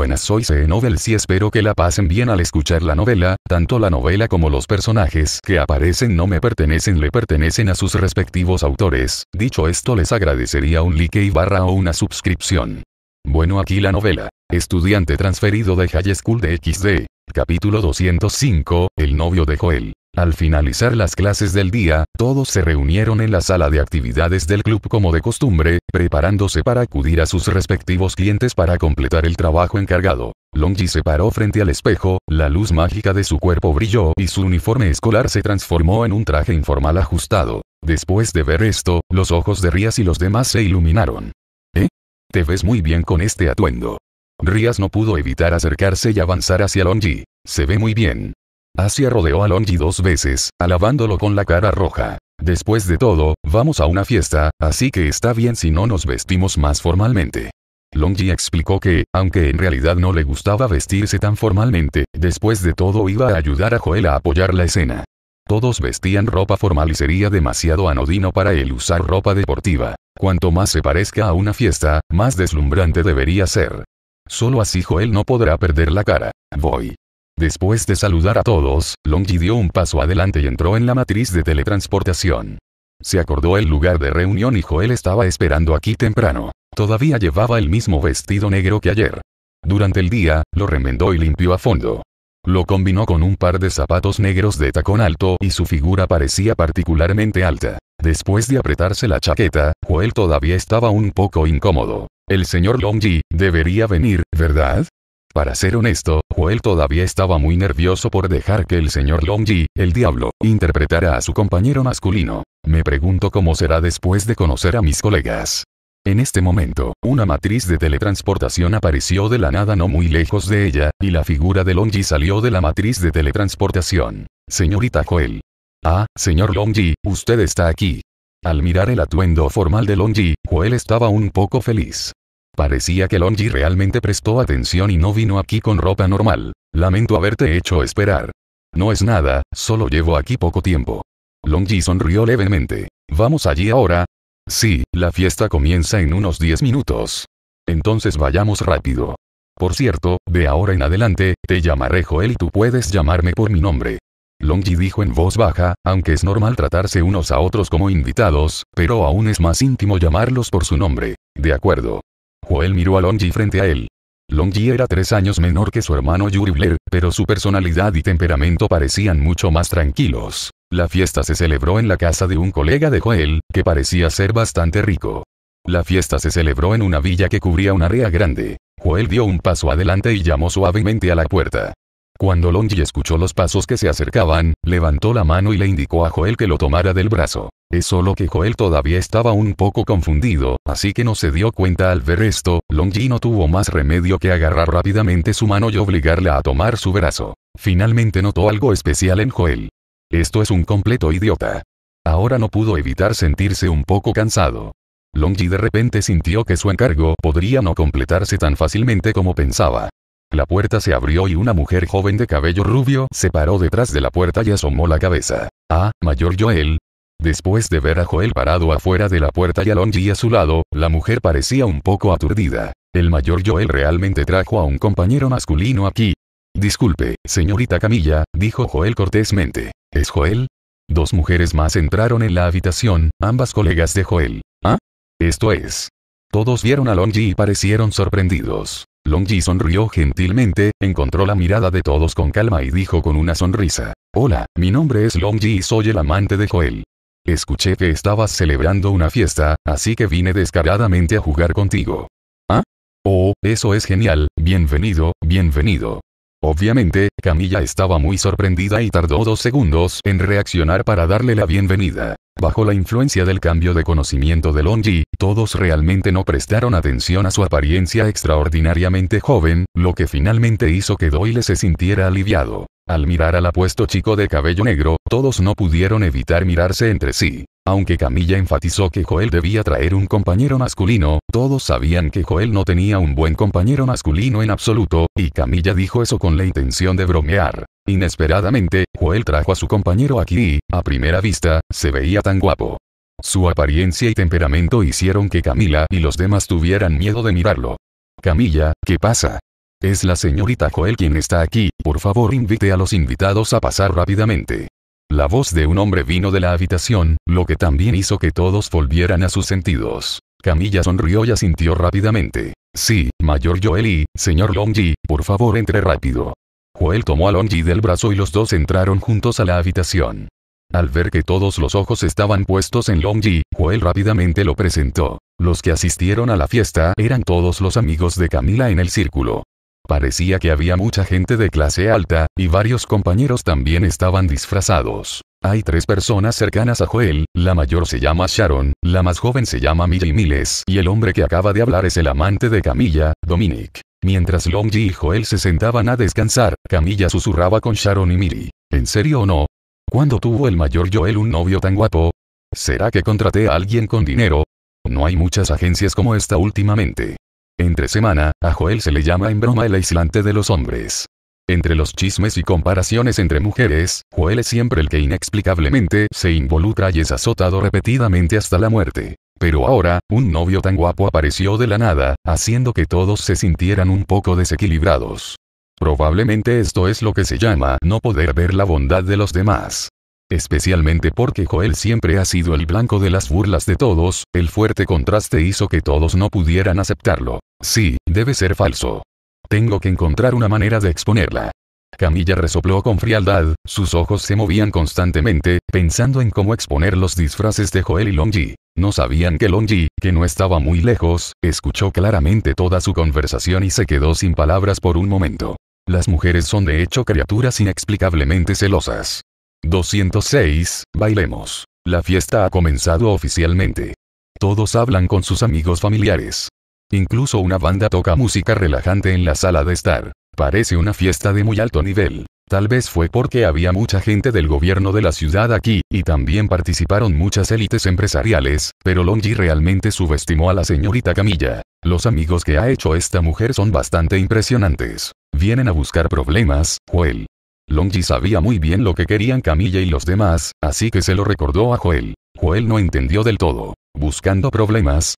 buenas soy C e Novels y espero que la pasen bien al escuchar la novela, tanto la novela como los personajes que aparecen no me pertenecen le pertenecen a sus respectivos autores, dicho esto les agradecería un like y barra o una suscripción. Bueno aquí la novela, estudiante transferido de High School de XD, capítulo 205, el novio de Joel. Al finalizar las clases del día, todos se reunieron en la sala de actividades del club como de costumbre, preparándose para acudir a sus respectivos clientes para completar el trabajo encargado. Longji se paró frente al espejo, la luz mágica de su cuerpo brilló y su uniforme escolar se transformó en un traje informal ajustado. Después de ver esto, los ojos de Rías y los demás se iluminaron. ¿Eh? Te ves muy bien con este atuendo. Rías no pudo evitar acercarse y avanzar hacia Longji. Se ve muy bien. Asia rodeó a Longi dos veces, alabándolo con la cara roja. Después de todo, vamos a una fiesta, así que está bien si no nos vestimos más formalmente. Longji explicó que, aunque en realidad no le gustaba vestirse tan formalmente, después de todo iba a ayudar a Joel a apoyar la escena. Todos vestían ropa formal y sería demasiado anodino para él usar ropa deportiva. Cuanto más se parezca a una fiesta, más deslumbrante debería ser. Solo así Joel no podrá perder la cara. Voy. Después de saludar a todos, Longji dio un paso adelante y entró en la matriz de teletransportación. Se acordó el lugar de reunión y Joel estaba esperando aquí temprano. Todavía llevaba el mismo vestido negro que ayer. Durante el día, lo remendó y limpió a fondo. Lo combinó con un par de zapatos negros de tacón alto y su figura parecía particularmente alta. Después de apretarse la chaqueta, Joel todavía estaba un poco incómodo. El señor Longji, debería venir, ¿verdad? Para ser honesto, Joel todavía estaba muy nervioso por dejar que el señor Longji, el diablo, interpretara a su compañero masculino. Me pregunto cómo será después de conocer a mis colegas. En este momento, una matriz de teletransportación apareció de la nada no muy lejos de ella, y la figura de Longji salió de la matriz de teletransportación. Señorita Joel. Ah, señor Longji, usted está aquí. Al mirar el atuendo formal de Longji, Joel estaba un poco feliz. Parecía que Longji realmente prestó atención y no vino aquí con ropa normal. Lamento haberte hecho esperar. No es nada, solo llevo aquí poco tiempo. Longji sonrió levemente. ¿Vamos allí ahora? Sí, la fiesta comienza en unos 10 minutos. Entonces vayamos rápido. Por cierto, de ahora en adelante, te llamaré Joel y tú puedes llamarme por mi nombre. Longji dijo en voz baja, aunque es normal tratarse unos a otros como invitados, pero aún es más íntimo llamarlos por su nombre. De acuerdo. Joel miró a Longy frente a él. Longy era tres años menor que su hermano Yuri Blair, pero su personalidad y temperamento parecían mucho más tranquilos. La fiesta se celebró en la casa de un colega de Joel, que parecía ser bastante rico. La fiesta se celebró en una villa que cubría una área grande. Joel dio un paso adelante y llamó suavemente a la puerta. Cuando Longji escuchó los pasos que se acercaban, levantó la mano y le indicó a Joel que lo tomara del brazo. Es solo que Joel todavía estaba un poco confundido, así que no se dio cuenta al ver esto, Longji no tuvo más remedio que agarrar rápidamente su mano y obligarla a tomar su brazo. Finalmente notó algo especial en Joel. Esto es un completo idiota. Ahora no pudo evitar sentirse un poco cansado. Longji de repente sintió que su encargo podría no completarse tan fácilmente como pensaba. La puerta se abrió y una mujer joven de cabello rubio se paró detrás de la puerta y asomó la cabeza. Ah, mayor Joel. Después de ver a Joel parado afuera de la puerta y a Longy a su lado, la mujer parecía un poco aturdida. El mayor Joel realmente trajo a un compañero masculino aquí. Disculpe, señorita Camilla, dijo Joel cortésmente. ¿Es Joel? Dos mujeres más entraron en la habitación, ambas colegas de Joel. ¿Ah? Esto es, todos vieron a Longji y parecieron sorprendidos. Longji sonrió gentilmente, encontró la mirada de todos con calma y dijo con una sonrisa. Hola, mi nombre es Longji y soy el amante de Joel. Escuché que estabas celebrando una fiesta, así que vine descaradamente a jugar contigo. ¿Ah? Oh, eso es genial, bienvenido, bienvenido. Obviamente, Camilla estaba muy sorprendida y tardó dos segundos en reaccionar para darle la bienvenida. Bajo la influencia del cambio de conocimiento de Longji, todos realmente no prestaron atención a su apariencia extraordinariamente joven, lo que finalmente hizo que Doyle se sintiera aliviado. Al mirar al apuesto chico de cabello negro, todos no pudieron evitar mirarse entre sí. Aunque Camilla enfatizó que Joel debía traer un compañero masculino, todos sabían que Joel no tenía un buen compañero masculino en absoluto, y Camilla dijo eso con la intención de bromear. Inesperadamente, Joel trajo a su compañero aquí, y, a primera vista, se veía tan guapo. Su apariencia y temperamento hicieron que Camila y los demás tuvieran miedo de mirarlo. Camilla, ¿qué pasa? Es la señorita Joel quien está aquí, por favor invite a los invitados a pasar rápidamente. La voz de un hombre vino de la habitación, lo que también hizo que todos volvieran a sus sentidos. Camilla sonrió y asintió rápidamente. Sí, mayor Joel y, señor Longji, por favor entre rápido. Joel tomó a Longji del brazo y los dos entraron juntos a la habitación. Al ver que todos los ojos estaban puestos en Longji, Joel rápidamente lo presentó. Los que asistieron a la fiesta eran todos los amigos de Camila en el círculo. Parecía que había mucha gente de clase alta, y varios compañeros también estaban disfrazados. Hay tres personas cercanas a Joel, la mayor se llama Sharon, la más joven se llama Millie Miles, y el hombre que acaba de hablar es el amante de Camilla, Dominic. Mientras Longy y Joel se sentaban a descansar, Camilla susurraba con Sharon y Millie. ¿En serio o no? ¿Cuándo tuvo el mayor Joel un novio tan guapo? ¿Será que contraté a alguien con dinero? No hay muchas agencias como esta últimamente. Entre semana, a Joel se le llama en broma el aislante de los hombres. Entre los chismes y comparaciones entre mujeres, Joel es siempre el que inexplicablemente se involucra y es azotado repetidamente hasta la muerte. Pero ahora, un novio tan guapo apareció de la nada, haciendo que todos se sintieran un poco desequilibrados. Probablemente esto es lo que se llama no poder ver la bondad de los demás. Especialmente porque Joel siempre ha sido el blanco de las burlas de todos, el fuerte contraste hizo que todos no pudieran aceptarlo. Sí, debe ser falso. Tengo que encontrar una manera de exponerla. Camilla resopló con frialdad, sus ojos se movían constantemente, pensando en cómo exponer los disfraces de Joel y Longji. No sabían que Longji, que no estaba muy lejos, escuchó claramente toda su conversación y se quedó sin palabras por un momento. Las mujeres son de hecho criaturas inexplicablemente celosas. 206. Bailemos. La fiesta ha comenzado oficialmente. Todos hablan con sus amigos familiares. Incluso una banda toca música relajante en la sala de estar. Parece una fiesta de muy alto nivel. Tal vez fue porque había mucha gente del gobierno de la ciudad aquí, y también participaron muchas élites empresariales, pero Longi realmente subestimó a la señorita Camilla. Los amigos que ha hecho esta mujer son bastante impresionantes. Vienen a buscar problemas, Joel. Longji sabía muy bien lo que querían Camilla y los demás, así que se lo recordó a Joel. Joel no entendió del todo. Buscando problemas,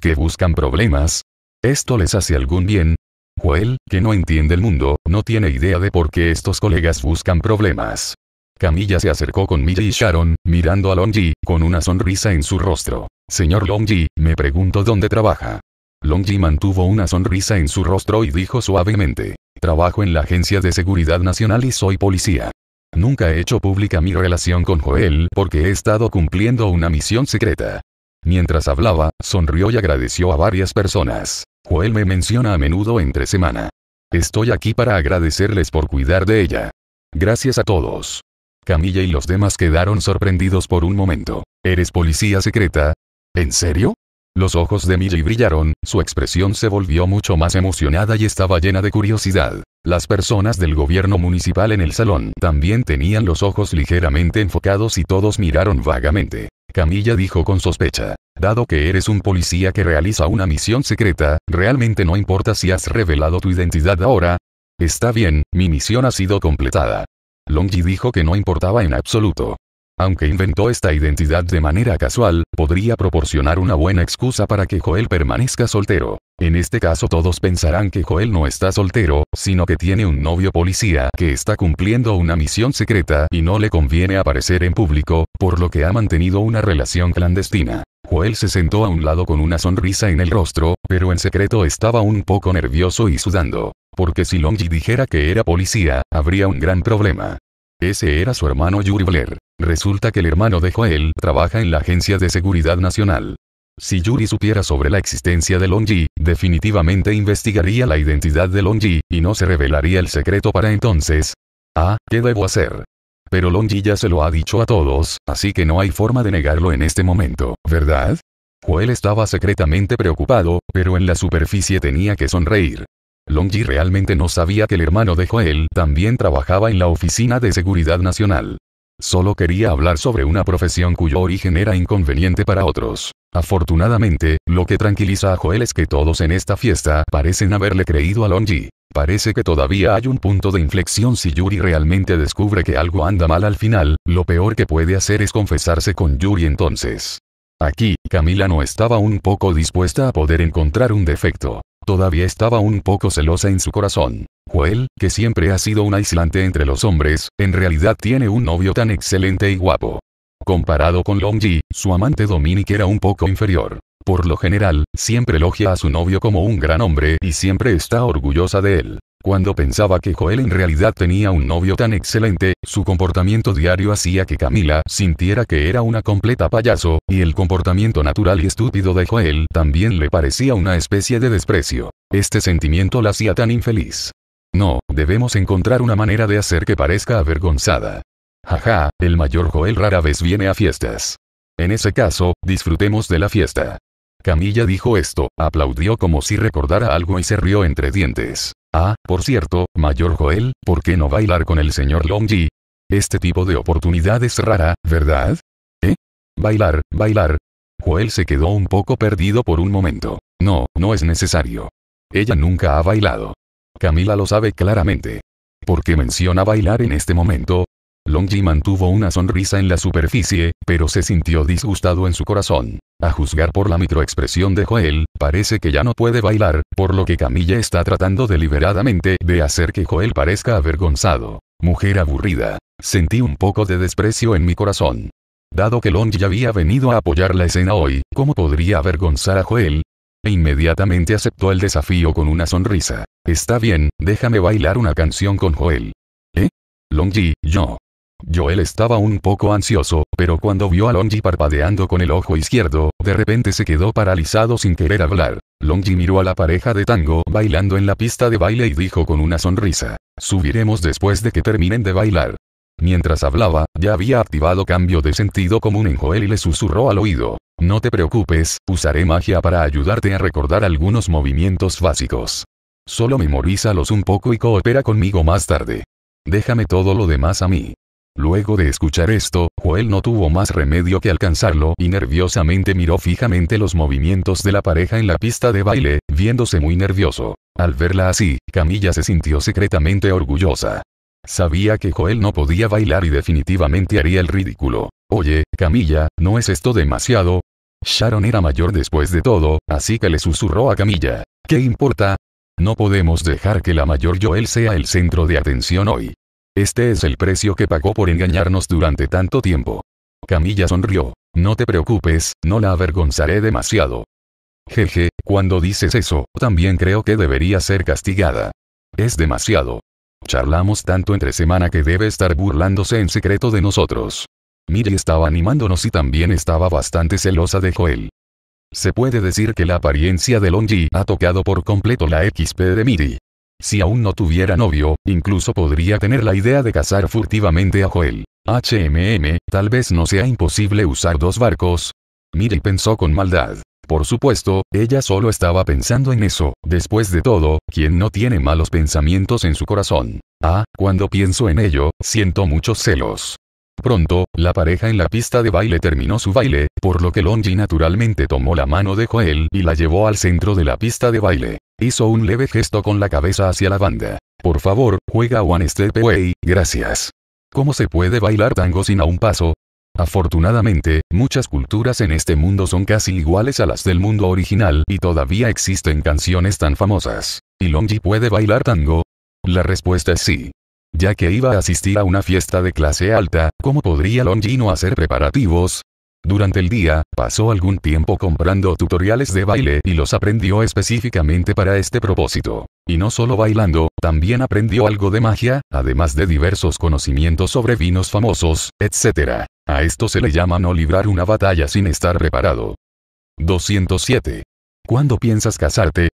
qué buscan problemas. ¿Esto les hace algún bien? Joel, que no entiende el mundo, no tiene idea de por qué estos colegas buscan problemas. Camilla se acercó con Milla y Sharon, mirando a Longji, con una sonrisa en su rostro. Señor Longji, me pregunto dónde trabaja. Longji mantuvo una sonrisa en su rostro y dijo suavemente. Trabajo en la Agencia de Seguridad Nacional y soy policía. Nunca he hecho pública mi relación con Joel porque he estado cumpliendo una misión secreta. Mientras hablaba, sonrió y agradeció a varias personas. Joel me menciona a menudo entre semana. Estoy aquí para agradecerles por cuidar de ella. Gracias a todos. Camilla y los demás quedaron sorprendidos por un momento. ¿Eres policía secreta? ¿En serio? Los ojos de Millie brillaron, su expresión se volvió mucho más emocionada y estaba llena de curiosidad. Las personas del gobierno municipal en el salón también tenían los ojos ligeramente enfocados y todos miraron vagamente. Camilla dijo con sospecha. Dado que eres un policía que realiza una misión secreta, realmente no importa si has revelado tu identidad ahora. Está bien, mi misión ha sido completada. Longji dijo que no importaba en absoluto. Aunque inventó esta identidad de manera casual, podría proporcionar una buena excusa para que Joel permanezca soltero. En este caso todos pensarán que Joel no está soltero, sino que tiene un novio policía que está cumpliendo una misión secreta y no le conviene aparecer en público, por lo que ha mantenido una relación clandestina. Joel se sentó a un lado con una sonrisa en el rostro, pero en secreto estaba un poco nervioso y sudando. Porque si Longji dijera que era policía, habría un gran problema. Ese era su hermano Yuri Blair. Resulta que el hermano de Joel trabaja en la Agencia de Seguridad Nacional. Si Yuri supiera sobre la existencia de Longji, definitivamente investigaría la identidad de Longji, y no se revelaría el secreto para entonces. Ah, ¿qué debo hacer? Pero Longji ya se lo ha dicho a todos, así que no hay forma de negarlo en este momento, ¿verdad? Joel estaba secretamente preocupado, pero en la superficie tenía que sonreír. Longji realmente no sabía que el hermano de Joel también trabajaba en la Oficina de Seguridad Nacional. Solo quería hablar sobre una profesión cuyo origen era inconveniente para otros. Afortunadamente, lo que tranquiliza a Joel es que todos en esta fiesta parecen haberle creído a Longji. Parece que todavía hay un punto de inflexión si Yuri realmente descubre que algo anda mal al final, lo peor que puede hacer es confesarse con Yuri entonces. Aquí, Camila no estaba un poco dispuesta a poder encontrar un defecto. Todavía estaba un poco celosa en su corazón. Joel, que siempre ha sido un aislante entre los hombres, en realidad tiene un novio tan excelente y guapo. Comparado con Longji, su amante Dominic era un poco inferior. Por lo general, siempre elogia a su novio como un gran hombre y siempre está orgullosa de él. Cuando pensaba que Joel en realidad tenía un novio tan excelente, su comportamiento diario hacía que Camila sintiera que era una completa payaso, y el comportamiento natural y estúpido de Joel también le parecía una especie de desprecio. Este sentimiento la hacía tan infeliz. No, debemos encontrar una manera de hacer que parezca avergonzada. Jaja, el mayor Joel rara vez viene a fiestas. En ese caso, disfrutemos de la fiesta. Camilla dijo esto, aplaudió como si recordara algo y se rió entre dientes. Ah, por cierto, Mayor Joel, ¿por qué no bailar con el señor Longji? Este tipo de oportunidad es rara, ¿verdad? ¿Eh? Bailar, bailar. Joel se quedó un poco perdido por un momento. No, no es necesario. Ella nunca ha bailado. Camila lo sabe claramente. ¿Por qué menciona bailar en este momento? Longji mantuvo una sonrisa en la superficie, pero se sintió disgustado en su corazón. A juzgar por la microexpresión de Joel, parece que ya no puede bailar, por lo que Camilla está tratando deliberadamente de hacer que Joel parezca avergonzado. Mujer aburrida. Sentí un poco de desprecio en mi corazón. Dado que Longji había venido a apoyar la escena hoy, ¿cómo podría avergonzar a Joel? E inmediatamente aceptó el desafío con una sonrisa. Está bien, déjame bailar una canción con Joel. ¿Eh? Longji, yo. Joel estaba un poco ansioso, pero cuando vio a Longy parpadeando con el ojo izquierdo, de repente se quedó paralizado sin querer hablar. Longy miró a la pareja de tango bailando en la pista de baile y dijo con una sonrisa, subiremos después de que terminen de bailar. Mientras hablaba, ya había activado cambio de sentido común en Joel y le susurró al oído. No te preocupes, usaré magia para ayudarte a recordar algunos movimientos básicos. Solo memorízalos un poco y coopera conmigo más tarde. Déjame todo lo demás a mí. Luego de escuchar esto, Joel no tuvo más remedio que alcanzarlo y nerviosamente miró fijamente los movimientos de la pareja en la pista de baile, viéndose muy nervioso. Al verla así, Camilla se sintió secretamente orgullosa. Sabía que Joel no podía bailar y definitivamente haría el ridículo. Oye, Camilla, ¿no es esto demasiado? Sharon era mayor después de todo, así que le susurró a Camilla. ¿Qué importa? No podemos dejar que la mayor Joel sea el centro de atención hoy. Este es el precio que pagó por engañarnos durante tanto tiempo. Camilla sonrió. No te preocupes, no la avergonzaré demasiado. Jeje, cuando dices eso, también creo que debería ser castigada. Es demasiado. Charlamos tanto entre semana que debe estar burlándose en secreto de nosotros. Miri estaba animándonos y también estaba bastante celosa de Joel. Se puede decir que la apariencia de Longi ha tocado por completo la XP de Miri. Si aún no tuviera novio, incluso podría tener la idea de casar furtivamente a Joel. HMM, tal vez no sea imposible usar dos barcos. Miri pensó con maldad. Por supuesto, ella solo estaba pensando en eso. Después de todo, quien no tiene malos pensamientos en su corazón? Ah, cuando pienso en ello, siento muchos celos. Pronto, la pareja en la pista de baile terminó su baile, por lo que Longy naturalmente tomó la mano de Joel y la llevó al centro de la pista de baile. Hizo un leve gesto con la cabeza hacia la banda. Por favor, juega One Step Away, gracias. ¿Cómo se puede bailar tango sin a un paso? Afortunadamente, muchas culturas en este mundo son casi iguales a las del mundo original y todavía existen canciones tan famosas. ¿Y Longji puede bailar tango? La respuesta es sí. Ya que iba a asistir a una fiesta de clase alta, ¿cómo podría Longji no hacer preparativos? Durante el día, pasó algún tiempo comprando tutoriales de baile y los aprendió específicamente para este propósito. Y no solo bailando, también aprendió algo de magia, además de diversos conocimientos sobre vinos famosos, etc. A esto se le llama no librar una batalla sin estar preparado. 207. ¿Cuándo piensas casarte?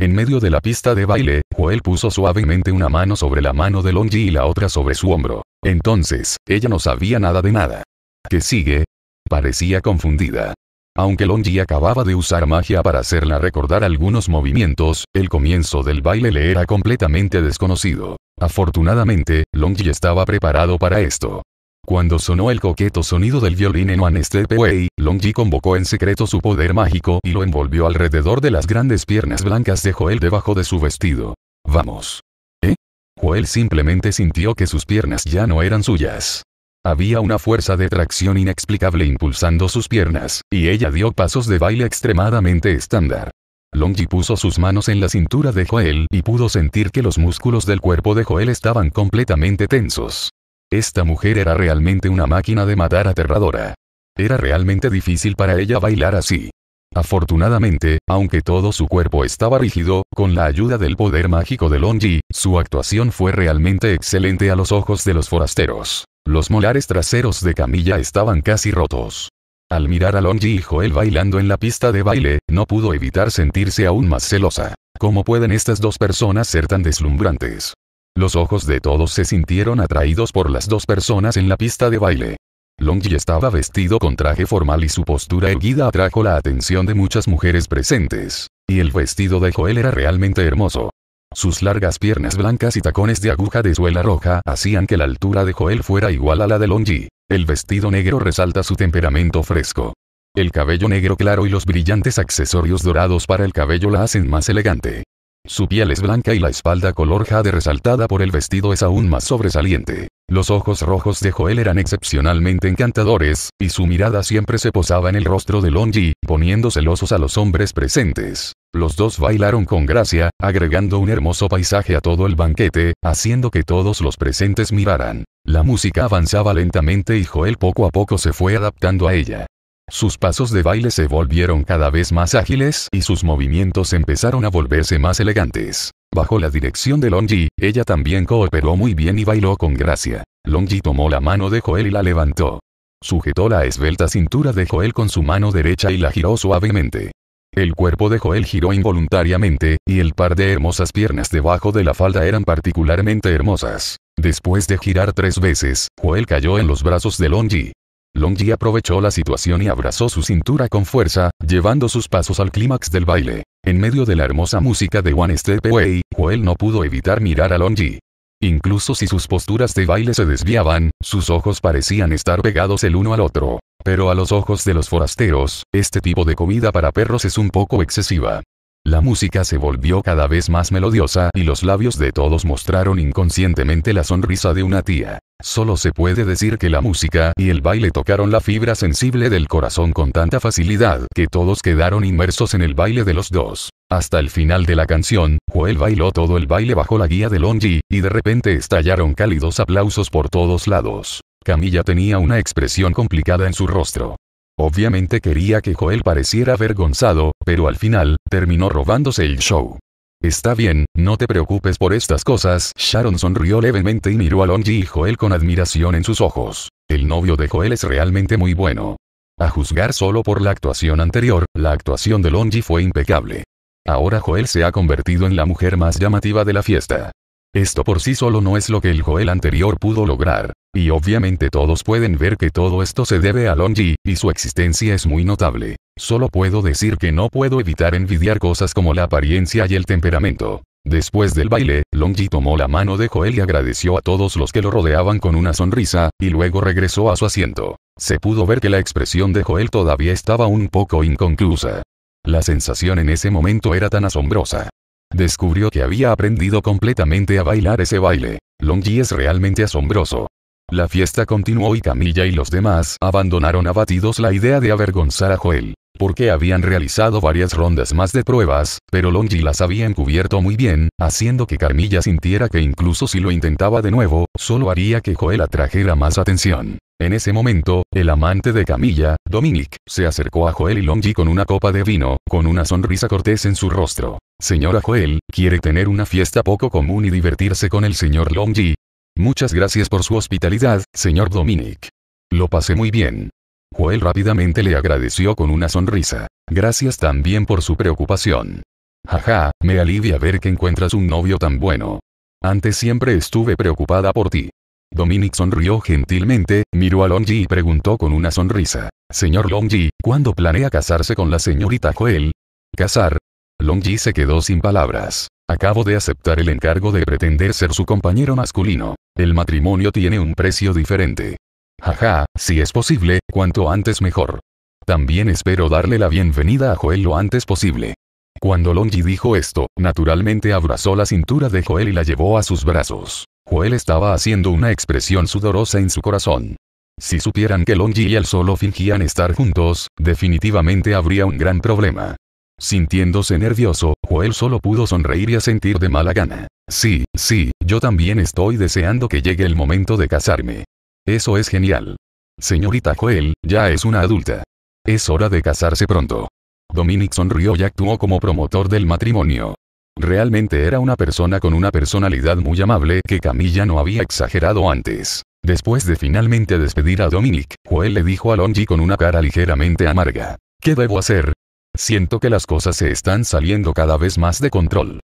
En medio de la pista de baile, Joel puso suavemente una mano sobre la mano de Longy y la otra sobre su hombro. Entonces, ella no sabía nada de nada. ¿Qué sigue? Parecía confundida. Aunque Longji acababa de usar magia para hacerla recordar algunos movimientos, el comienzo del baile le era completamente desconocido. Afortunadamente, Longji estaba preparado para esto. Cuando sonó el coqueto sonido del violín en One Step Away, Longji convocó en secreto su poder mágico y lo envolvió alrededor de las grandes piernas blancas de Joel debajo de su vestido. Vamos. ¿Eh? Joel simplemente sintió que sus piernas ya no eran suyas. Había una fuerza de tracción inexplicable impulsando sus piernas, y ella dio pasos de baile extremadamente estándar. Longji puso sus manos en la cintura de Joel y pudo sentir que los músculos del cuerpo de Joel estaban completamente tensos. Esta mujer era realmente una máquina de matar aterradora. Era realmente difícil para ella bailar así. Afortunadamente, aunque todo su cuerpo estaba rígido, con la ayuda del poder mágico de Longji, su actuación fue realmente excelente a los ojos de los forasteros. Los molares traseros de Camilla estaban casi rotos. Al mirar a Longy y Joel bailando en la pista de baile, no pudo evitar sentirse aún más celosa. ¿Cómo pueden estas dos personas ser tan deslumbrantes? Los ojos de todos se sintieron atraídos por las dos personas en la pista de baile. Longy estaba vestido con traje formal y su postura erguida atrajo la atención de muchas mujeres presentes. Y el vestido de Joel era realmente hermoso. Sus largas piernas blancas y tacones de aguja de suela roja hacían que la altura de Joel fuera igual a la de Longy. El vestido negro resalta su temperamento fresco. El cabello negro claro y los brillantes accesorios dorados para el cabello la hacen más elegante. Su piel es blanca y la espalda color jade resaltada por el vestido es aún más sobresaliente. Los ojos rojos de Joel eran excepcionalmente encantadores, y su mirada siempre se posaba en el rostro de Longy, poniendo celosos a los hombres presentes. Los dos bailaron con gracia, agregando un hermoso paisaje a todo el banquete, haciendo que todos los presentes miraran. La música avanzaba lentamente y Joel poco a poco se fue adaptando a ella. Sus pasos de baile se volvieron cada vez más ágiles y sus movimientos empezaron a volverse más elegantes. Bajo la dirección de Longji, ella también cooperó muy bien y bailó con gracia. Longji tomó la mano de Joel y la levantó. Sujetó la esbelta cintura de Joel con su mano derecha y la giró suavemente. El cuerpo de Joel giró involuntariamente, y el par de hermosas piernas debajo de la falda eran particularmente hermosas. Después de girar tres veces, Joel cayó en los brazos de Longji. Longji aprovechó la situación y abrazó su cintura con fuerza, llevando sus pasos al clímax del baile. En medio de la hermosa música de One Step Away, Joel no pudo evitar mirar a Longji. Incluso si sus posturas de baile se desviaban, sus ojos parecían estar pegados el uno al otro. Pero a los ojos de los forasteros, este tipo de comida para perros es un poco excesiva. La música se volvió cada vez más melodiosa y los labios de todos mostraron inconscientemente la sonrisa de una tía. Solo se puede decir que la música y el baile tocaron la fibra sensible del corazón con tanta facilidad que todos quedaron inmersos en el baile de los dos. Hasta el final de la canción, Joel bailó todo el baile bajo la guía de Longy, y de repente estallaron cálidos aplausos por todos lados. Camilla tenía una expresión complicada en su rostro. Obviamente quería que Joel pareciera avergonzado, pero al final, terminó robándose el show. Está bien, no te preocupes por estas cosas. Sharon sonrió levemente y miró a Longy y Joel con admiración en sus ojos. El novio de Joel es realmente muy bueno. A juzgar solo por la actuación anterior, la actuación de Longy fue impecable. Ahora Joel se ha convertido en la mujer más llamativa de la fiesta. Esto por sí solo no es lo que el Joel anterior pudo lograr. Y obviamente todos pueden ver que todo esto se debe a Longji, y su existencia es muy notable. Solo puedo decir que no puedo evitar envidiar cosas como la apariencia y el temperamento. Después del baile, Longji tomó la mano de Joel y agradeció a todos los que lo rodeaban con una sonrisa, y luego regresó a su asiento. Se pudo ver que la expresión de Joel todavía estaba un poco inconclusa. La sensación en ese momento era tan asombrosa. Descubrió que había aprendido completamente a bailar ese baile. Longji es realmente asombroso. La fiesta continuó y Camilla y los demás abandonaron abatidos la idea de avergonzar a Joel. Porque habían realizado varias rondas más de pruebas, pero Longy las había encubierto muy bien, haciendo que Camilla sintiera que incluso si lo intentaba de nuevo, solo haría que Joel atrajera más atención. En ese momento, el amante de Camilla, Dominic, se acercó a Joel y Longy con una copa de vino, con una sonrisa cortés en su rostro. Señora Joel, ¿quiere tener una fiesta poco común y divertirse con el señor Longy? Muchas gracias por su hospitalidad, señor Dominic. Lo pasé muy bien. Joel rápidamente le agradeció con una sonrisa. Gracias también por su preocupación. Jaja, me alivia ver que encuentras un novio tan bueno. Antes siempre estuve preocupada por ti. Dominic sonrió gentilmente, miró a Longji y preguntó con una sonrisa. Señor Longji, ¿cuándo planea casarse con la señorita Joel? ¿Casar? Longji se quedó sin palabras. Acabo de aceptar el encargo de pretender ser su compañero masculino. El matrimonio tiene un precio diferente. Jaja, si es posible, cuanto antes mejor. También espero darle la bienvenida a Joel lo antes posible. Cuando Longi dijo esto, naturalmente abrazó la cintura de Joel y la llevó a sus brazos. Joel estaba haciendo una expresión sudorosa en su corazón. Si supieran que Longi y él solo fingían estar juntos, definitivamente habría un gran problema. Sintiéndose nervioso, Joel solo pudo sonreír y sentir de mala gana. Sí, sí, yo también estoy deseando que llegue el momento de casarme. Eso es genial. Señorita Joel, ya es una adulta. Es hora de casarse pronto. Dominic sonrió y actuó como promotor del matrimonio. Realmente era una persona con una personalidad muy amable que Camilla no había exagerado antes. Después de finalmente despedir a Dominic, Joel le dijo a Longy con una cara ligeramente amarga. ¿Qué debo hacer? Siento que las cosas se están saliendo cada vez más de control.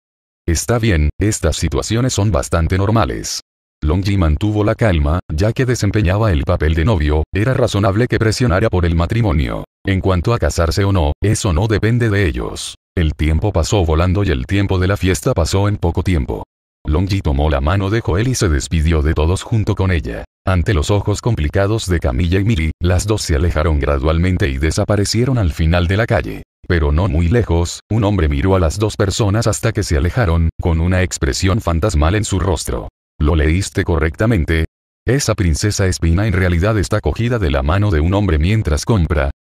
Está bien, estas situaciones son bastante normales. Longji mantuvo la calma, ya que desempeñaba el papel de novio, era razonable que presionara por el matrimonio. En cuanto a casarse o no, eso no depende de ellos. El tiempo pasó volando y el tiempo de la fiesta pasó en poco tiempo. Longji tomó la mano de Joel y se despidió de todos junto con ella. Ante los ojos complicados de Camilla y Miri, las dos se alejaron gradualmente y desaparecieron al final de la calle. Pero no muy lejos, un hombre miró a las dos personas hasta que se alejaron, con una expresión fantasmal en su rostro. ¿Lo leíste correctamente? Esa princesa espina en realidad está cogida de la mano de un hombre mientras compra.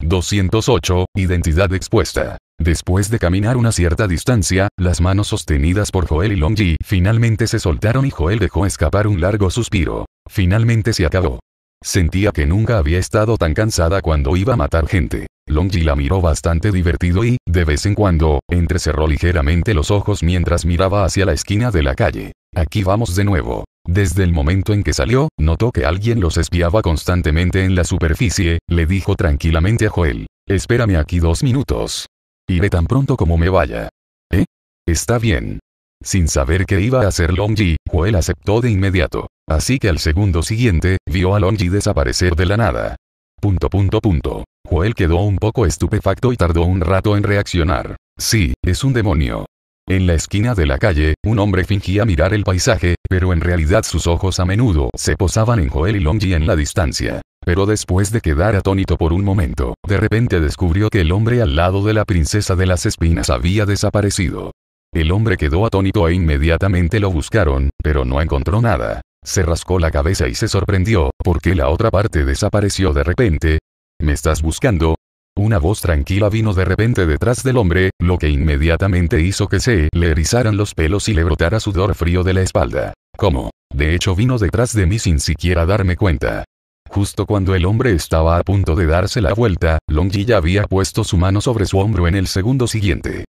208. Identidad expuesta. Después de caminar una cierta distancia, las manos sostenidas por Joel y Longji finalmente se soltaron y Joel dejó escapar un largo suspiro. Finalmente se acabó. Sentía que nunca había estado tan cansada cuando iba a matar gente. Longji la miró bastante divertido y, de vez en cuando, entrecerró ligeramente los ojos mientras miraba hacia la esquina de la calle. Aquí vamos de nuevo. Desde el momento en que salió, notó que alguien los espiaba constantemente en la superficie, le dijo tranquilamente a Joel. Espérame aquí dos minutos. Iré tan pronto como me vaya. ¿Eh? Está bien. Sin saber qué iba a hacer Longji, Joel pues aceptó de inmediato. Así que al segundo siguiente, vio a Longji desaparecer de la nada. Punto punto punto. Joel quedó un poco estupefacto y tardó un rato en reaccionar. Sí, es un demonio. En la esquina de la calle, un hombre fingía mirar el paisaje, pero en realidad sus ojos a menudo se posaban en Joel y Longji en la distancia. Pero después de quedar atónito por un momento, de repente descubrió que el hombre al lado de la princesa de las espinas había desaparecido. El hombre quedó atónito e inmediatamente lo buscaron, pero no encontró nada. Se rascó la cabeza y se sorprendió, porque la otra parte desapareció de repente. ¿Me estás buscando? Una voz tranquila vino de repente detrás del hombre, lo que inmediatamente hizo que se le erizaran los pelos y le brotara sudor frío de la espalda. ¿Cómo? De hecho vino detrás de mí sin siquiera darme cuenta. Justo cuando el hombre estaba a punto de darse la vuelta, Longji ya había puesto su mano sobre su hombro en el segundo siguiente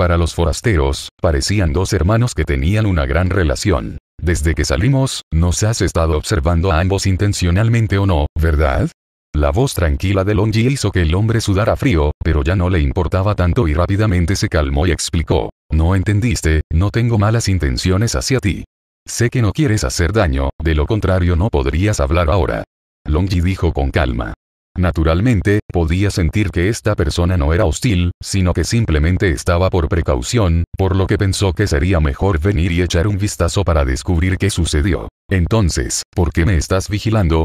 para los forasteros, parecían dos hermanos que tenían una gran relación. Desde que salimos, nos has estado observando a ambos intencionalmente o no, ¿verdad? La voz tranquila de Longji hizo que el hombre sudara frío, pero ya no le importaba tanto y rápidamente se calmó y explicó. No entendiste, no tengo malas intenciones hacia ti. Sé que no quieres hacer daño, de lo contrario no podrías hablar ahora. Longji dijo con calma. Naturalmente, podía sentir que esta persona no era hostil, sino que simplemente estaba por precaución, por lo que pensó que sería mejor venir y echar un vistazo para descubrir qué sucedió. Entonces, ¿por qué me estás vigilando?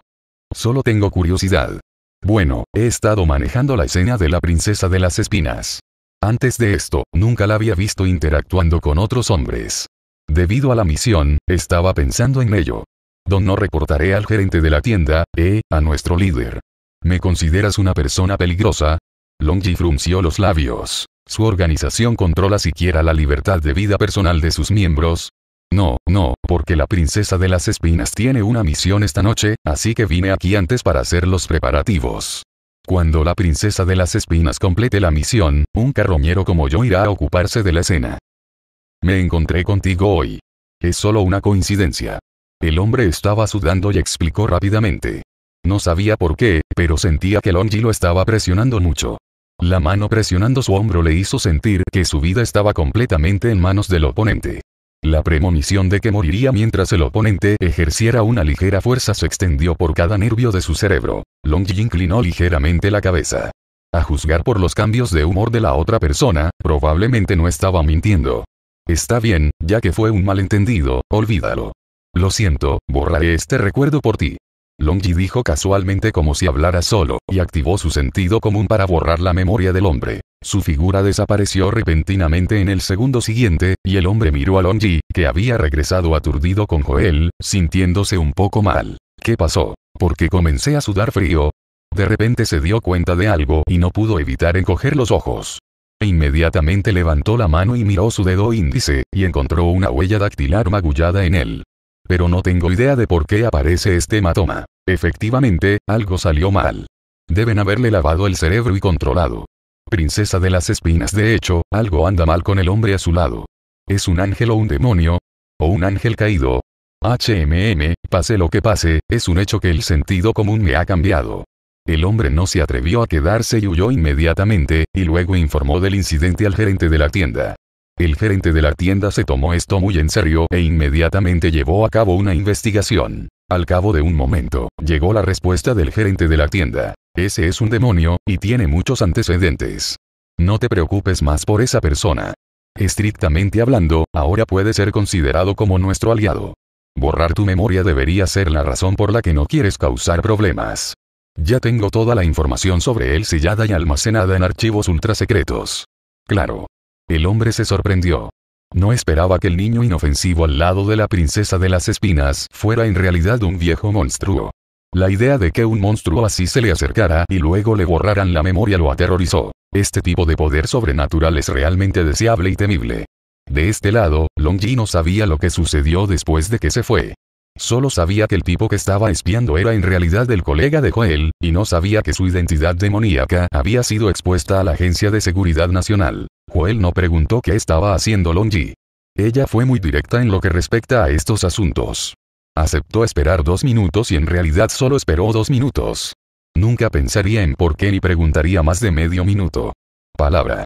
Solo tengo curiosidad. Bueno, he estado manejando la escena de la princesa de las espinas. Antes de esto, nunca la había visto interactuando con otros hombres. Debido a la misión, estaba pensando en ello. Don no reportaré al gerente de la tienda, eh, a nuestro líder. ¿Me consideras una persona peligrosa? Longji frunció los labios. ¿Su organización controla siquiera la libertad de vida personal de sus miembros? No, no, porque la princesa de las espinas tiene una misión esta noche, así que vine aquí antes para hacer los preparativos. Cuando la princesa de las espinas complete la misión, un carroñero como yo irá a ocuparse de la escena. Me encontré contigo hoy. Es solo una coincidencia. El hombre estaba sudando y explicó rápidamente. No sabía por qué, pero sentía que Longji lo estaba presionando mucho. La mano presionando su hombro le hizo sentir que su vida estaba completamente en manos del oponente. La premonición de que moriría mientras el oponente ejerciera una ligera fuerza se extendió por cada nervio de su cerebro. Longji inclinó ligeramente la cabeza. A juzgar por los cambios de humor de la otra persona, probablemente no estaba mintiendo. Está bien, ya que fue un malentendido, olvídalo. Lo siento, borraré este recuerdo por ti. Longji dijo casualmente como si hablara solo, y activó su sentido común para borrar la memoria del hombre. Su figura desapareció repentinamente en el segundo siguiente, y el hombre miró a Longji, que había regresado aturdido con Joel, sintiéndose un poco mal. ¿Qué pasó? Porque comencé a sudar frío? De repente se dio cuenta de algo y no pudo evitar encoger los ojos. Inmediatamente levantó la mano y miró su dedo índice, y encontró una huella dactilar magullada en él. Pero no tengo idea de por qué aparece este hematoma. Efectivamente, algo salió mal. Deben haberle lavado el cerebro y controlado. Princesa de las espinas de hecho, algo anda mal con el hombre a su lado. ¿Es un ángel o un demonio? ¿O un ángel caído? HMM, pase lo que pase, es un hecho que el sentido común me ha cambiado. El hombre no se atrevió a quedarse y huyó inmediatamente, y luego informó del incidente al gerente de la tienda. El gerente de la tienda se tomó esto muy en serio e inmediatamente llevó a cabo una investigación. Al cabo de un momento, llegó la respuesta del gerente de la tienda. Ese es un demonio, y tiene muchos antecedentes. No te preocupes más por esa persona. Estrictamente hablando, ahora puede ser considerado como nuestro aliado. Borrar tu memoria debería ser la razón por la que no quieres causar problemas. Ya tengo toda la información sobre él sellada y almacenada en archivos ultrasecretos. Claro, el hombre se sorprendió. No esperaba que el niño inofensivo al lado de la princesa de las espinas fuera en realidad un viejo monstruo. La idea de que un monstruo así se le acercara y luego le borraran la memoria lo aterrorizó. Este tipo de poder sobrenatural es realmente deseable y temible. De este lado, no sabía lo que sucedió después de que se fue. Solo sabía que el tipo que estaba espiando era en realidad el colega de Joel, y no sabía que su identidad demoníaca había sido expuesta a la Agencia de Seguridad Nacional. Joel no preguntó qué estaba haciendo Longji. Ella fue muy directa en lo que respecta a estos asuntos. Aceptó esperar dos minutos y en realidad solo esperó dos minutos. Nunca pensaría en por qué ni preguntaría más de medio minuto. Palabra.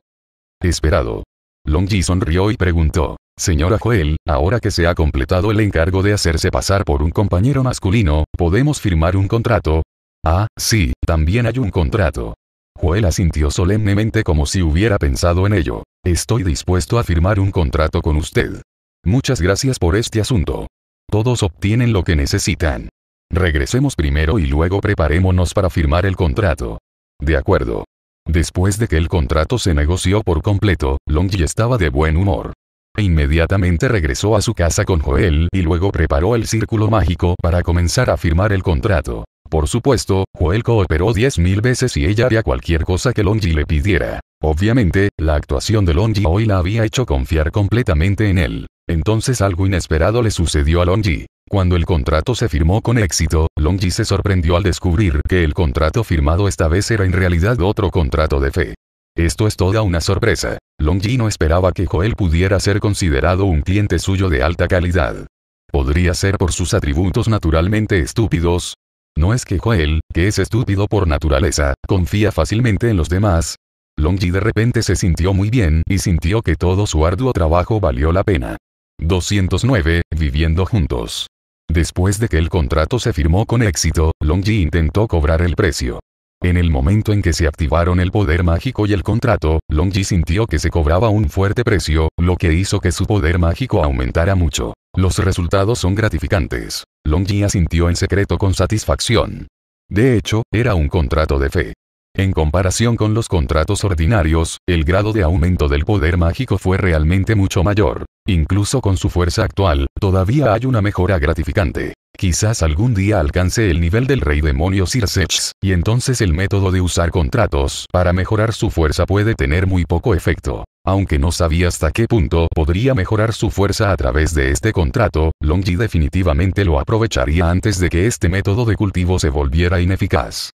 Esperado. Longji sonrió y preguntó, Señora Joel, ahora que se ha completado el encargo de hacerse pasar por un compañero masculino, ¿podemos firmar un contrato? Ah, sí, también hay un contrato. Joel asintió solemnemente como si hubiera pensado en ello. Estoy dispuesto a firmar un contrato con usted. Muchas gracias por este asunto. Todos obtienen lo que necesitan. Regresemos primero y luego preparémonos para firmar el contrato. De acuerdo. Después de que el contrato se negoció por completo, Longy estaba de buen humor. E inmediatamente regresó a su casa con Joel y luego preparó el círculo mágico para comenzar a firmar el contrato. Por supuesto, Joel cooperó 10.000 veces y ella haría cualquier cosa que Longy le pidiera. Obviamente, la actuación de Longi hoy la había hecho confiar completamente en él. Entonces algo inesperado le sucedió a Longy. Cuando el contrato se firmó con éxito, Longji se sorprendió al descubrir que el contrato firmado esta vez era en realidad otro contrato de fe. Esto es toda una sorpresa. Longji no esperaba que Joel pudiera ser considerado un cliente suyo de alta calidad. Podría ser por sus atributos naturalmente estúpidos. No es que Joel, que es estúpido por naturaleza, confía fácilmente en los demás. Longji de repente se sintió muy bien y sintió que todo su arduo trabajo valió la pena. 209. Viviendo juntos. Después de que el contrato se firmó con éxito, Longji intentó cobrar el precio. En el momento en que se activaron el poder mágico y el contrato, Longji sintió que se cobraba un fuerte precio, lo que hizo que su poder mágico aumentara mucho. Los resultados son gratificantes. Longji asintió en secreto con satisfacción. De hecho, era un contrato de fe. En comparación con los contratos ordinarios, el grado de aumento del poder mágico fue realmente mucho mayor. Incluso con su fuerza actual, todavía hay una mejora gratificante. Quizás algún día alcance el nivel del rey demonio Circex, y entonces el método de usar contratos para mejorar su fuerza puede tener muy poco efecto. Aunque no sabía hasta qué punto podría mejorar su fuerza a través de este contrato, Longji definitivamente lo aprovecharía antes de que este método de cultivo se volviera ineficaz.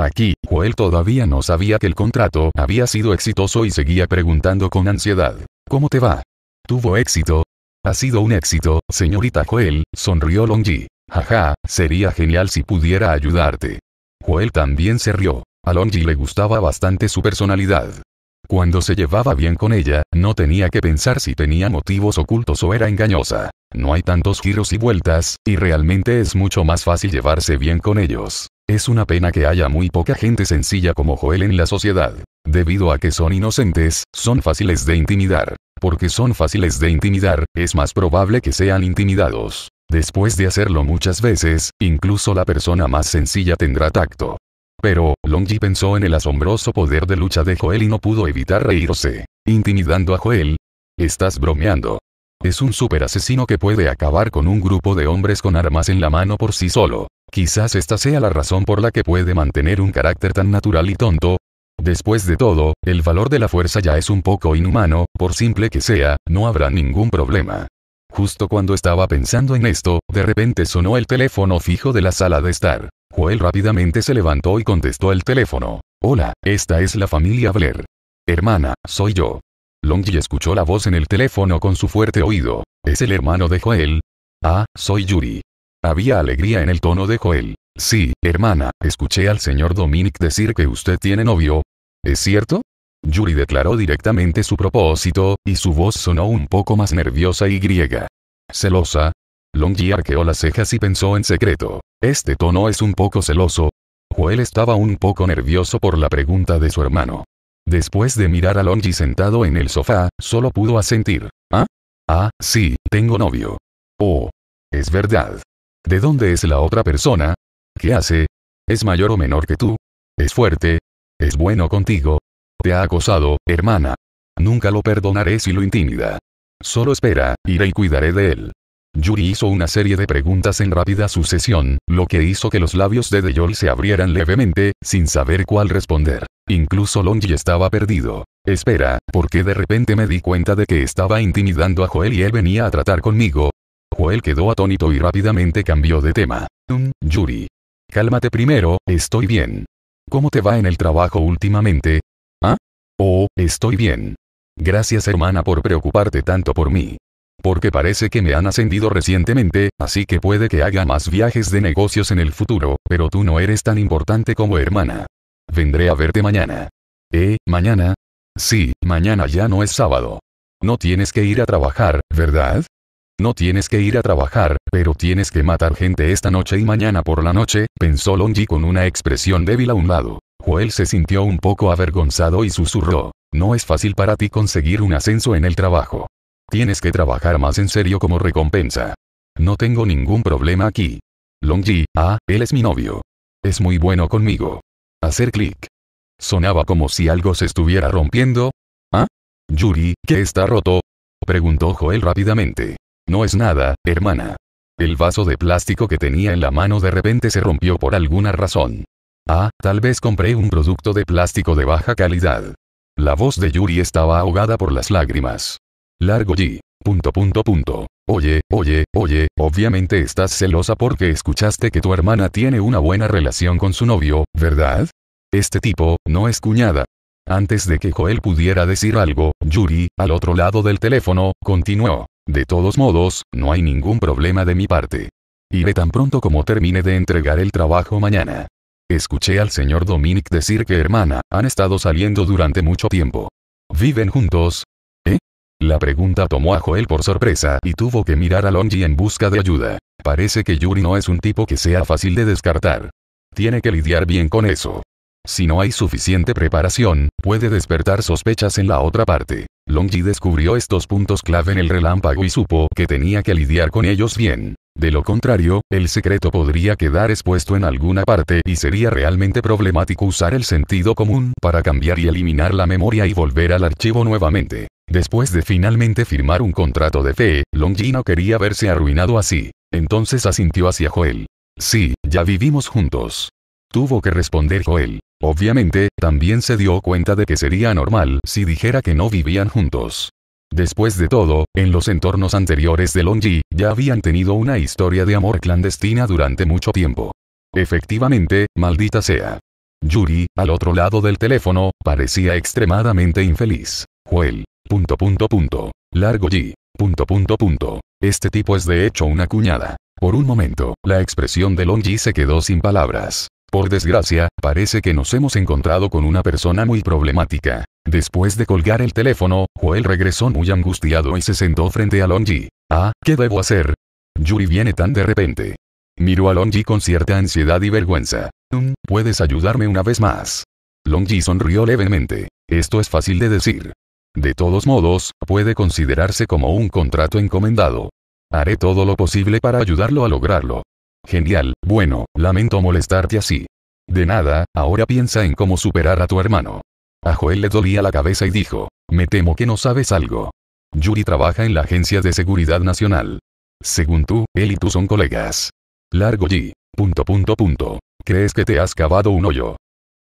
Aquí, Joel todavía no sabía que el contrato había sido exitoso y seguía preguntando con ansiedad. ¿Cómo te va? ¿Tuvo éxito? Ha sido un éxito, señorita Joel, sonrió Longji. Jaja, sería genial si pudiera ayudarte. Joel también se rió. A Longy le gustaba bastante su personalidad. Cuando se llevaba bien con ella, no tenía que pensar si tenía motivos ocultos o era engañosa. No hay tantos giros y vueltas, y realmente es mucho más fácil llevarse bien con ellos. Es una pena que haya muy poca gente sencilla como Joel en la sociedad. Debido a que son inocentes, son fáciles de intimidar. Porque son fáciles de intimidar, es más probable que sean intimidados. Después de hacerlo muchas veces, incluso la persona más sencilla tendrá tacto. Pero, Longji pensó en el asombroso poder de lucha de Joel y no pudo evitar reírse. Intimidando a Joel. Estás bromeando. Es un super asesino que puede acabar con un grupo de hombres con armas en la mano por sí solo. Quizás esta sea la razón por la que puede mantener un carácter tan natural y tonto. Después de todo, el valor de la fuerza ya es un poco inhumano, por simple que sea, no habrá ningún problema. Justo cuando estaba pensando en esto, de repente sonó el teléfono fijo de la sala de estar. Joel rápidamente se levantó y contestó el teléfono. Hola, esta es la familia Blair. Hermana, soy yo. Longy escuchó la voz en el teléfono con su fuerte oído. ¿Es el hermano de Joel? Ah, soy Yuri. Había alegría en el tono de Joel. Sí, hermana, escuché al señor Dominic decir que usted tiene novio. ¿Es cierto? Yuri declaró directamente su propósito, y su voz sonó un poco más nerviosa y griega. ¿Celosa? Longji arqueó las cejas y pensó en secreto. Este tono es un poco celoso. Joel estaba un poco nervioso por la pregunta de su hermano. Después de mirar a Longji sentado en el sofá, solo pudo asentir. ¿Ah? Ah, sí, tengo novio. Oh. Es verdad. ¿De dónde es la otra persona? ¿Qué hace? ¿Es mayor o menor que tú? ¿Es fuerte? ¿Es bueno contigo? Te ha acosado, hermana. Nunca lo perdonaré si lo intimida. Solo espera, iré y cuidaré de él. Yuri hizo una serie de preguntas en rápida sucesión, lo que hizo que los labios de Deyol se abrieran levemente, sin saber cuál responder. Incluso Longy estaba perdido. Espera, porque de repente me di cuenta de que estaba intimidando a Joel y él venía a tratar conmigo? Joel quedó atónito y rápidamente cambió de tema. Mm, Yuri. Cálmate primero, estoy bien. ¿Cómo te va en el trabajo últimamente? Oh, estoy bien. Gracias hermana por preocuparte tanto por mí. Porque parece que me han ascendido recientemente, así que puede que haga más viajes de negocios en el futuro, pero tú no eres tan importante como hermana. Vendré a verte mañana. ¿Eh, mañana? Sí, mañana ya no es sábado. No tienes que ir a trabajar, ¿verdad? No tienes que ir a trabajar, pero tienes que matar gente esta noche y mañana por la noche, pensó Longji con una expresión débil a un lado. Joel se sintió un poco avergonzado y susurró, no es fácil para ti conseguir un ascenso en el trabajo. Tienes que trabajar más en serio como recompensa. No tengo ningún problema aquí. Longji, ah, él es mi novio. Es muy bueno conmigo. Hacer clic. Sonaba como si algo se estuviera rompiendo. ¿Ah? Yuri, ¿qué está roto? Preguntó Joel rápidamente. No es nada, hermana. El vaso de plástico que tenía en la mano de repente se rompió por alguna razón. Ah, tal vez compré un producto de plástico de baja calidad. La voz de Yuri estaba ahogada por las lágrimas. Largo G. Punto punto punto. Oye, oye, oye, obviamente estás celosa porque escuchaste que tu hermana tiene una buena relación con su novio, ¿verdad? Este tipo, no es cuñada. Antes de que Joel pudiera decir algo, Yuri, al otro lado del teléfono, continuó. De todos modos, no hay ningún problema de mi parte. Iré tan pronto como termine de entregar el trabajo mañana. Escuché al señor Dominic decir que hermana, han estado saliendo durante mucho tiempo. ¿Viven juntos? ¿Eh? La pregunta tomó a Joel por sorpresa y tuvo que mirar a Longy en busca de ayuda. Parece que Yuri no es un tipo que sea fácil de descartar. Tiene que lidiar bien con eso. Si no hay suficiente preparación, puede despertar sospechas en la otra parte. Longji descubrió estos puntos clave en el relámpago y supo que tenía que lidiar con ellos bien. De lo contrario, el secreto podría quedar expuesto en alguna parte y sería realmente problemático usar el sentido común para cambiar y eliminar la memoria y volver al archivo nuevamente. Después de finalmente firmar un contrato de fe, Longino no quería verse arruinado así. Entonces asintió hacia Joel. Sí, ya vivimos juntos. Tuvo que responder Joel. Obviamente, también se dio cuenta de que sería normal si dijera que no vivían juntos. Después de todo, en los entornos anteriores de Longji, ya habían tenido una historia de amor clandestina durante mucho tiempo. Efectivamente, maldita sea. Yuri, al otro lado del teléfono, parecía extremadamente infeliz. Joel. Punto Largo G. Este tipo es de hecho una cuñada. Por un momento, la expresión de Longji se quedó sin palabras. Por desgracia, parece que nos hemos encontrado con una persona muy problemática. Después de colgar el teléfono, Joel regresó muy angustiado y se sentó frente a Longji. Ah, ¿qué debo hacer? Yuri viene tan de repente. Miró a Longji con cierta ansiedad y vergüenza. Mm, ¿Puedes ayudarme una vez más? Longji sonrió levemente. Esto es fácil de decir. De todos modos, puede considerarse como un contrato encomendado. Haré todo lo posible para ayudarlo a lograrlo. Genial, bueno, lamento molestarte así. De nada, ahora piensa en cómo superar a tu hermano. A Joel le dolía la cabeza y dijo, me temo que no sabes algo. Yuri trabaja en la Agencia de Seguridad Nacional. Según tú, él y tú son colegas. Largo G. Punto punto punto. ¿Crees que te has cavado un hoyo?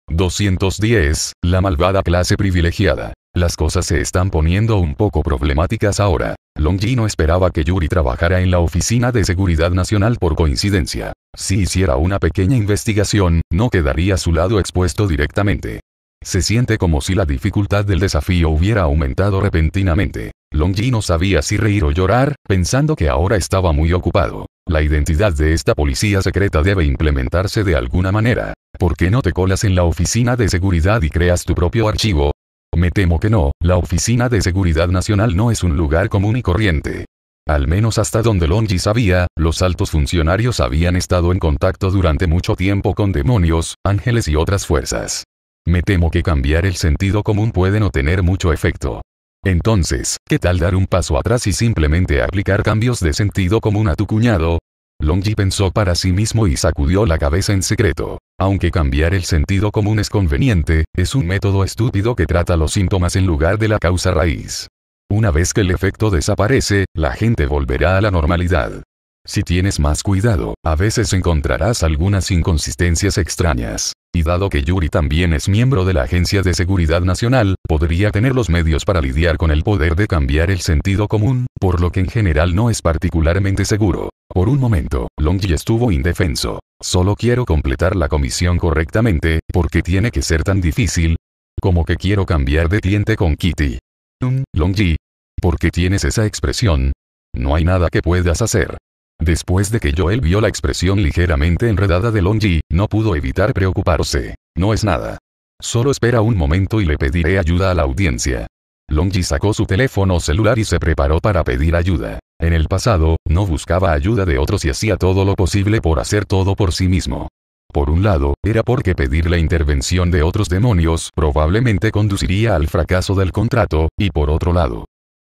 210. La malvada clase privilegiada. Las cosas se están poniendo un poco problemáticas ahora. Longji no esperaba que Yuri trabajara en la Oficina de Seguridad Nacional por coincidencia. Si hiciera una pequeña investigación, no quedaría a su lado expuesto directamente. Se siente como si la dificultad del desafío hubiera aumentado repentinamente. Longji no sabía si reír o llorar, pensando que ahora estaba muy ocupado. La identidad de esta policía secreta debe implementarse de alguna manera. ¿Por qué no te colas en la oficina de seguridad y creas tu propio archivo? Me temo que no, la Oficina de Seguridad Nacional no es un lugar común y corriente. Al menos hasta donde Longji sabía, los altos funcionarios habían estado en contacto durante mucho tiempo con demonios, ángeles y otras fuerzas. Me temo que cambiar el sentido común puede no tener mucho efecto. Entonces, ¿qué tal dar un paso atrás y simplemente aplicar cambios de sentido común a tu cuñado? Longji pensó para sí mismo y sacudió la cabeza en secreto. Aunque cambiar el sentido común es conveniente, es un método estúpido que trata los síntomas en lugar de la causa raíz. Una vez que el efecto desaparece, la gente volverá a la normalidad. Si tienes más cuidado, a veces encontrarás algunas inconsistencias extrañas. Y dado que Yuri también es miembro de la Agencia de Seguridad Nacional, podría tener los medios para lidiar con el poder de cambiar el sentido común, por lo que en general no es particularmente seguro. Por un momento, Longji estuvo indefenso. Solo quiero completar la comisión correctamente, porque tiene que ser tan difícil. Como que quiero cambiar de cliente con Kitty. Mm, Longji. ¿Por qué tienes esa expresión? No hay nada que puedas hacer. Después de que Joel vio la expresión ligeramente enredada de Longji, no pudo evitar preocuparse. No es nada. Solo espera un momento y le pediré ayuda a la audiencia. Longji sacó su teléfono celular y se preparó para pedir ayuda. En el pasado, no buscaba ayuda de otros y hacía todo lo posible por hacer todo por sí mismo. Por un lado, era porque pedir la intervención de otros demonios probablemente conduciría al fracaso del contrato, y por otro lado,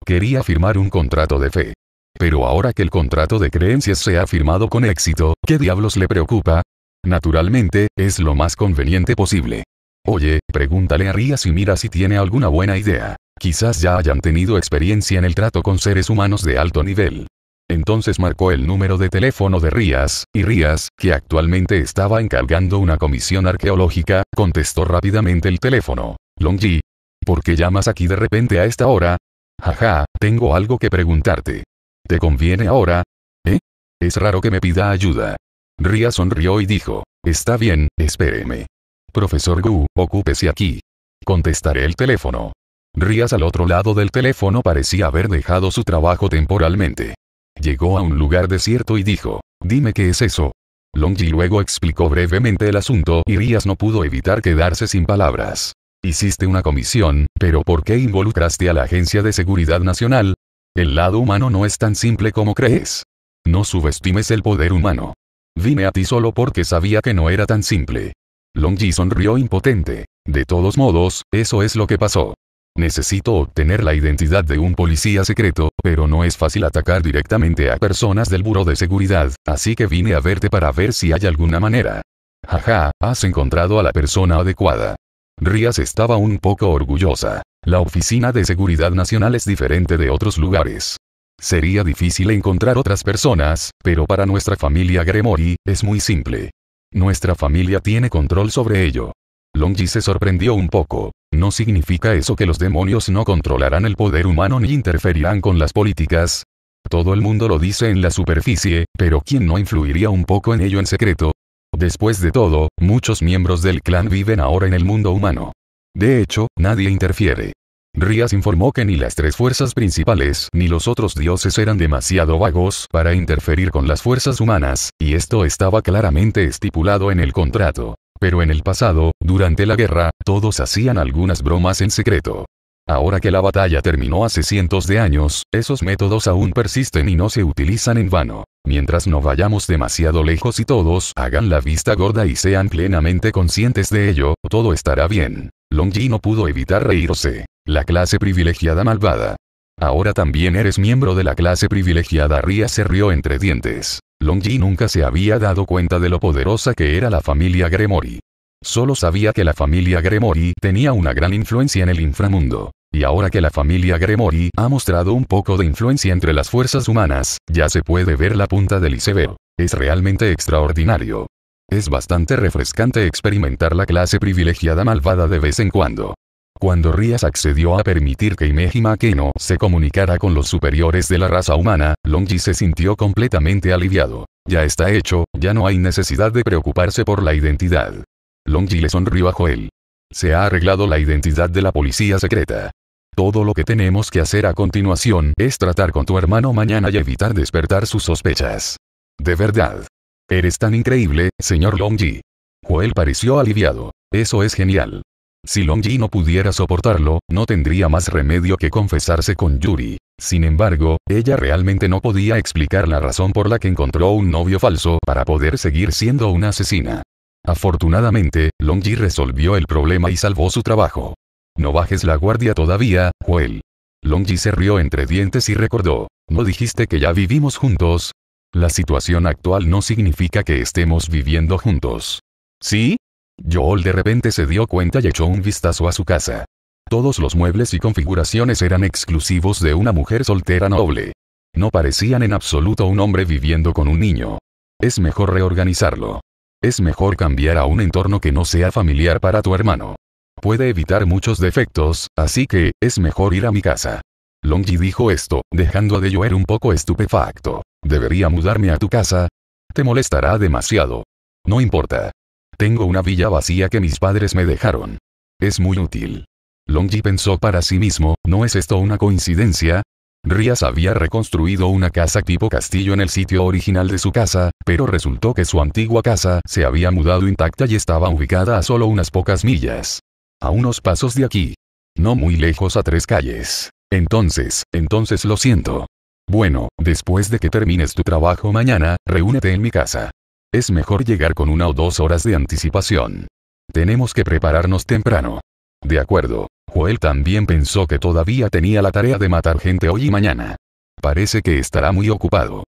quería firmar un contrato de fe. Pero ahora que el contrato de creencias se ha firmado con éxito, ¿qué diablos le preocupa? Naturalmente, es lo más conveniente posible. Oye, pregúntale a Rías y mira si tiene alguna buena idea. Quizás ya hayan tenido experiencia en el trato con seres humanos de alto nivel. Entonces marcó el número de teléfono de Rías, y Rías, que actualmente estaba encargando una comisión arqueológica, contestó rápidamente el teléfono. Longji. ¿Por qué llamas aquí de repente a esta hora? Jaja, tengo algo que preguntarte. ¿Te conviene ahora? ¿Eh? Es raro que me pida ayuda. Rías sonrió y dijo, está bien, espéreme. Profesor Gu, ocúpese aquí. Contestaré el teléfono. Rías al otro lado del teléfono parecía haber dejado su trabajo temporalmente. Llegó a un lugar desierto y dijo, dime qué es eso. Longji luego explicó brevemente el asunto y Rías no pudo evitar quedarse sin palabras. Hiciste una comisión, pero ¿por qué involucraste a la Agencia de Seguridad Nacional? El lado humano no es tan simple como crees. No subestimes el poder humano. Vine a ti solo porque sabía que no era tan simple. Longji sonrió impotente. De todos modos, eso es lo que pasó. Necesito obtener la identidad de un policía secreto, pero no es fácil atacar directamente a personas del buro de Seguridad, así que vine a verte para ver si hay alguna manera. Jaja, has encontrado a la persona adecuada. Rías estaba un poco orgullosa. La Oficina de Seguridad Nacional es diferente de otros lugares. Sería difícil encontrar otras personas, pero para nuestra familia Gremori, es muy simple. Nuestra familia tiene control sobre ello. Longji se sorprendió un poco. ¿No significa eso que los demonios no controlarán el poder humano ni interferirán con las políticas? Todo el mundo lo dice en la superficie, pero ¿quién no influiría un poco en ello en secreto? Después de todo, muchos miembros del clan viven ahora en el mundo humano. De hecho, nadie interfiere. Rías informó que ni las tres fuerzas principales ni los otros dioses eran demasiado vagos para interferir con las fuerzas humanas, y esto estaba claramente estipulado en el contrato. Pero en el pasado, durante la guerra, todos hacían algunas bromas en secreto. Ahora que la batalla terminó hace cientos de años, esos métodos aún persisten y no se utilizan en vano. Mientras no vayamos demasiado lejos y todos hagan la vista gorda y sean plenamente conscientes de ello, todo estará bien. Longji no pudo evitar reírse. La clase privilegiada malvada. Ahora también eres miembro de la clase privilegiada. Ria se rió entre dientes. Longji nunca se había dado cuenta de lo poderosa que era la familia Gremori. Solo sabía que la familia Gremori tenía una gran influencia en el inframundo. Y ahora que la familia Gremory ha mostrado un poco de influencia entre las fuerzas humanas, ya se puede ver la punta del iceberg. Es realmente extraordinario. Es bastante refrescante experimentar la clase privilegiada malvada de vez en cuando. Cuando Rías accedió a permitir que Imeji Makeno se comunicara con los superiores de la raza humana, Longji se sintió completamente aliviado. Ya está hecho, ya no hay necesidad de preocuparse por la identidad. Longji le sonrió a Joel. Se ha arreglado la identidad de la policía secreta. Todo lo que tenemos que hacer a continuación es tratar con tu hermano mañana y evitar despertar sus sospechas. De verdad. Eres tan increíble, señor Longji. Joel pareció aliviado. Eso es genial. Si Longji no pudiera soportarlo, no tendría más remedio que confesarse con Yuri. Sin embargo, ella realmente no podía explicar la razón por la que encontró un novio falso para poder seguir siendo una asesina. Afortunadamente, Longji resolvió el problema y salvó su trabajo. No bajes la guardia todavía, Joel. Longji se rió entre dientes y recordó. ¿No dijiste que ya vivimos juntos? La situación actual no significa que estemos viviendo juntos. ¿Sí? Joel de repente se dio cuenta y echó un vistazo a su casa. Todos los muebles y configuraciones eran exclusivos de una mujer soltera noble. No parecían en absoluto un hombre viviendo con un niño. Es mejor reorganizarlo. Es mejor cambiar a un entorno que no sea familiar para tu hermano. Puede evitar muchos defectos, así que, es mejor ir a mi casa. Longji dijo esto, dejando a Deyoer un poco estupefacto. ¿Debería mudarme a tu casa? Te molestará demasiado. No importa. Tengo una villa vacía que mis padres me dejaron. Es muy útil. Longji pensó para sí mismo, ¿no es esto una coincidencia? Rías había reconstruido una casa tipo castillo en el sitio original de su casa, pero resultó que su antigua casa se había mudado intacta y estaba ubicada a solo unas pocas millas. A unos pasos de aquí. No muy lejos a tres calles. Entonces, entonces lo siento. Bueno, después de que termines tu trabajo mañana, reúnete en mi casa. Es mejor llegar con una o dos horas de anticipación. Tenemos que prepararnos temprano. De acuerdo. Joel también pensó que todavía tenía la tarea de matar gente hoy y mañana. Parece que estará muy ocupado.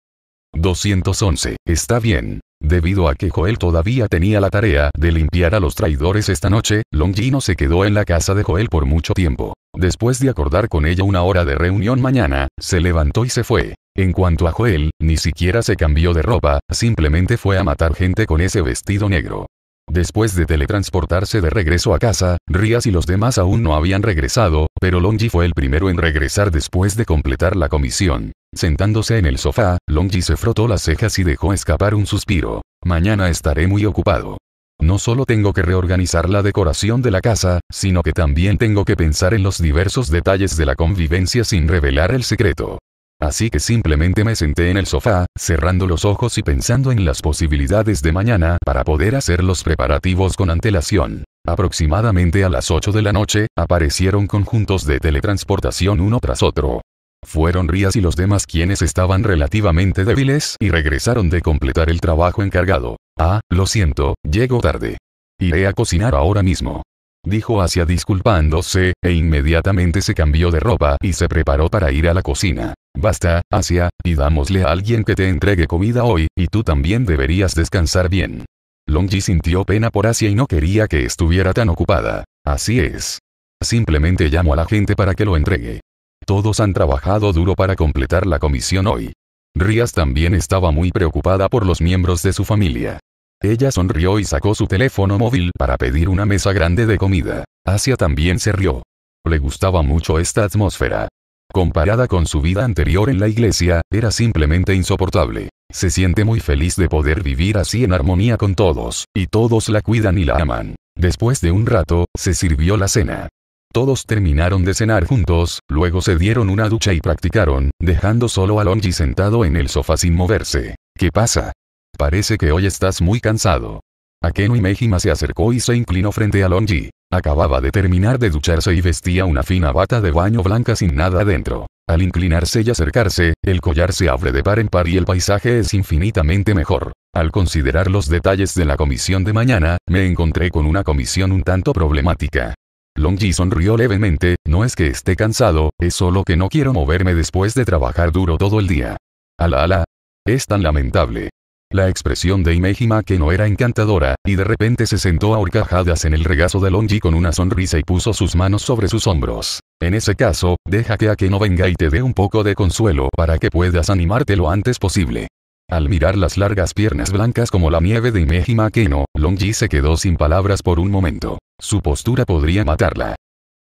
211. Está bien. Debido a que Joel todavía tenía la tarea de limpiar a los traidores esta noche, Longino se quedó en la casa de Joel por mucho tiempo. Después de acordar con ella una hora de reunión mañana, se levantó y se fue. En cuanto a Joel, ni siquiera se cambió de ropa, simplemente fue a matar gente con ese vestido negro. Después de teletransportarse de regreso a casa, Rías y los demás aún no habían regresado, pero Longji fue el primero en regresar después de completar la comisión. Sentándose en el sofá, Longji se frotó las cejas y dejó escapar un suspiro. Mañana estaré muy ocupado. No solo tengo que reorganizar la decoración de la casa, sino que también tengo que pensar en los diversos detalles de la convivencia sin revelar el secreto. Así que simplemente me senté en el sofá, cerrando los ojos y pensando en las posibilidades de mañana para poder hacer los preparativos con antelación. Aproximadamente a las 8 de la noche, aparecieron conjuntos de teletransportación uno tras otro. Fueron Rías y los demás quienes estaban relativamente débiles y regresaron de completar el trabajo encargado. Ah, lo siento, llego tarde. Iré a cocinar ahora mismo. Dijo hacia disculpándose, e inmediatamente se cambió de ropa y se preparó para ir a la cocina. Basta, Asia, y dámosle a alguien que te entregue comida hoy, y tú también deberías descansar bien. Longji sintió pena por Asia y no quería que estuviera tan ocupada. Así es. Simplemente llamo a la gente para que lo entregue. Todos han trabajado duro para completar la comisión hoy. Rías también estaba muy preocupada por los miembros de su familia. Ella sonrió y sacó su teléfono móvil para pedir una mesa grande de comida. Asia también se rió. Le gustaba mucho esta atmósfera comparada con su vida anterior en la iglesia, era simplemente insoportable. Se siente muy feliz de poder vivir así en armonía con todos, y todos la cuidan y la aman. Después de un rato, se sirvió la cena. Todos terminaron de cenar juntos, luego se dieron una ducha y practicaron, dejando solo a Longi sentado en el sofá sin moverse. ¿Qué pasa? Parece que hoy estás muy cansado. Akeno Mejima se acercó y se inclinó frente a Longji. Acababa de terminar de ducharse y vestía una fina bata de baño blanca sin nada dentro. Al inclinarse y acercarse, el collar se abre de par en par y el paisaje es infinitamente mejor. Al considerar los detalles de la comisión de mañana, me encontré con una comisión un tanto problemática. Longji sonrió levemente, no es que esté cansado, es solo que no quiero moverme después de trabajar duro todo el día. Alala. ala. Es tan lamentable. La expresión de Imeji que no era encantadora, y de repente se sentó a horcajadas en el regazo de Longji con una sonrisa y puso sus manos sobre sus hombros. En ese caso, deja que Akeno venga y te dé un poco de consuelo para que puedas animarte lo antes posible. Al mirar las largas piernas blancas como la nieve de Imeji Akeno, Longji se quedó sin palabras por un momento. Su postura podría matarla.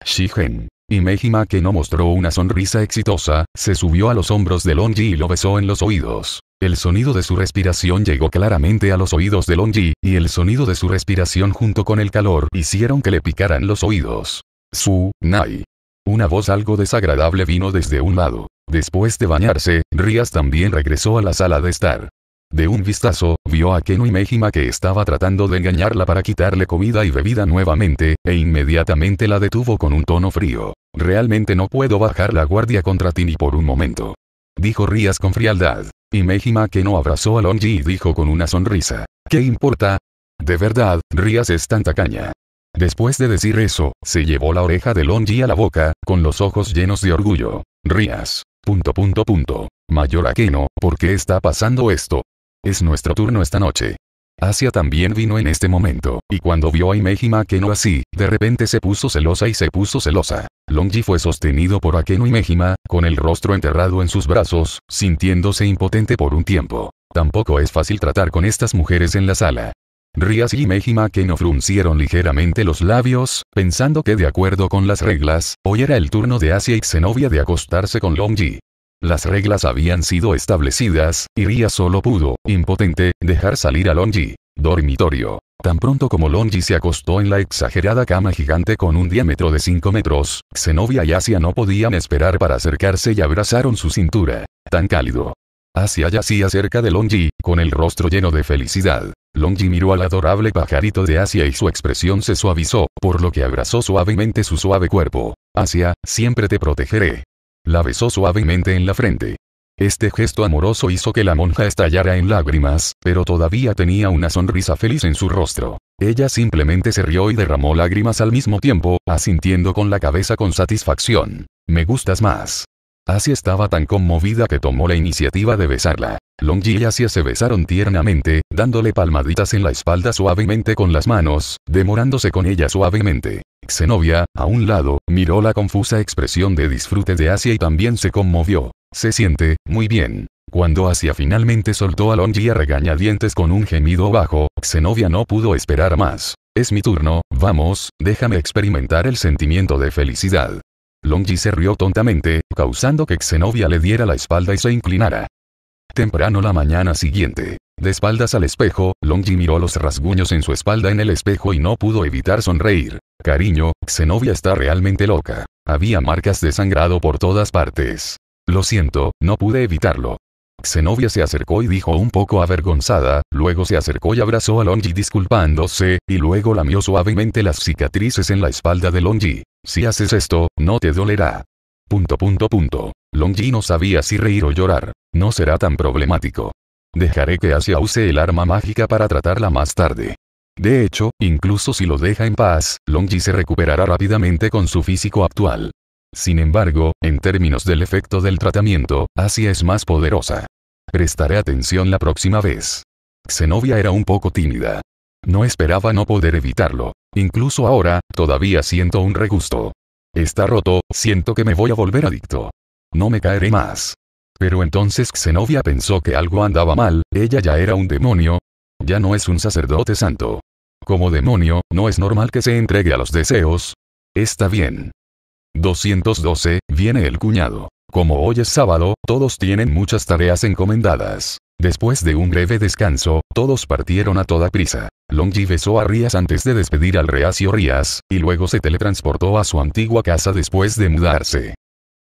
Shigen. Y Mejima que no mostró una sonrisa exitosa, se subió a los hombros de Longji y lo besó en los oídos. El sonido de su respiración llegó claramente a los oídos de Longji, y el sonido de su respiración junto con el calor hicieron que le picaran los oídos. Su, Nai. Una voz algo desagradable vino desde un lado. Después de bañarse, Rías también regresó a la sala de estar. De un vistazo, vio a Keno y Mejima que estaba tratando de engañarla para quitarle comida y bebida nuevamente, e inmediatamente la detuvo con un tono frío. Realmente no puedo bajar la guardia contra ti ni por un momento. Dijo Rías con frialdad. Y Mejima que no abrazó a Longi y dijo con una sonrisa. ¿Qué importa? De verdad, Rías es tanta caña. Después de decir eso, se llevó la oreja de Longi a la boca, con los ojos llenos de orgullo. Rías. Punto punto punto. Mayor Akeno, ¿por qué está pasando esto? Es nuestro turno esta noche. Asia también vino en este momento, y cuando vio a que Akeno así, de repente se puso celosa y se puso celosa. Longji fue sostenido por Akeno Imejima, con el rostro enterrado en sus brazos, sintiéndose impotente por un tiempo. Tampoco es fácil tratar con estas mujeres en la sala. Rias y que Akeno fruncieron ligeramente los labios, pensando que de acuerdo con las reglas, hoy era el turno de Asia y Xenobia de acostarse con Longji. Las reglas habían sido establecidas, y Ria solo pudo, impotente, dejar salir a Longi. Dormitorio. Tan pronto como Longi se acostó en la exagerada cama gigante con un diámetro de 5 metros, Zenobia y Asia no podían esperar para acercarse y abrazaron su cintura. Tan cálido. Asia yacía cerca de Longi, con el rostro lleno de felicidad. Longi miró al adorable pajarito de Asia y su expresión se suavizó, por lo que abrazó suavemente su suave cuerpo. Asia, siempre te protegeré. La besó suavemente en la frente. Este gesto amoroso hizo que la monja estallara en lágrimas, pero todavía tenía una sonrisa feliz en su rostro. Ella simplemente se rió y derramó lágrimas al mismo tiempo, asintiendo con la cabeza con satisfacción. Me gustas más. Asia estaba tan conmovida que tomó la iniciativa de besarla. Long y Asia se besaron tiernamente, dándole palmaditas en la espalda suavemente con las manos, demorándose con ella suavemente. Xenovia, a un lado, miró la confusa expresión de disfrute de Asia y también se conmovió. Se siente, muy bien. Cuando Asia finalmente soltó a Longi a regañadientes con un gemido bajo, Xenovia no pudo esperar más. Es mi turno, vamos, déjame experimentar el sentimiento de felicidad. Longi se rió tontamente, causando que Xenovia le diera la espalda y se inclinara. Temprano la mañana siguiente, de espaldas al espejo, Longji miró los rasguños en su espalda en el espejo y no pudo evitar sonreír. Cariño, Xenobia está realmente loca. Había marcas de sangrado por todas partes. Lo siento, no pude evitarlo. Xenobia se acercó y dijo un poco avergonzada, luego se acercó y abrazó a Longji, disculpándose, y luego lamió suavemente las cicatrices en la espalda de Longji. Si haces esto, no te dolerá. Punto punto punto. Longji no sabía si reír o llorar. No será tan problemático. Dejaré que Asia use el arma mágica para tratarla más tarde. De hecho, incluso si lo deja en paz, Longji se recuperará rápidamente con su físico actual. Sin embargo, en términos del efecto del tratamiento, Asia es más poderosa. Prestaré atención la próxima vez. Xenovia era un poco tímida. No esperaba no poder evitarlo. Incluso ahora, todavía siento un regusto. Está roto, siento que me voy a volver adicto. No me caeré más. Pero entonces Xenovia pensó que algo andaba mal, ella ya era un demonio. Ya no es un sacerdote santo. Como demonio, no es normal que se entregue a los deseos. Está bien. 212, viene el cuñado. Como hoy es sábado, todos tienen muchas tareas encomendadas. Después de un breve descanso, todos partieron a toda prisa. Longi besó a Rías antes de despedir al reacio Rías, y luego se teletransportó a su antigua casa después de mudarse.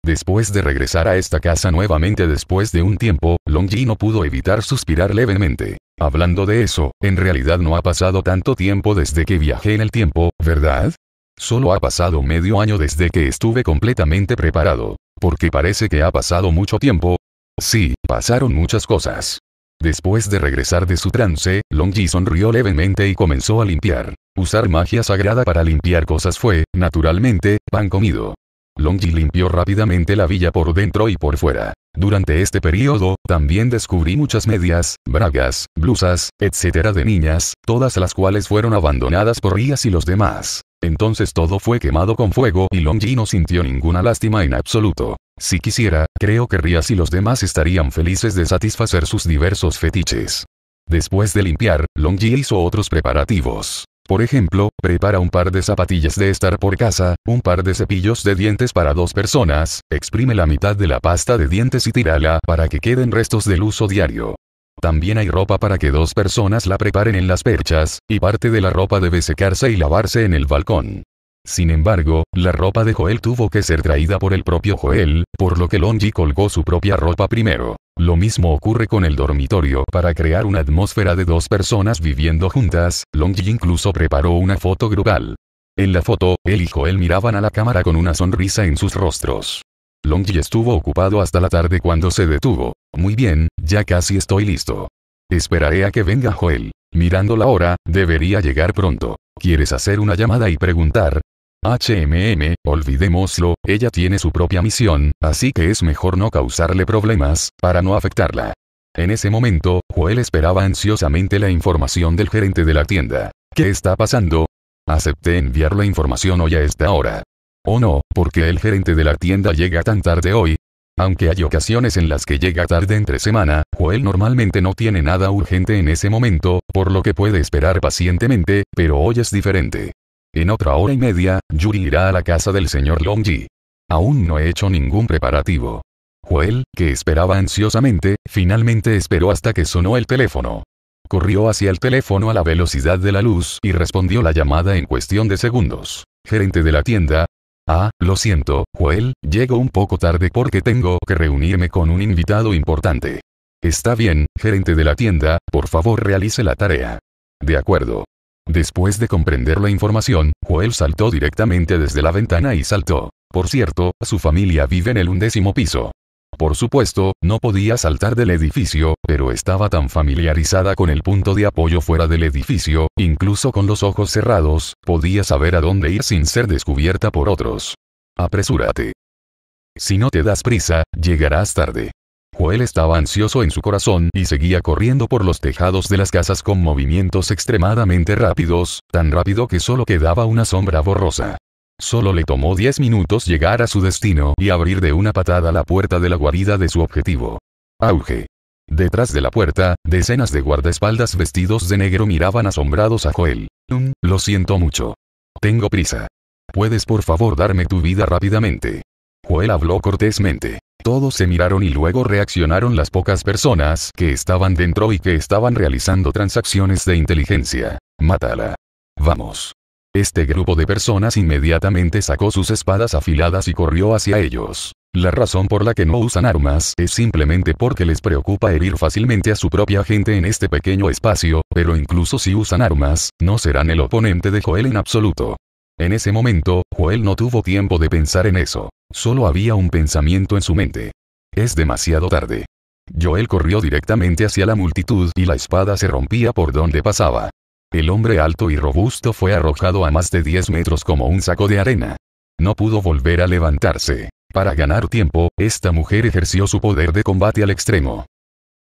Después de regresar a esta casa nuevamente después de un tiempo, Longji no pudo evitar suspirar levemente. Hablando de eso, en realidad no ha pasado tanto tiempo desde que viajé en el tiempo, ¿verdad? Solo ha pasado medio año desde que estuve completamente preparado. Porque parece que ha pasado mucho tiempo. Sí, pasaron muchas cosas. Después de regresar de su trance, Longji sonrió levemente y comenzó a limpiar. Usar magia sagrada para limpiar cosas fue, naturalmente, pan comido. Longji limpió rápidamente la villa por dentro y por fuera. Durante este periodo, también descubrí muchas medias, bragas, blusas, etcétera de niñas, todas las cuales fueron abandonadas por Rías y los demás. Entonces todo fue quemado con fuego y Longji no sintió ninguna lástima en absoluto. Si quisiera, creo que Rías y los demás estarían felices de satisfacer sus diversos fetiches. Después de limpiar, Longji hizo otros preparativos. Por ejemplo, prepara un par de zapatillas de estar por casa, un par de cepillos de dientes para dos personas, exprime la mitad de la pasta de dientes y tírala para que queden restos del uso diario. También hay ropa para que dos personas la preparen en las perchas, y parte de la ropa debe secarse y lavarse en el balcón. Sin embargo, la ropa de Joel tuvo que ser traída por el propio Joel, por lo que Longi colgó su propia ropa primero. Lo mismo ocurre con el dormitorio para crear una atmósfera de dos personas viviendo juntas, Longji incluso preparó una foto grupal. En la foto, él y Joel miraban a la cámara con una sonrisa en sus rostros. Longji estuvo ocupado hasta la tarde cuando se detuvo. Muy bien, ya casi estoy listo. Esperaré a que venga Joel. Mirando la hora, debería llegar pronto. ¿Quieres hacer una llamada y preguntar, HMM, olvidémoslo, ella tiene su propia misión, así que es mejor no causarle problemas, para no afectarla. En ese momento, Joel esperaba ansiosamente la información del gerente de la tienda. ¿Qué está pasando? Acepté enviar la información hoy a esta hora. ¿O no, porque el gerente de la tienda llega tan tarde hoy? Aunque hay ocasiones en las que llega tarde entre semana, Joel normalmente no tiene nada urgente en ese momento, por lo que puede esperar pacientemente, pero hoy es diferente. En otra hora y media, Yuri irá a la casa del señor Longji. Aún no he hecho ningún preparativo. Joel, que esperaba ansiosamente, finalmente esperó hasta que sonó el teléfono. Corrió hacia el teléfono a la velocidad de la luz y respondió la llamada en cuestión de segundos. Gerente de la tienda. Ah, lo siento, Joel, llego un poco tarde porque tengo que reunirme con un invitado importante. Está bien, gerente de la tienda, por favor realice la tarea. De acuerdo. Después de comprender la información, Joel saltó directamente desde la ventana y saltó. Por cierto, su familia vive en el undécimo piso. Por supuesto, no podía saltar del edificio, pero estaba tan familiarizada con el punto de apoyo fuera del edificio, incluso con los ojos cerrados, podía saber a dónde ir sin ser descubierta por otros. Apresúrate. Si no te das prisa, llegarás tarde. Joel estaba ansioso en su corazón y seguía corriendo por los tejados de las casas con movimientos extremadamente rápidos, tan rápido que solo quedaba una sombra borrosa. Solo le tomó 10 minutos llegar a su destino y abrir de una patada la puerta de la guarida de su objetivo. Auge. Detrás de la puerta, decenas de guardaespaldas vestidos de negro miraban asombrados a Joel. Mm, lo siento mucho. Tengo prisa. ¿Puedes por favor darme tu vida rápidamente? Joel habló cortésmente. Todos se miraron y luego reaccionaron las pocas personas que estaban dentro y que estaban realizando transacciones de inteligencia. Mátala. Vamos. Este grupo de personas inmediatamente sacó sus espadas afiladas y corrió hacia ellos. La razón por la que no usan armas es simplemente porque les preocupa herir fácilmente a su propia gente en este pequeño espacio, pero incluso si usan armas, no serán el oponente de Joel en absoluto. En ese momento, Joel no tuvo tiempo de pensar en eso. Solo había un pensamiento en su mente. Es demasiado tarde. Joel corrió directamente hacia la multitud y la espada se rompía por donde pasaba. El hombre alto y robusto fue arrojado a más de 10 metros como un saco de arena. No pudo volver a levantarse. Para ganar tiempo, esta mujer ejerció su poder de combate al extremo.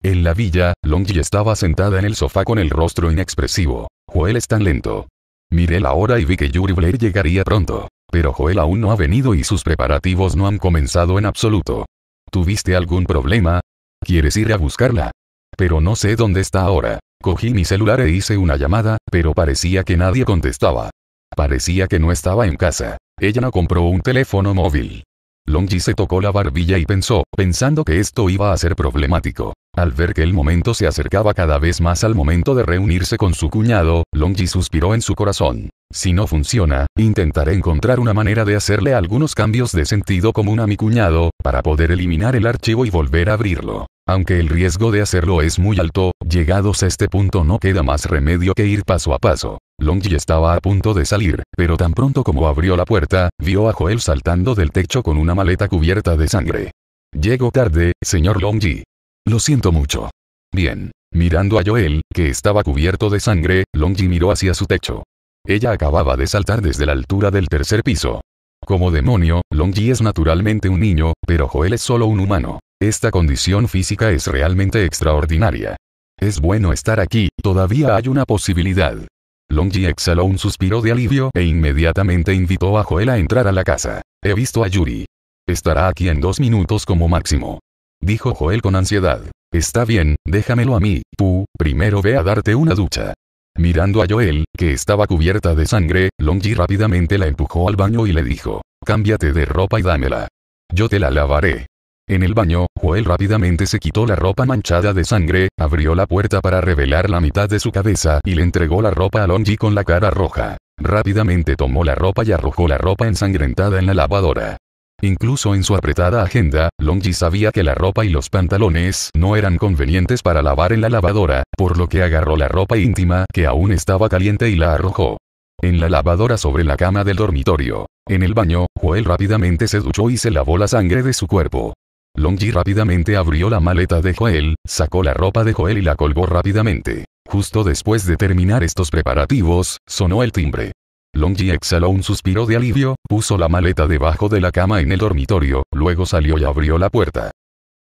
En la villa, Longji estaba sentada en el sofá con el rostro inexpresivo. Joel es tan lento. Miré la hora y vi que Yuri Blair llegaría pronto. Pero Joel aún no ha venido y sus preparativos no han comenzado en absoluto. ¿Tuviste algún problema? ¿Quieres ir a buscarla? Pero no sé dónde está ahora. Cogí mi celular e hice una llamada, pero parecía que nadie contestaba. Parecía que no estaba en casa. Ella no compró un teléfono móvil. Longji se tocó la barbilla y pensó, pensando que esto iba a ser problemático. Al ver que el momento se acercaba cada vez más al momento de reunirse con su cuñado, Longji suspiró en su corazón. Si no funciona, intentaré encontrar una manera de hacerle algunos cambios de sentido común a mi cuñado, para poder eliminar el archivo y volver a abrirlo. Aunque el riesgo de hacerlo es muy alto, llegados a este punto no queda más remedio que ir paso a paso. Longji estaba a punto de salir, pero tan pronto como abrió la puerta, vio a Joel saltando del techo con una maleta cubierta de sangre. Llego tarde, señor Longji. Lo siento mucho. Bien. Mirando a Joel, que estaba cubierto de sangre, Longji miró hacia su techo. Ella acababa de saltar desde la altura del tercer piso. Como demonio, Longji es naturalmente un niño, pero Joel es solo un humano. Esta condición física es realmente extraordinaria. Es bueno estar aquí, todavía hay una posibilidad. Longji exhaló un suspiro de alivio e inmediatamente invitó a Joel a entrar a la casa. He visto a Yuri. Estará aquí en dos minutos como máximo dijo Joel con ansiedad. Está bien, déjamelo a mí, tú, primero ve a darte una ducha. Mirando a Joel, que estaba cubierta de sangre, Longji rápidamente la empujó al baño y le dijo, cámbiate de ropa y dámela. Yo te la lavaré. En el baño, Joel rápidamente se quitó la ropa manchada de sangre, abrió la puerta para revelar la mitad de su cabeza y le entregó la ropa a Longji con la cara roja. Rápidamente tomó la ropa y arrojó la ropa ensangrentada en la lavadora. Incluso en su apretada agenda, Longji sabía que la ropa y los pantalones no eran convenientes para lavar en la lavadora, por lo que agarró la ropa íntima que aún estaba caliente y la arrojó. En la lavadora sobre la cama del dormitorio. En el baño, Joel rápidamente se duchó y se lavó la sangre de su cuerpo. Longji rápidamente abrió la maleta de Joel, sacó la ropa de Joel y la colgó rápidamente. Justo después de terminar estos preparativos, sonó el timbre. Longy exhaló un suspiro de alivio, puso la maleta debajo de la cama en el dormitorio, luego salió y abrió la puerta.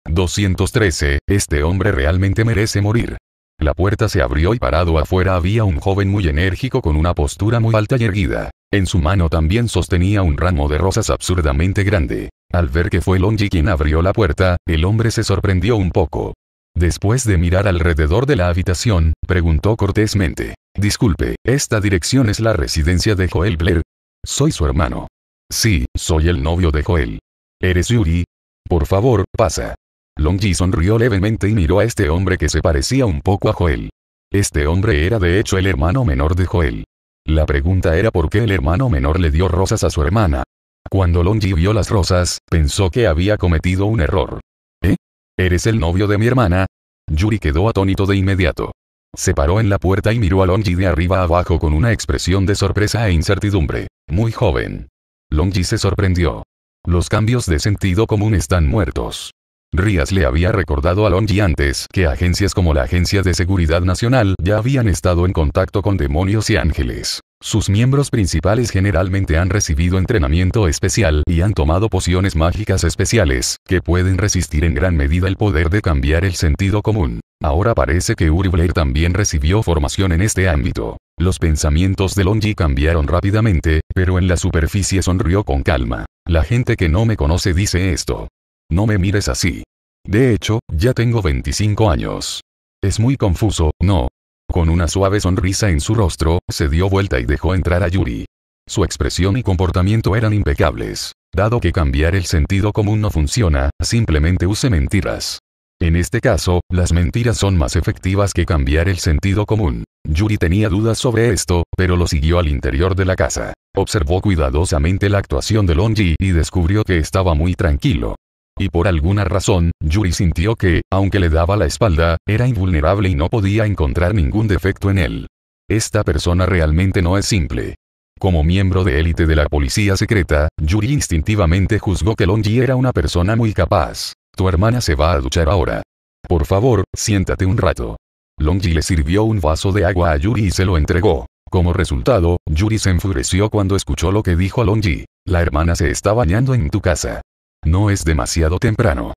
213. Este hombre realmente merece morir. La puerta se abrió y parado afuera había un joven muy enérgico con una postura muy alta y erguida. En su mano también sostenía un ramo de rosas absurdamente grande. Al ver que fue Longy quien abrió la puerta, el hombre se sorprendió un poco. Después de mirar alrededor de la habitación, preguntó cortésmente. Disculpe, ¿esta dirección es la residencia de Joel Blair? Soy su hermano. Sí, soy el novio de Joel. ¿Eres Yuri? Por favor, pasa. Longji sonrió levemente y miró a este hombre que se parecía un poco a Joel. Este hombre era de hecho el hermano menor de Joel. La pregunta era por qué el hermano menor le dio rosas a su hermana. Cuando Longji vio las rosas, pensó que había cometido un error. ¿Eh? ¿Eres el novio de mi hermana? Yuri quedó atónito de inmediato. Se paró en la puerta y miró a Longji de arriba abajo con una expresión de sorpresa e incertidumbre. Muy joven. Longji se sorprendió. Los cambios de sentido común están muertos. Rías le había recordado a Longji antes que agencias como la Agencia de Seguridad Nacional ya habían estado en contacto con demonios y ángeles. Sus miembros principales generalmente han recibido entrenamiento especial y han tomado pociones mágicas especiales, que pueden resistir en gran medida el poder de cambiar el sentido común. Ahora parece que Uri Blair también recibió formación en este ámbito. Los pensamientos de Longi cambiaron rápidamente, pero en la superficie sonrió con calma. La gente que no me conoce dice esto. No me mires así. De hecho, ya tengo 25 años. Es muy confuso, ¿no? Con una suave sonrisa en su rostro, se dio vuelta y dejó entrar a Yuri. Su expresión y comportamiento eran impecables. Dado que cambiar el sentido común no funciona, simplemente use mentiras. En este caso, las mentiras son más efectivas que cambiar el sentido común. Yuri tenía dudas sobre esto, pero lo siguió al interior de la casa. Observó cuidadosamente la actuación de Longji y descubrió que estaba muy tranquilo. Y por alguna razón, Yuri sintió que, aunque le daba la espalda, era invulnerable y no podía encontrar ningún defecto en él. Esta persona realmente no es simple. Como miembro de élite de la policía secreta, Yuri instintivamente juzgó que Longji era una persona muy capaz. Tu hermana se va a duchar ahora. Por favor, siéntate un rato. Longji le sirvió un vaso de agua a Yuri y se lo entregó. Como resultado, Yuri se enfureció cuando escuchó lo que dijo Longji. La hermana se está bañando en tu casa. No es demasiado temprano.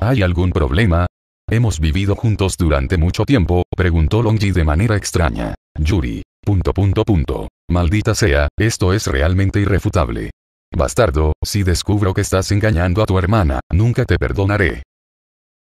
¿Hay algún problema? Hemos vivido juntos durante mucho tiempo, preguntó Longji de manera extraña. Yuri. Punto punto punto. Maldita sea, esto es realmente irrefutable. Bastardo, si descubro que estás engañando a tu hermana, nunca te perdonaré.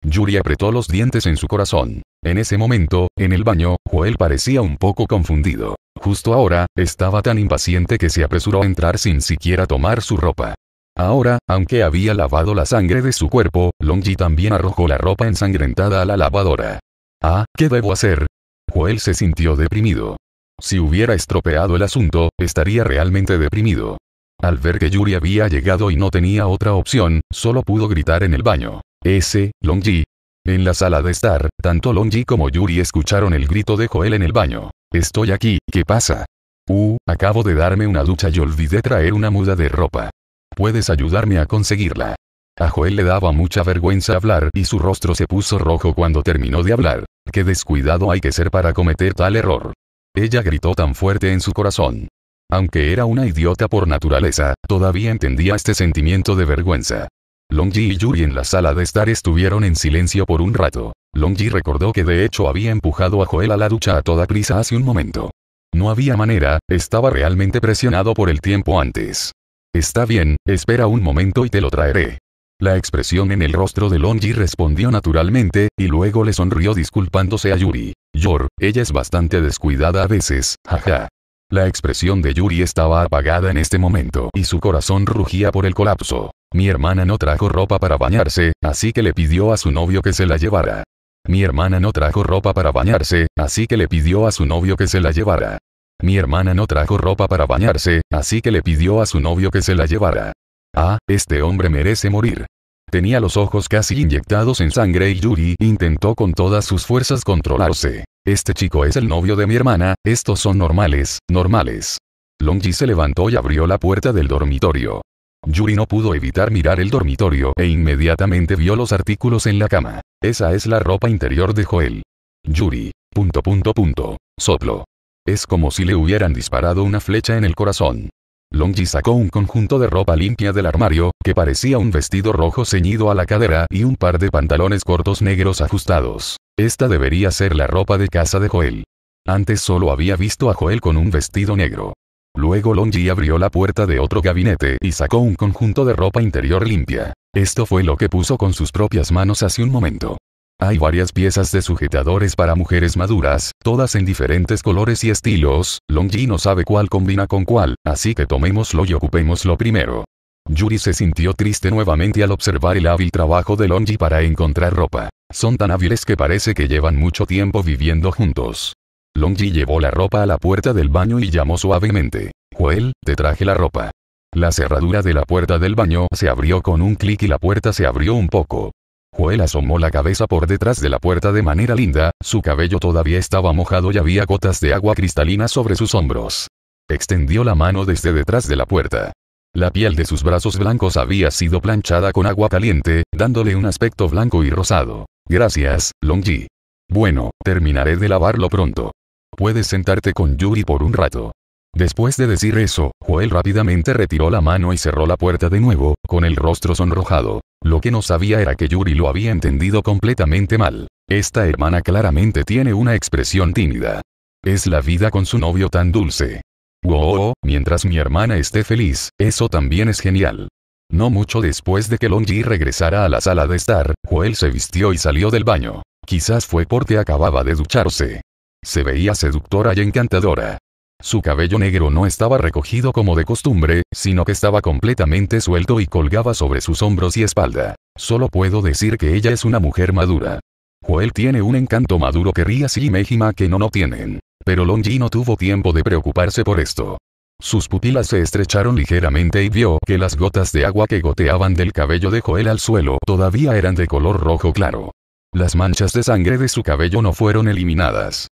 Yuri apretó los dientes en su corazón. En ese momento, en el baño, Joel parecía un poco confundido. Justo ahora, estaba tan impaciente que se apresuró a entrar sin siquiera tomar su ropa. Ahora, aunque había lavado la sangre de su cuerpo, Longji también arrojó la ropa ensangrentada a la lavadora. Ah, ¿qué debo hacer? Joel se sintió deprimido. Si hubiera estropeado el asunto, estaría realmente deprimido. Al ver que Yuri había llegado y no tenía otra opción, solo pudo gritar en el baño. S. Longji. En la sala de estar, tanto Longji como Yuri escucharon el grito de Joel en el baño. Estoy aquí, ¿qué pasa? Uh, acabo de darme una ducha y olvidé traer una muda de ropa. ¿Puedes ayudarme a conseguirla? A Joel le daba mucha vergüenza hablar y su rostro se puso rojo cuando terminó de hablar. Qué descuidado hay que ser para cometer tal error. Ella gritó tan fuerte en su corazón. Aunque era una idiota por naturaleza, todavía entendía este sentimiento de vergüenza. Longji y Yuri en la sala de estar estuvieron en silencio por un rato. Longji recordó que de hecho había empujado a Joel a la ducha a toda prisa hace un momento. No había manera, estaba realmente presionado por el tiempo antes. Está bien, espera un momento y te lo traeré. La expresión en el rostro de Longji respondió naturalmente, y luego le sonrió disculpándose a Yuri. Yor, ella es bastante descuidada a veces, jaja. La expresión de Yuri estaba apagada en este momento y su corazón rugía por el colapso. Mi hermana no trajo ropa para bañarse, así que le pidió a su novio que se la llevara. Mi hermana no trajo ropa para bañarse, así que le pidió a su novio que se la llevara. Mi hermana no trajo ropa para bañarse, así que le pidió a su novio que se la llevara. Ah, este hombre merece morir. Tenía los ojos casi inyectados en sangre y Yuri intentó con todas sus fuerzas controlarse. Este chico es el novio de mi hermana, estos son normales, normales. Longji se levantó y abrió la puerta del dormitorio. Yuri no pudo evitar mirar el dormitorio e inmediatamente vio los artículos en la cama. Esa es la ropa interior de Joel. Yuri. Punto punto punto. Soplo. Es como si le hubieran disparado una flecha en el corazón. Longji sacó un conjunto de ropa limpia del armario, que parecía un vestido rojo ceñido a la cadera y un par de pantalones cortos negros ajustados. Esta debería ser la ropa de casa de Joel. Antes solo había visto a Joel con un vestido negro. Luego Longji abrió la puerta de otro gabinete y sacó un conjunto de ropa interior limpia. Esto fue lo que puso con sus propias manos hace un momento. Hay varias piezas de sujetadores para mujeres maduras, todas en diferentes colores y estilos, Longji no sabe cuál combina con cuál, así que tomémoslo y ocupémoslo primero. Yuri se sintió triste nuevamente al observar el hábil trabajo de Longji para encontrar ropa. Son tan hábiles que parece que llevan mucho tiempo viviendo juntos. Longji llevó la ropa a la puerta del baño y llamó suavemente. Joel, te traje la ropa. La cerradura de la puerta del baño se abrió con un clic y la puerta se abrió un poco. Joel asomó la cabeza por detrás de la puerta de manera linda, su cabello todavía estaba mojado y había gotas de agua cristalina sobre sus hombros. Extendió la mano desde detrás de la puerta. La piel de sus brazos blancos había sido planchada con agua caliente, dándole un aspecto blanco y rosado. Gracias, Longji. Bueno, terminaré de lavarlo pronto. Puedes sentarte con Yuri por un rato. Después de decir eso, Joel rápidamente retiró la mano y cerró la puerta de nuevo, con el rostro sonrojado. Lo que no sabía era que Yuri lo había entendido completamente mal. Esta hermana claramente tiene una expresión tímida. Es la vida con su novio tan dulce. Wow, mientras mi hermana esté feliz, eso también es genial. No mucho después de que Longji regresara a la sala de estar, Joel se vistió y salió del baño. Quizás fue porque acababa de ducharse. Se veía seductora y encantadora. Su cabello negro no estaba recogido como de costumbre, sino que estaba completamente suelto y colgaba sobre sus hombros y espalda. Solo puedo decir que ella es una mujer madura. Joel tiene un encanto maduro que Rías y Mejima que no no tienen. Pero Longji no tuvo tiempo de preocuparse por esto. Sus pupilas se estrecharon ligeramente y vio que las gotas de agua que goteaban del cabello de Joel al suelo todavía eran de color rojo claro. Las manchas de sangre de su cabello no fueron eliminadas.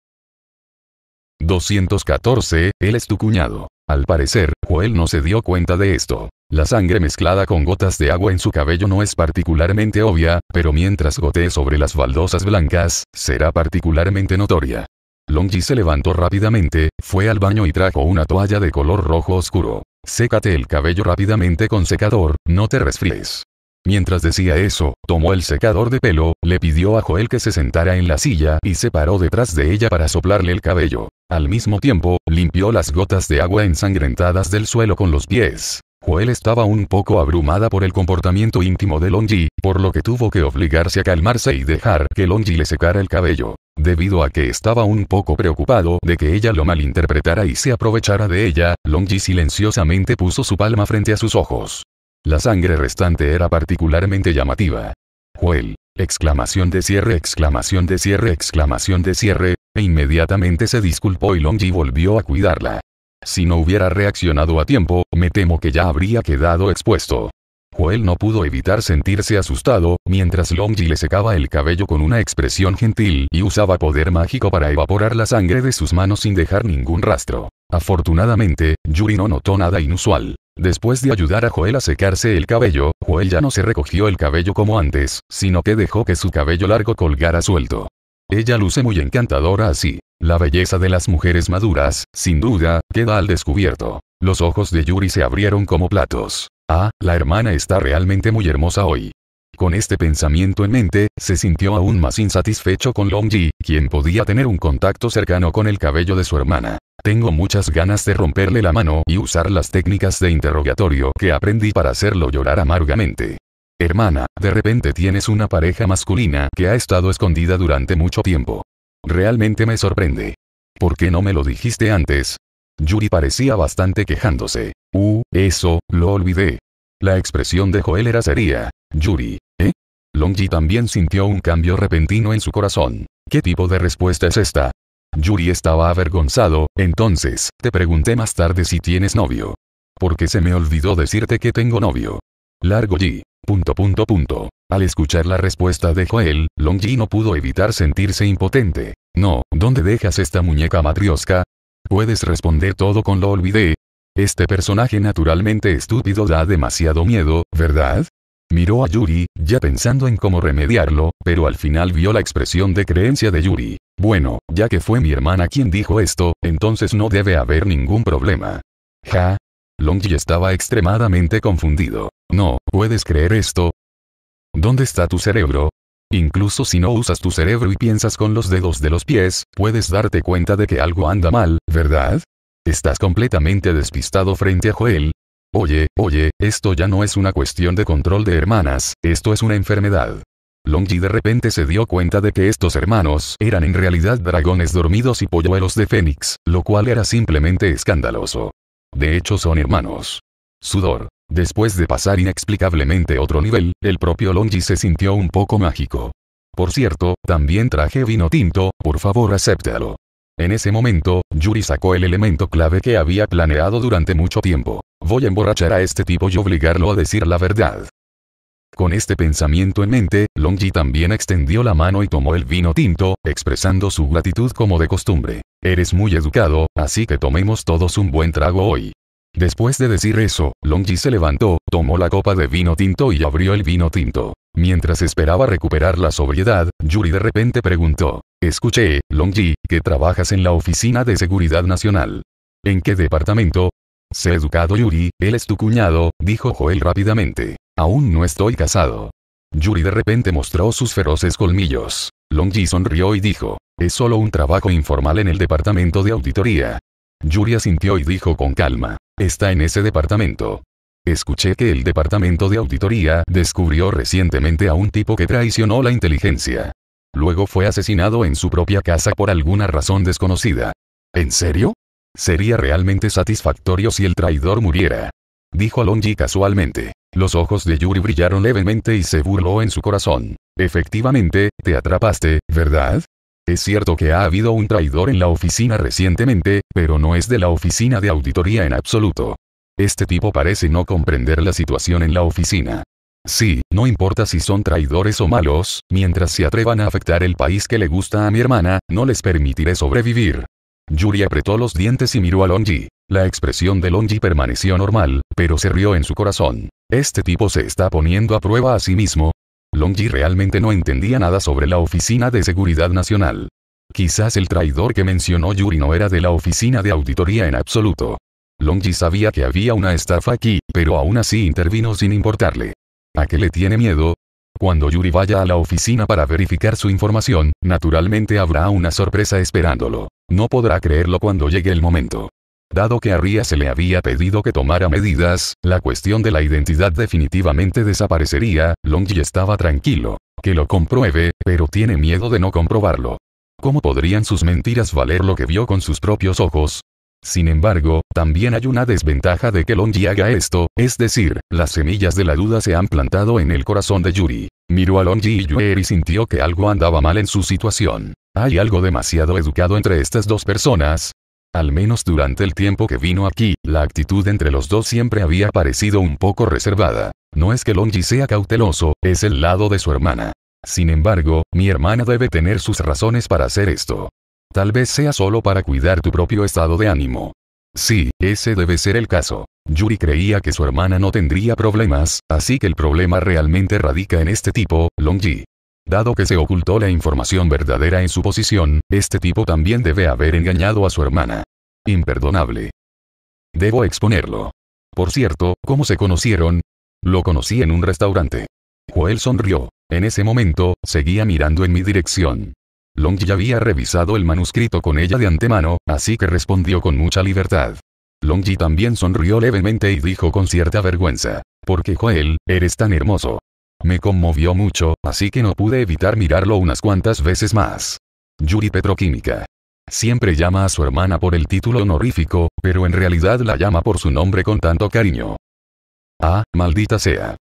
214, él es tu cuñado. Al parecer, Joel no se dio cuenta de esto. La sangre mezclada con gotas de agua en su cabello no es particularmente obvia, pero mientras gotee sobre las baldosas blancas, será particularmente notoria. Longji se levantó rápidamente, fue al baño y trajo una toalla de color rojo oscuro. Sécate el cabello rápidamente con secador, no te resfríes. Mientras decía eso, tomó el secador de pelo, le pidió a Joel que se sentara en la silla y se paró detrás de ella para soplarle el cabello. Al mismo tiempo, limpió las gotas de agua ensangrentadas del suelo con los pies. Joel estaba un poco abrumada por el comportamiento íntimo de Longi, por lo que tuvo que obligarse a calmarse y dejar que Longji le secara el cabello. Debido a que estaba un poco preocupado de que ella lo malinterpretara y se aprovechara de ella, Longji silenciosamente puso su palma frente a sus ojos. La sangre restante era particularmente llamativa. Joel. Exclamación de cierre, exclamación de cierre, exclamación de cierre, e inmediatamente se disculpó y Longji volvió a cuidarla. Si no hubiera reaccionado a tiempo, me temo que ya habría quedado expuesto. Joel no pudo evitar sentirse asustado, mientras Longji le secaba el cabello con una expresión gentil y usaba poder mágico para evaporar la sangre de sus manos sin dejar ningún rastro. Afortunadamente, Yuri no notó nada inusual. Después de ayudar a Joel a secarse el cabello, Joel ya no se recogió el cabello como antes, sino que dejó que su cabello largo colgara suelto. Ella luce muy encantadora así. La belleza de las mujeres maduras, sin duda, queda al descubierto. Los ojos de Yuri se abrieron como platos. Ah, la hermana está realmente muy hermosa hoy. Con este pensamiento en mente, se sintió aún más insatisfecho con Longji, quien podía tener un contacto cercano con el cabello de su hermana. Tengo muchas ganas de romperle la mano y usar las técnicas de interrogatorio que aprendí para hacerlo llorar amargamente. Hermana, de repente tienes una pareja masculina que ha estado escondida durante mucho tiempo. Realmente me sorprende. ¿Por qué no me lo dijiste antes? Yuri parecía bastante quejándose. Uh, eso, lo olvidé. La expresión de Joel era seria. Yuri, ¿eh? Longji también sintió un cambio repentino en su corazón. ¿Qué tipo de respuesta es esta? Yuri estaba avergonzado, entonces, te pregunté más tarde si tienes novio. Porque se me olvidó decirte que tengo novio. Largo G. Punto punto punto. Al escuchar la respuesta de Joel, Long no pudo evitar sentirse impotente. No, ¿dónde dejas esta muñeca matriosca? Puedes responder todo con lo olvidé. Este personaje naturalmente estúpido da demasiado miedo, ¿verdad? Miró a Yuri, ya pensando en cómo remediarlo, pero al final vio la expresión de creencia de Yuri. Bueno, ya que fue mi hermana quien dijo esto, entonces no debe haber ningún problema. Ja. Longji estaba extremadamente confundido. No, ¿puedes creer esto? ¿Dónde está tu cerebro? Incluso si no usas tu cerebro y piensas con los dedos de los pies, puedes darte cuenta de que algo anda mal, ¿verdad? Estás completamente despistado frente a Joel, Oye, oye, esto ya no es una cuestión de control de hermanas, esto es una enfermedad. Longji de repente se dio cuenta de que estos hermanos eran en realidad dragones dormidos y polluelos de Fénix, lo cual era simplemente escandaloso. De hecho son hermanos. Sudor. Después de pasar inexplicablemente otro nivel, el propio Longji se sintió un poco mágico. Por cierto, también traje vino tinto, por favor acéptalo. En ese momento, Yuri sacó el elemento clave que había planeado durante mucho tiempo. Voy a emborrachar a este tipo y obligarlo a decir la verdad. Con este pensamiento en mente, Longji también extendió la mano y tomó el vino tinto, expresando su gratitud como de costumbre. Eres muy educado, así que tomemos todos un buen trago hoy. Después de decir eso, Longji se levantó, tomó la copa de vino tinto y abrió el vino tinto. Mientras esperaba recuperar la sobriedad, Yuri de repente preguntó. Escuché, Longji, que trabajas en la Oficina de Seguridad Nacional. ¿En qué departamento? Sé educado Yuri, él es tu cuñado, dijo Joel rápidamente. Aún no estoy casado. Yuri de repente mostró sus feroces colmillos. Longji sonrió y dijo, es solo un trabajo informal en el departamento de auditoría. Yuri asintió y dijo con calma, está en ese departamento. Escuché que el departamento de auditoría descubrió recientemente a un tipo que traicionó la inteligencia. Luego fue asesinado en su propia casa por alguna razón desconocida. ¿En serio? Sería realmente satisfactorio si el traidor muriera. Dijo Alonji casualmente. Los ojos de Yuri brillaron levemente y se burló en su corazón. Efectivamente, te atrapaste, ¿verdad? Es cierto que ha habido un traidor en la oficina recientemente, pero no es de la oficina de auditoría en absoluto. Este tipo parece no comprender la situación en la oficina. Sí, no importa si son traidores o malos, mientras se atrevan a afectar el país que le gusta a mi hermana, no les permitiré sobrevivir. Yuri apretó los dientes y miró a Longji. La expresión de Longji permaneció normal, pero se rió en su corazón. ¿Este tipo se está poniendo a prueba a sí mismo? Longji realmente no entendía nada sobre la Oficina de Seguridad Nacional. Quizás el traidor que mencionó Yuri no era de la Oficina de Auditoría en absoluto. Longji sabía que había una estafa aquí, pero aún así intervino sin importarle. ¿A qué le tiene miedo? Cuando Yuri vaya a la oficina para verificar su información, naturalmente habrá una sorpresa esperándolo. No podrá creerlo cuando llegue el momento. Dado que a Ria se le había pedido que tomara medidas, la cuestión de la identidad definitivamente desaparecería, Longji estaba tranquilo. Que lo compruebe, pero tiene miedo de no comprobarlo. ¿Cómo podrían sus mentiras valer lo que vio con sus propios ojos? Sin embargo, también hay una desventaja de que Longji haga esto, es decir, las semillas de la duda se han plantado en el corazón de Yuri. Miró a Longji y Yuri sintió que algo andaba mal en su situación. Hay algo demasiado educado entre estas dos personas. Al menos durante el tiempo que vino aquí, la actitud entre los dos siempre había parecido un poco reservada. No es que Longji sea cauteloso, es el lado de su hermana. Sin embargo, mi hermana debe tener sus razones para hacer esto. Tal vez sea solo para cuidar tu propio estado de ánimo. Sí, ese debe ser el caso. Yuri creía que su hermana no tendría problemas, así que el problema realmente radica en este tipo, Longji. Dado que se ocultó la información verdadera en su posición, este tipo también debe haber engañado a su hermana. Imperdonable. Debo exponerlo. Por cierto, ¿cómo se conocieron? Lo conocí en un restaurante. Joel sonrió. En ese momento, seguía mirando en mi dirección. Long ya había revisado el manuscrito con ella de antemano, así que respondió con mucha libertad. Longji también sonrió levemente y dijo con cierta vergüenza. Porque Joel, eres tan hermoso. Me conmovió mucho, así que no pude evitar mirarlo unas cuantas veces más. Yuri Petroquímica. Siempre llama a su hermana por el título honorífico, pero en realidad la llama por su nombre con tanto cariño. Ah, maldita sea.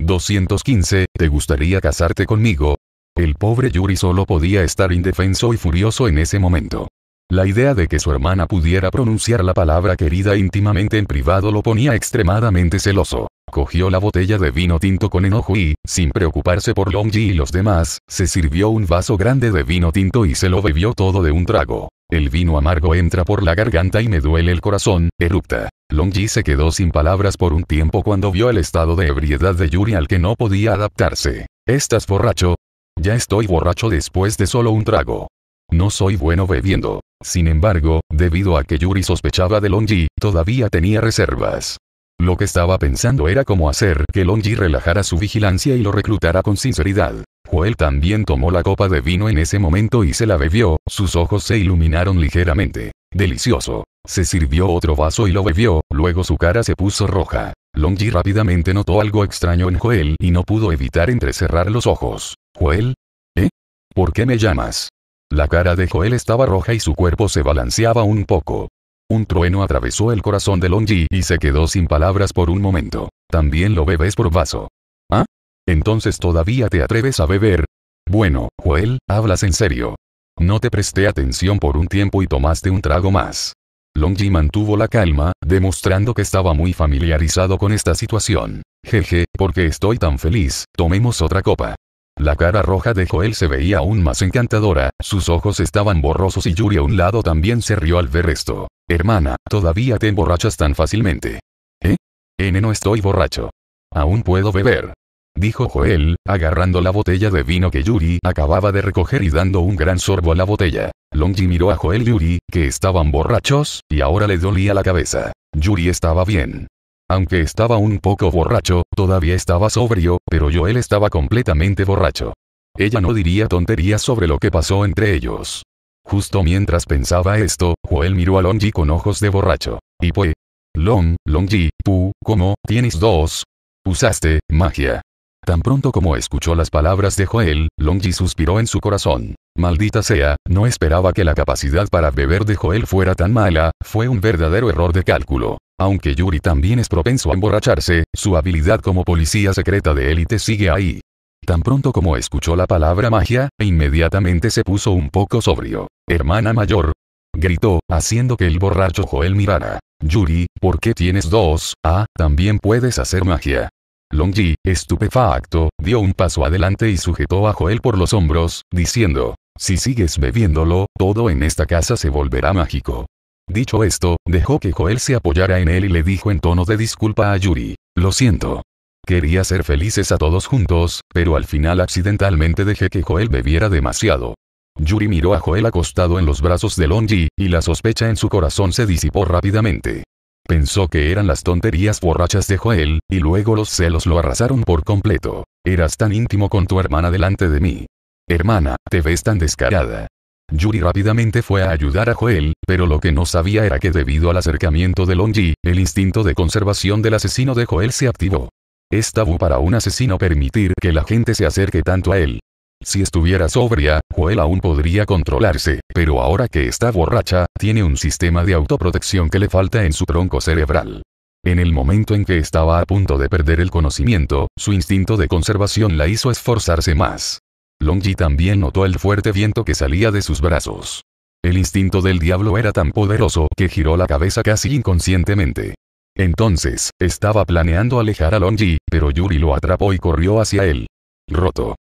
215, ¿te gustaría casarte conmigo? El pobre Yuri solo podía estar indefenso y furioso en ese momento. La idea de que su hermana pudiera pronunciar la palabra querida íntimamente en privado lo ponía extremadamente celoso. Cogió la botella de vino tinto con enojo y, sin preocuparse por Longji y los demás, se sirvió un vaso grande de vino tinto y se lo bebió todo de un trago. El vino amargo entra por la garganta y me duele el corazón, erupta. Longji se quedó sin palabras por un tiempo cuando vio el estado de ebriedad de Yuri al que no podía adaptarse. ¿Estás borracho? Ya estoy borracho después de solo un trago. No soy bueno bebiendo. Sin embargo, debido a que Yuri sospechaba de Longji, todavía tenía reservas. Lo que estaba pensando era cómo hacer que Longji relajara su vigilancia y lo reclutara con sinceridad. Joel también tomó la copa de vino en ese momento y se la bebió, sus ojos se iluminaron ligeramente. Delicioso. Se sirvió otro vaso y lo bebió, luego su cara se puso roja. Longji rápidamente notó algo extraño en Joel y no pudo evitar entrecerrar los ojos. ¿Joel? ¿Eh? ¿Por qué me llamas? La cara de Joel estaba roja y su cuerpo se balanceaba un poco. Un trueno atravesó el corazón de Longji y se quedó sin palabras por un momento. También lo bebes por vaso. ¿Ah? Entonces todavía te atreves a beber. Bueno, Joel, hablas en serio. No te presté atención por un tiempo y tomaste un trago más. Longji mantuvo la calma, demostrando que estaba muy familiarizado con esta situación. Jeje, porque estoy tan feliz, tomemos otra copa. La cara roja de Joel se veía aún más encantadora, sus ojos estaban borrosos y Yuri a un lado también se rió al ver esto. Hermana, todavía te emborrachas tan fácilmente. ¿Eh? N no estoy borracho. Aún puedo beber. Dijo Joel, agarrando la botella de vino que Yuri acababa de recoger y dando un gran sorbo a la botella. Longji miró a Joel y Yuri, que estaban borrachos, y ahora le dolía la cabeza. Yuri estaba bien. Aunque estaba un poco borracho, todavía estaba sobrio, pero Joel estaba completamente borracho. Ella no diría tonterías sobre lo que pasó entre ellos. Justo mientras pensaba esto, Joel miró a Longji con ojos de borracho. Y fue. Pues, Long, Longji, tú, ¿cómo, tienes dos? Usaste, magia. Tan pronto como escuchó las palabras de Joel, Longji suspiró en su corazón. Maldita sea, no esperaba que la capacidad para beber de Joel fuera tan mala, fue un verdadero error de cálculo. Aunque Yuri también es propenso a emborracharse, su habilidad como policía secreta de élite sigue ahí. Tan pronto como escuchó la palabra magia, inmediatamente se puso un poco sobrio. Hermana mayor. Gritó, haciendo que el borracho Joel mirara. Yuri, ¿por qué tienes dos? Ah, también puedes hacer magia. Longji, estupefacto, dio un paso adelante y sujetó a Joel por los hombros, diciendo, si sigues bebiéndolo, todo en esta casa se volverá mágico. Dicho esto, dejó que Joel se apoyara en él y le dijo en tono de disculpa a Yuri. Lo siento. Quería ser felices a todos juntos, pero al final accidentalmente dejé que Joel bebiera demasiado. Yuri miró a Joel acostado en los brazos de Longi, y la sospecha en su corazón se disipó rápidamente. Pensó que eran las tonterías borrachas de Joel, y luego los celos lo arrasaron por completo. Eras tan íntimo con tu hermana delante de mí. Hermana, te ves tan descarada. Yuri rápidamente fue a ayudar a Joel, pero lo que no sabía era que debido al acercamiento de Longji, el instinto de conservación del asesino de Joel se activó. Es tabú para un asesino permitir que la gente se acerque tanto a él. Si estuviera sobria, Joel aún podría controlarse, pero ahora que está borracha, tiene un sistema de autoprotección que le falta en su tronco cerebral. En el momento en que estaba a punto de perder el conocimiento, su instinto de conservación la hizo esforzarse más. Longji también notó el fuerte viento que salía de sus brazos. El instinto del diablo era tan poderoso que giró la cabeza casi inconscientemente. Entonces, estaba planeando alejar a Longji, pero Yuri lo atrapó y corrió hacia él. Roto.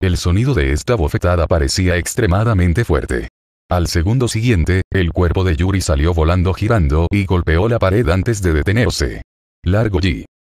El sonido de esta bofetada parecía extremadamente fuerte. Al segundo siguiente, el cuerpo de Yuri salió volando girando y golpeó la pared antes de detenerse. Largo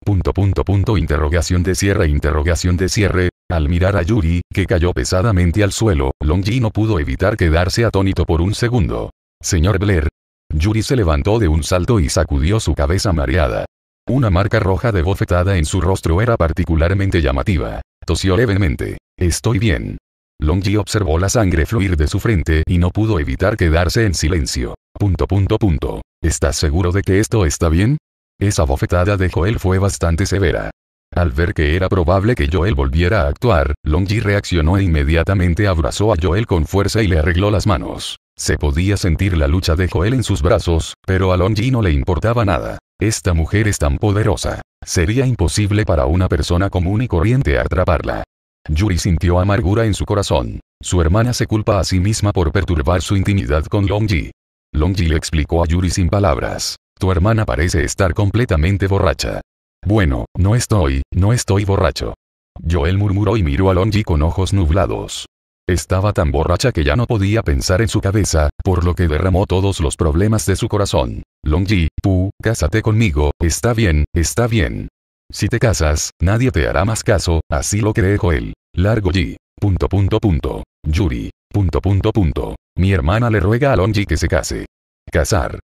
Punto punto punto interrogación de cierre interrogación de cierre al mirar a Yuri, que cayó pesadamente al suelo, Longji no pudo evitar quedarse atónito por un segundo. Señor Blair. Yuri se levantó de un salto y sacudió su cabeza mareada. Una marca roja de bofetada en su rostro era particularmente llamativa. Tosió levemente. Estoy bien. Longji observó la sangre fluir de su frente y no pudo evitar quedarse en silencio. Punto punto punto. ¿Estás seguro de que esto está bien? Esa bofetada de Joel fue bastante severa. Al ver que era probable que Joel volviera a actuar, Longji reaccionó e inmediatamente abrazó a Joel con fuerza y le arregló las manos. Se podía sentir la lucha de Joel en sus brazos, pero a Longji no le importaba nada. Esta mujer es tan poderosa. Sería imposible para una persona común y corriente atraparla. Yuri sintió amargura en su corazón. Su hermana se culpa a sí misma por perturbar su intimidad con Longji. Longji le explicó a Yuri sin palabras. Tu hermana parece estar completamente borracha. Bueno, no estoy, no estoy borracho. Joel murmuró y miró a Longji con ojos nublados. Estaba tan borracha que ya no podía pensar en su cabeza, por lo que derramó todos los problemas de su corazón. Longji, Pu, cásate conmigo, está bien, está bien. Si te casas, nadie te hará más caso, así lo cree Joel. Largo Punto punto punto. Yuri. Punto punto punto. Mi hermana le ruega a Longji que se case. Casar.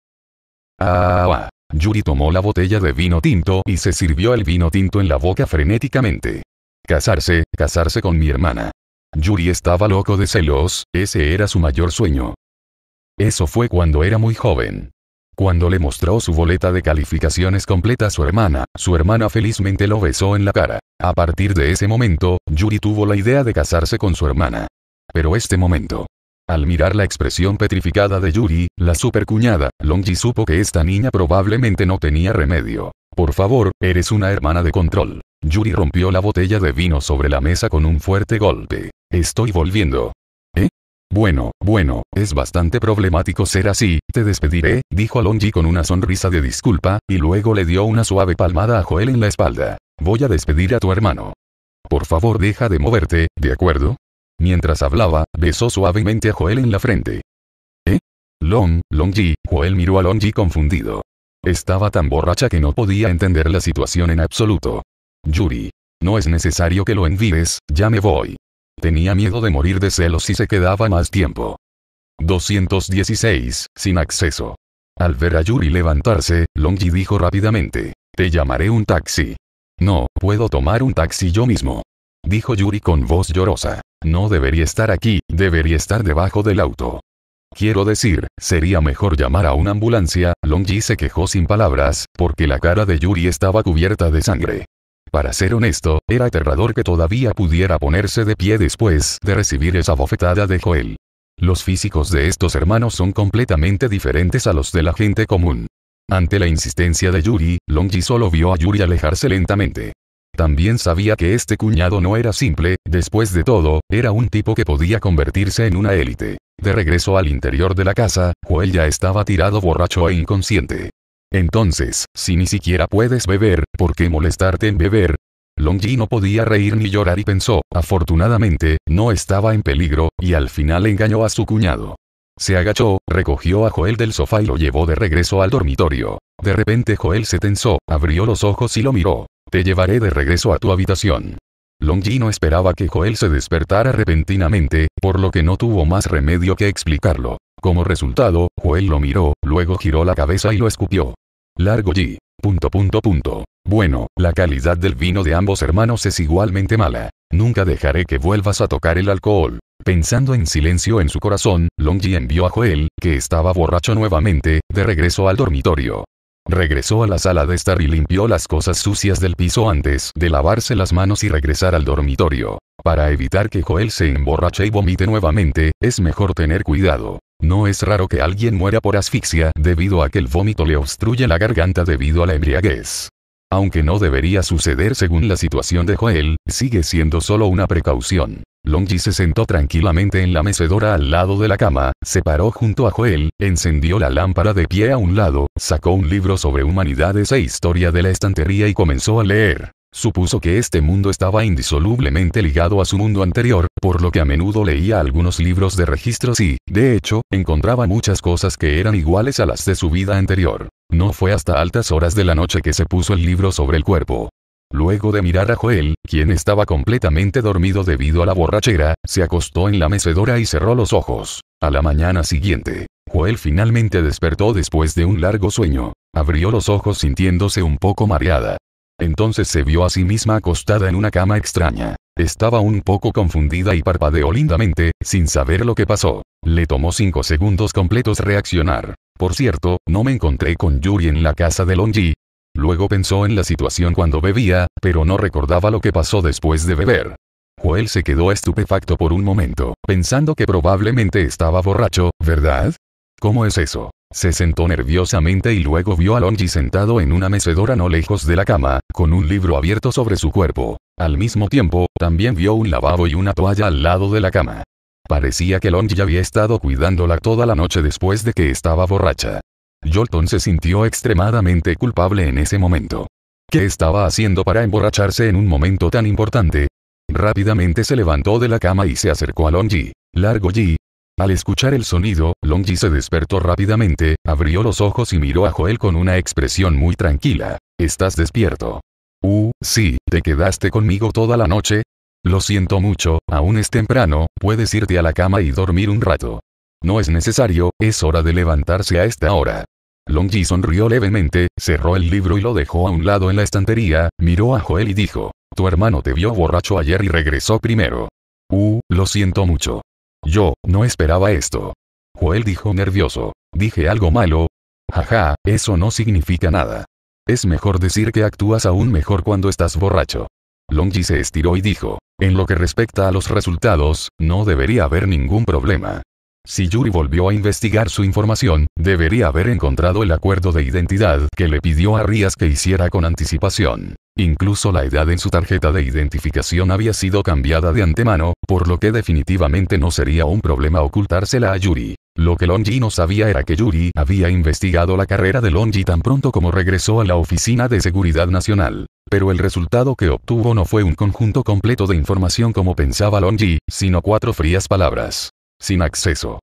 ah, ah. ah. Yuri tomó la botella de vino tinto y se sirvió el vino tinto en la boca frenéticamente. Casarse, casarse con mi hermana. Yuri estaba loco de celos, ese era su mayor sueño. Eso fue cuando era muy joven. Cuando le mostró su boleta de calificaciones completa a su hermana, su hermana felizmente lo besó en la cara. A partir de ese momento, Yuri tuvo la idea de casarse con su hermana. Pero este momento, al mirar la expresión petrificada de Yuri, la supercuñada, Longji supo que esta niña probablemente no tenía remedio. Por favor, eres una hermana de control. Yuri rompió la botella de vino sobre la mesa con un fuerte golpe. Estoy volviendo. ¿Eh? Bueno, bueno, es bastante problemático ser así, te despediré, dijo Longji con una sonrisa de disculpa, y luego le dio una suave palmada a Joel en la espalda. Voy a despedir a tu hermano. Por favor deja de moverte, ¿de acuerdo? Mientras hablaba, besó suavemente a Joel en la frente. ¿Eh? Long, Longji, Joel miró a Longji confundido. Estaba tan borracha que no podía entender la situación en absoluto. Yuri. No es necesario que lo envíes, ya me voy. Tenía miedo de morir de celos si se quedaba más tiempo. 216. Sin acceso. Al ver a Yuri levantarse, Longji dijo rápidamente. Te llamaré un taxi. No, puedo tomar un taxi yo mismo dijo Yuri con voz llorosa. No debería estar aquí, debería estar debajo del auto. Quiero decir, sería mejor llamar a una ambulancia, Longji se quejó sin palabras, porque la cara de Yuri estaba cubierta de sangre. Para ser honesto, era aterrador que todavía pudiera ponerse de pie después de recibir esa bofetada de Joel. Los físicos de estos hermanos son completamente diferentes a los de la gente común. Ante la insistencia de Yuri, Longji solo vio a Yuri alejarse lentamente. También sabía que este cuñado no era simple, después de todo, era un tipo que podía convertirse en una élite. De regreso al interior de la casa, Joel ya estaba tirado borracho e inconsciente. Entonces, si ni siquiera puedes beber, ¿por qué molestarte en beber? Longji no podía reír ni llorar y pensó, afortunadamente, no estaba en peligro, y al final engañó a su cuñado. Se agachó, recogió a Joel del sofá y lo llevó de regreso al dormitorio. De repente Joel se tensó, abrió los ojos y lo miró. Te llevaré de regreso a tu habitación. Longji no esperaba que Joel se despertara repentinamente, por lo que no tuvo más remedio que explicarlo. Como resultado, Joel lo miró, luego giró la cabeza y lo escupió. Largo Ji. Punto punto punto. Bueno, la calidad del vino de ambos hermanos es igualmente mala. Nunca dejaré que vuelvas a tocar el alcohol. Pensando en silencio en su corazón, Longji envió a Joel, que estaba borracho nuevamente, de regreso al dormitorio. Regresó a la sala de estar y limpió las cosas sucias del piso antes de lavarse las manos y regresar al dormitorio. Para evitar que Joel se emborrache y vomite nuevamente, es mejor tener cuidado. No es raro que alguien muera por asfixia debido a que el vómito le obstruye la garganta debido a la embriaguez. Aunque no debería suceder según la situación de Joel, sigue siendo solo una precaución. Longji se sentó tranquilamente en la mecedora al lado de la cama, se paró junto a Joel, encendió la lámpara de pie a un lado, sacó un libro sobre humanidades e historia de la estantería y comenzó a leer. Supuso que este mundo estaba indisolublemente ligado a su mundo anterior, por lo que a menudo leía algunos libros de registros y, de hecho, encontraba muchas cosas que eran iguales a las de su vida anterior. No fue hasta altas horas de la noche que se puso el libro sobre el cuerpo. Luego de mirar a Joel, quien estaba completamente dormido debido a la borrachera, se acostó en la mecedora y cerró los ojos. A la mañana siguiente, Joel finalmente despertó después de un largo sueño. Abrió los ojos sintiéndose un poco mareada. Entonces se vio a sí misma acostada en una cama extraña. Estaba un poco confundida y parpadeó lindamente, sin saber lo que pasó. Le tomó cinco segundos completos reaccionar. Por cierto, no me encontré con Yuri en la casa de Longji, Luego pensó en la situación cuando bebía, pero no recordaba lo que pasó después de beber. Joel se quedó estupefacto por un momento, pensando que probablemente estaba borracho, ¿verdad? ¿Cómo es eso? Se sentó nerviosamente y luego vio a Longi sentado en una mecedora no lejos de la cama, con un libro abierto sobre su cuerpo. Al mismo tiempo, también vio un lavabo y una toalla al lado de la cama. Parecía que Longy había estado cuidándola toda la noche después de que estaba borracha. Jolton se sintió extremadamente culpable en ese momento. ¿Qué estaba haciendo para emborracharse en un momento tan importante? Rápidamente se levantó de la cama y se acercó a Longji. Largo Ji. Al escuchar el sonido, Longji se despertó rápidamente, abrió los ojos y miró a Joel con una expresión muy tranquila. ¿Estás despierto? Uh, sí, ¿te quedaste conmigo toda la noche? Lo siento mucho, aún es temprano, puedes irte a la cama y dormir un rato. No es necesario, es hora de levantarse a esta hora. Longji sonrió levemente, cerró el libro y lo dejó a un lado en la estantería, miró a Joel y dijo, tu hermano te vio borracho ayer y regresó primero. Uh, lo siento mucho. Yo, no esperaba esto. Joel dijo nervioso. ¿Dije algo malo? Jaja, eso no significa nada. Es mejor decir que actúas aún mejor cuando estás borracho. Longji se estiró y dijo, en lo que respecta a los resultados, no debería haber ningún problema. Si Yuri volvió a investigar su información, debería haber encontrado el acuerdo de identidad que le pidió a Rías que hiciera con anticipación. Incluso la edad en su tarjeta de identificación había sido cambiada de antemano, por lo que definitivamente no sería un problema ocultársela a Yuri. Lo que Longi no sabía era que Yuri había investigado la carrera de Longi tan pronto como regresó a la Oficina de Seguridad Nacional. Pero el resultado que obtuvo no fue un conjunto completo de información como pensaba Longi, sino cuatro frías palabras sin acceso.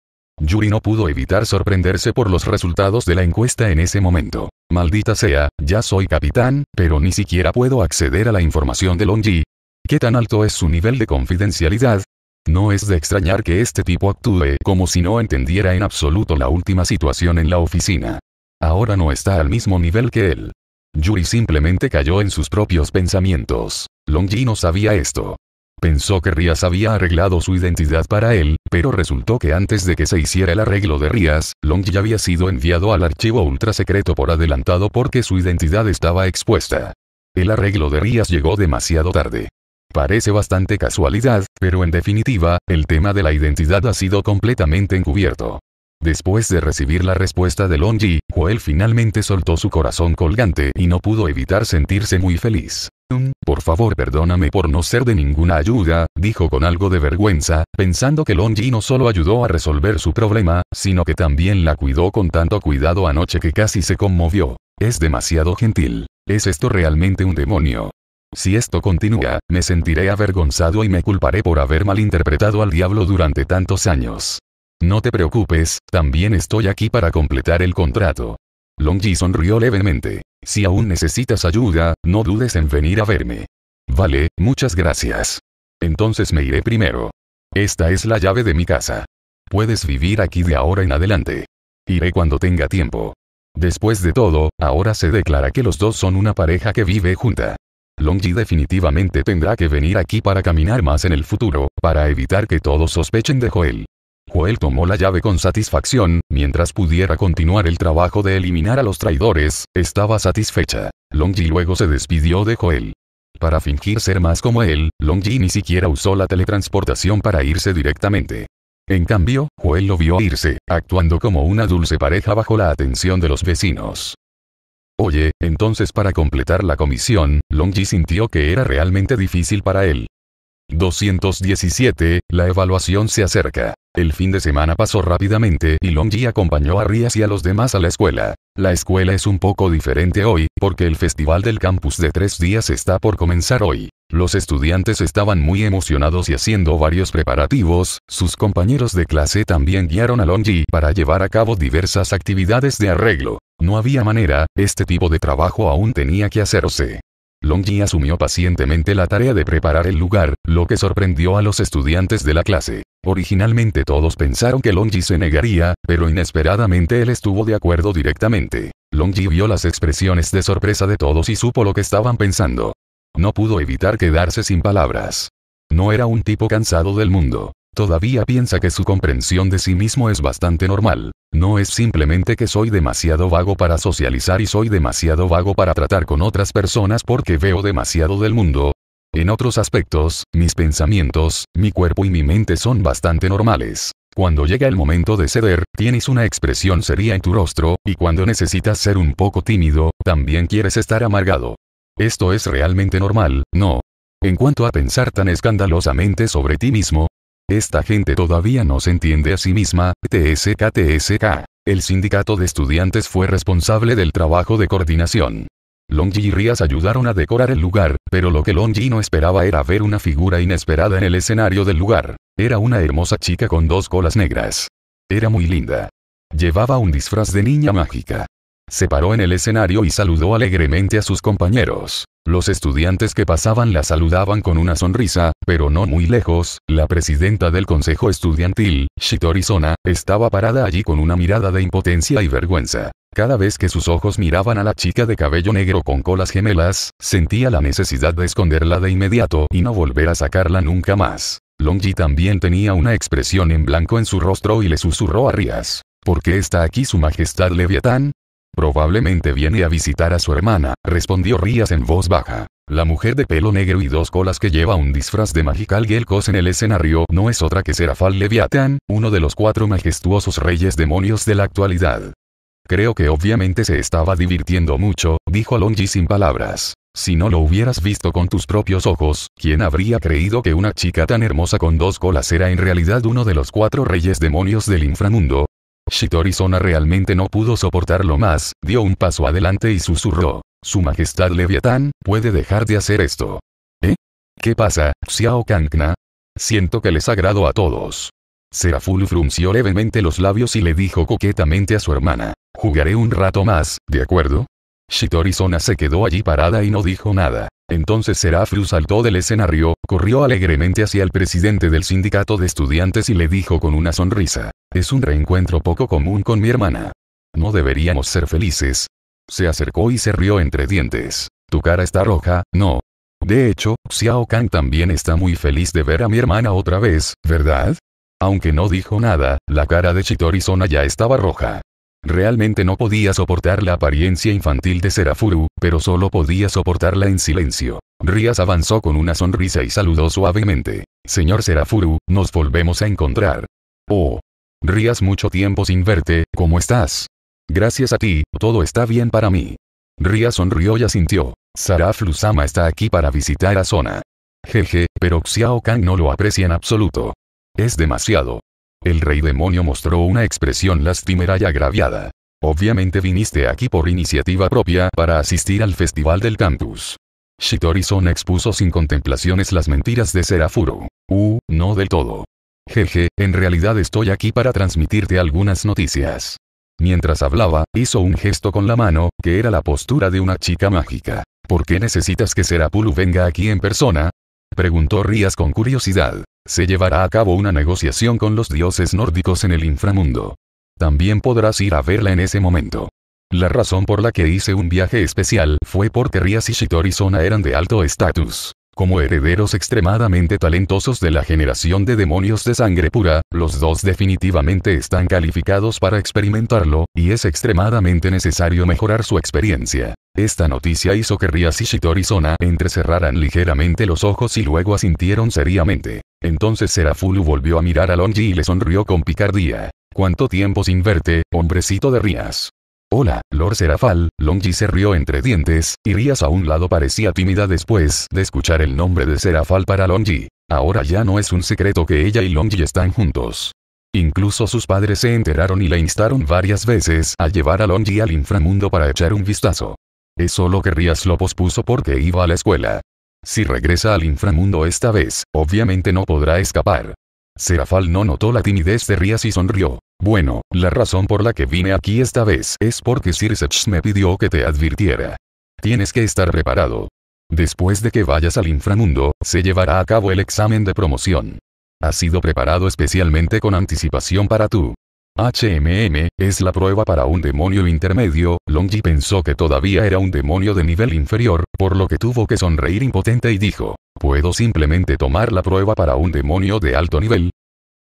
Yuri no pudo evitar sorprenderse por los resultados de la encuesta en ese momento. Maldita sea, ya soy capitán, pero ni siquiera puedo acceder a la información de Longji. ¿Qué tan alto es su nivel de confidencialidad? No es de extrañar que este tipo actúe como si no entendiera en absoluto la última situación en la oficina. Ahora no está al mismo nivel que él. Yuri simplemente cayó en sus propios pensamientos. Longji no sabía esto. Pensó que Rías había arreglado su identidad para él, pero resultó que antes de que se hiciera el arreglo de Rías, Long ya había sido enviado al archivo ultrasecreto por adelantado porque su identidad estaba expuesta. El arreglo de Rías llegó demasiado tarde. Parece bastante casualidad, pero en definitiva, el tema de la identidad ha sido completamente encubierto. Después de recibir la respuesta de Longyi, Joel finalmente soltó su corazón colgante y no pudo evitar sentirse muy feliz. Mm, por favor perdóname por no ser de ninguna ayuda, dijo con algo de vergüenza, pensando que Longyi no solo ayudó a resolver su problema, sino que también la cuidó con tanto cuidado anoche que casi se conmovió. Es demasiado gentil. ¿Es esto realmente un demonio? Si esto continúa, me sentiré avergonzado y me culparé por haber malinterpretado al diablo durante tantos años. No te preocupes, también estoy aquí para completar el contrato. Longji sonrió levemente. Si aún necesitas ayuda, no dudes en venir a verme. Vale, muchas gracias. Entonces me iré primero. Esta es la llave de mi casa. Puedes vivir aquí de ahora en adelante. Iré cuando tenga tiempo. Después de todo, ahora se declara que los dos son una pareja que vive junta. Longji definitivamente tendrá que venir aquí para caminar más en el futuro, para evitar que todos sospechen de Joel. Joel tomó la llave con satisfacción, mientras pudiera continuar el trabajo de eliminar a los traidores, estaba satisfecha. Longji luego se despidió de Joel. Para fingir ser más como él, Longji ni siquiera usó la teletransportación para irse directamente. En cambio, Joel lo vio irse, actuando como una dulce pareja bajo la atención de los vecinos. Oye, entonces para completar la comisión, Longji sintió que era realmente difícil para él. 217, la evaluación se acerca. El fin de semana pasó rápidamente y Longji acompañó a Rías y a los demás a la escuela. La escuela es un poco diferente hoy, porque el festival del campus de tres días está por comenzar hoy. Los estudiantes estaban muy emocionados y haciendo varios preparativos, sus compañeros de clase también guiaron a Longji para llevar a cabo diversas actividades de arreglo. No había manera, este tipo de trabajo aún tenía que hacerse. Longji asumió pacientemente la tarea de preparar el lugar, lo que sorprendió a los estudiantes de la clase. Originalmente todos pensaron que Longji se negaría, pero inesperadamente él estuvo de acuerdo directamente. Longji vio las expresiones de sorpresa de todos y supo lo que estaban pensando. No pudo evitar quedarse sin palabras. No era un tipo cansado del mundo todavía piensa que su comprensión de sí mismo es bastante normal. No es simplemente que soy demasiado vago para socializar y soy demasiado vago para tratar con otras personas porque veo demasiado del mundo. En otros aspectos, mis pensamientos, mi cuerpo y mi mente son bastante normales. Cuando llega el momento de ceder, tienes una expresión seria en tu rostro, y cuando necesitas ser un poco tímido, también quieres estar amargado. Esto es realmente normal, ¿no? En cuanto a pensar tan escandalosamente sobre ti mismo, esta gente todavía no se entiende a sí misma, TSK TSK. El sindicato de estudiantes fue responsable del trabajo de coordinación. Longji y Rías ayudaron a decorar el lugar, pero lo que Longji no esperaba era ver una figura inesperada en el escenario del lugar. Era una hermosa chica con dos colas negras. Era muy linda. Llevaba un disfraz de niña mágica. Se paró en el escenario y saludó alegremente a sus compañeros. Los estudiantes que pasaban la saludaban con una sonrisa, pero no muy lejos, la presidenta del consejo estudiantil, Shitori Sona, estaba parada allí con una mirada de impotencia y vergüenza. Cada vez que sus ojos miraban a la chica de cabello negro con colas gemelas, sentía la necesidad de esconderla de inmediato y no volver a sacarla nunca más. Longji también tenía una expresión en blanco en su rostro y le susurró a Rías. ¿Por qué está aquí su majestad Leviatán? Probablemente viene a visitar a su hermana, respondió Rías en voz baja. La mujer de pelo negro y dos colas que lleva un disfraz de Magical Gelcos en el escenario no es otra que Serafal Leviathan, uno de los cuatro majestuosos reyes demonios de la actualidad. Creo que obviamente se estaba divirtiendo mucho, dijo Longi sin palabras. Si no lo hubieras visto con tus propios ojos, ¿quién habría creído que una chica tan hermosa con dos colas era en realidad uno de los cuatro reyes demonios del inframundo? Shitori Sona realmente no pudo soportarlo más, dio un paso adelante y susurró. Su Majestad Leviatán, puede dejar de hacer esto. ¿Eh? ¿Qué pasa, Xiao Kankna? Siento que les agrado a todos. Seraful frunció levemente los labios y le dijo coquetamente a su hermana. Jugaré un rato más, ¿de acuerdo? Shitori Sona se quedó allí parada y no dijo nada. Entonces Serafru saltó del escenario, corrió alegremente hacia el presidente del sindicato de estudiantes y le dijo con una sonrisa. Es un reencuentro poco común con mi hermana. No deberíamos ser felices. Se acercó y se rió entre dientes. Tu cara está roja, no. De hecho, Xiao Kang también está muy feliz de ver a mi hermana otra vez, ¿verdad? Aunque no dijo nada, la cara de Shitorizona Sona ya estaba roja. Realmente no podía soportar la apariencia infantil de Serafuru, pero solo podía soportarla en silencio. Rías avanzó con una sonrisa y saludó suavemente. Señor Serafuru, nos volvemos a encontrar. Oh. Rías mucho tiempo sin verte, ¿cómo estás? Gracias a ti, todo está bien para mí. Rías sonrió y asintió. Saraf sama está aquí para visitar a Zona. Jeje, pero Xiao Kang no lo aprecia en absoluto. Es demasiado. El rey demonio mostró una expresión lastimera y agraviada. Obviamente viniste aquí por iniciativa propia para asistir al festival del campus. shitori expuso sin contemplaciones las mentiras de Serafuro. Uh, no del todo. Jeje, en realidad estoy aquí para transmitirte algunas noticias. Mientras hablaba, hizo un gesto con la mano, que era la postura de una chica mágica. ¿Por qué necesitas que Serapulu venga aquí en persona? Preguntó Rías con curiosidad. Se llevará a cabo una negociación con los dioses nórdicos en el inframundo. También podrás ir a verla en ese momento. La razón por la que hice un viaje especial fue porque Rías y Shitorizona eran de alto estatus. Como herederos extremadamente talentosos de la generación de demonios de sangre pura, los dos definitivamente están calificados para experimentarlo, y es extremadamente necesario mejorar su experiencia. Esta noticia hizo que Rías y y Sona entrecerraran ligeramente los ojos y luego asintieron seriamente. Entonces Serafulu volvió a mirar a Longy y le sonrió con picardía. ¿Cuánto tiempo sin verte, hombrecito de Rías? Hola, Lord Serafal, Longy se rió entre dientes, y Rías a un lado parecía tímida después de escuchar el nombre de Serafal para Longy. Ahora ya no es un secreto que ella y Longy están juntos. Incluso sus padres se enteraron y le instaron varias veces a llevar a Longy al inframundo para echar un vistazo. Es solo que Rías lo pospuso porque iba a la escuela. Si regresa al inframundo esta vez, obviamente no podrá escapar. Serafal no notó la timidez de Rías y sonrió. Bueno, la razón por la que vine aquí esta vez es porque Sirsech me pidió que te advirtiera. Tienes que estar preparado. Después de que vayas al inframundo, se llevará a cabo el examen de promoción. Ha sido preparado especialmente con anticipación para tú. HMM, es la prueba para un demonio intermedio, Longji pensó que todavía era un demonio de nivel inferior, por lo que tuvo que sonreír impotente y dijo, ¿puedo simplemente tomar la prueba para un demonio de alto nivel?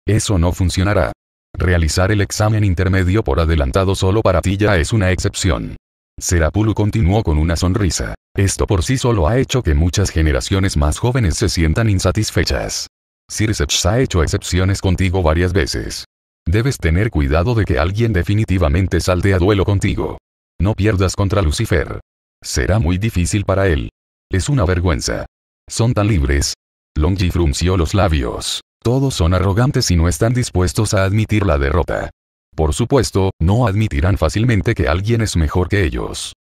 Eso no funcionará. Realizar el examen intermedio por adelantado solo para ti ya es una excepción. Serapulu continuó con una sonrisa. Esto por sí solo ha hecho que muchas generaciones más jóvenes se sientan insatisfechas. Sirsech ha hecho excepciones contigo varias veces. Debes tener cuidado de que alguien definitivamente salte a duelo contigo. No pierdas contra Lucifer. Será muy difícil para él. Es una vergüenza. Son tan libres. Longji frunció los labios. Todos son arrogantes y no están dispuestos a admitir la derrota. Por supuesto, no admitirán fácilmente que alguien es mejor que ellos.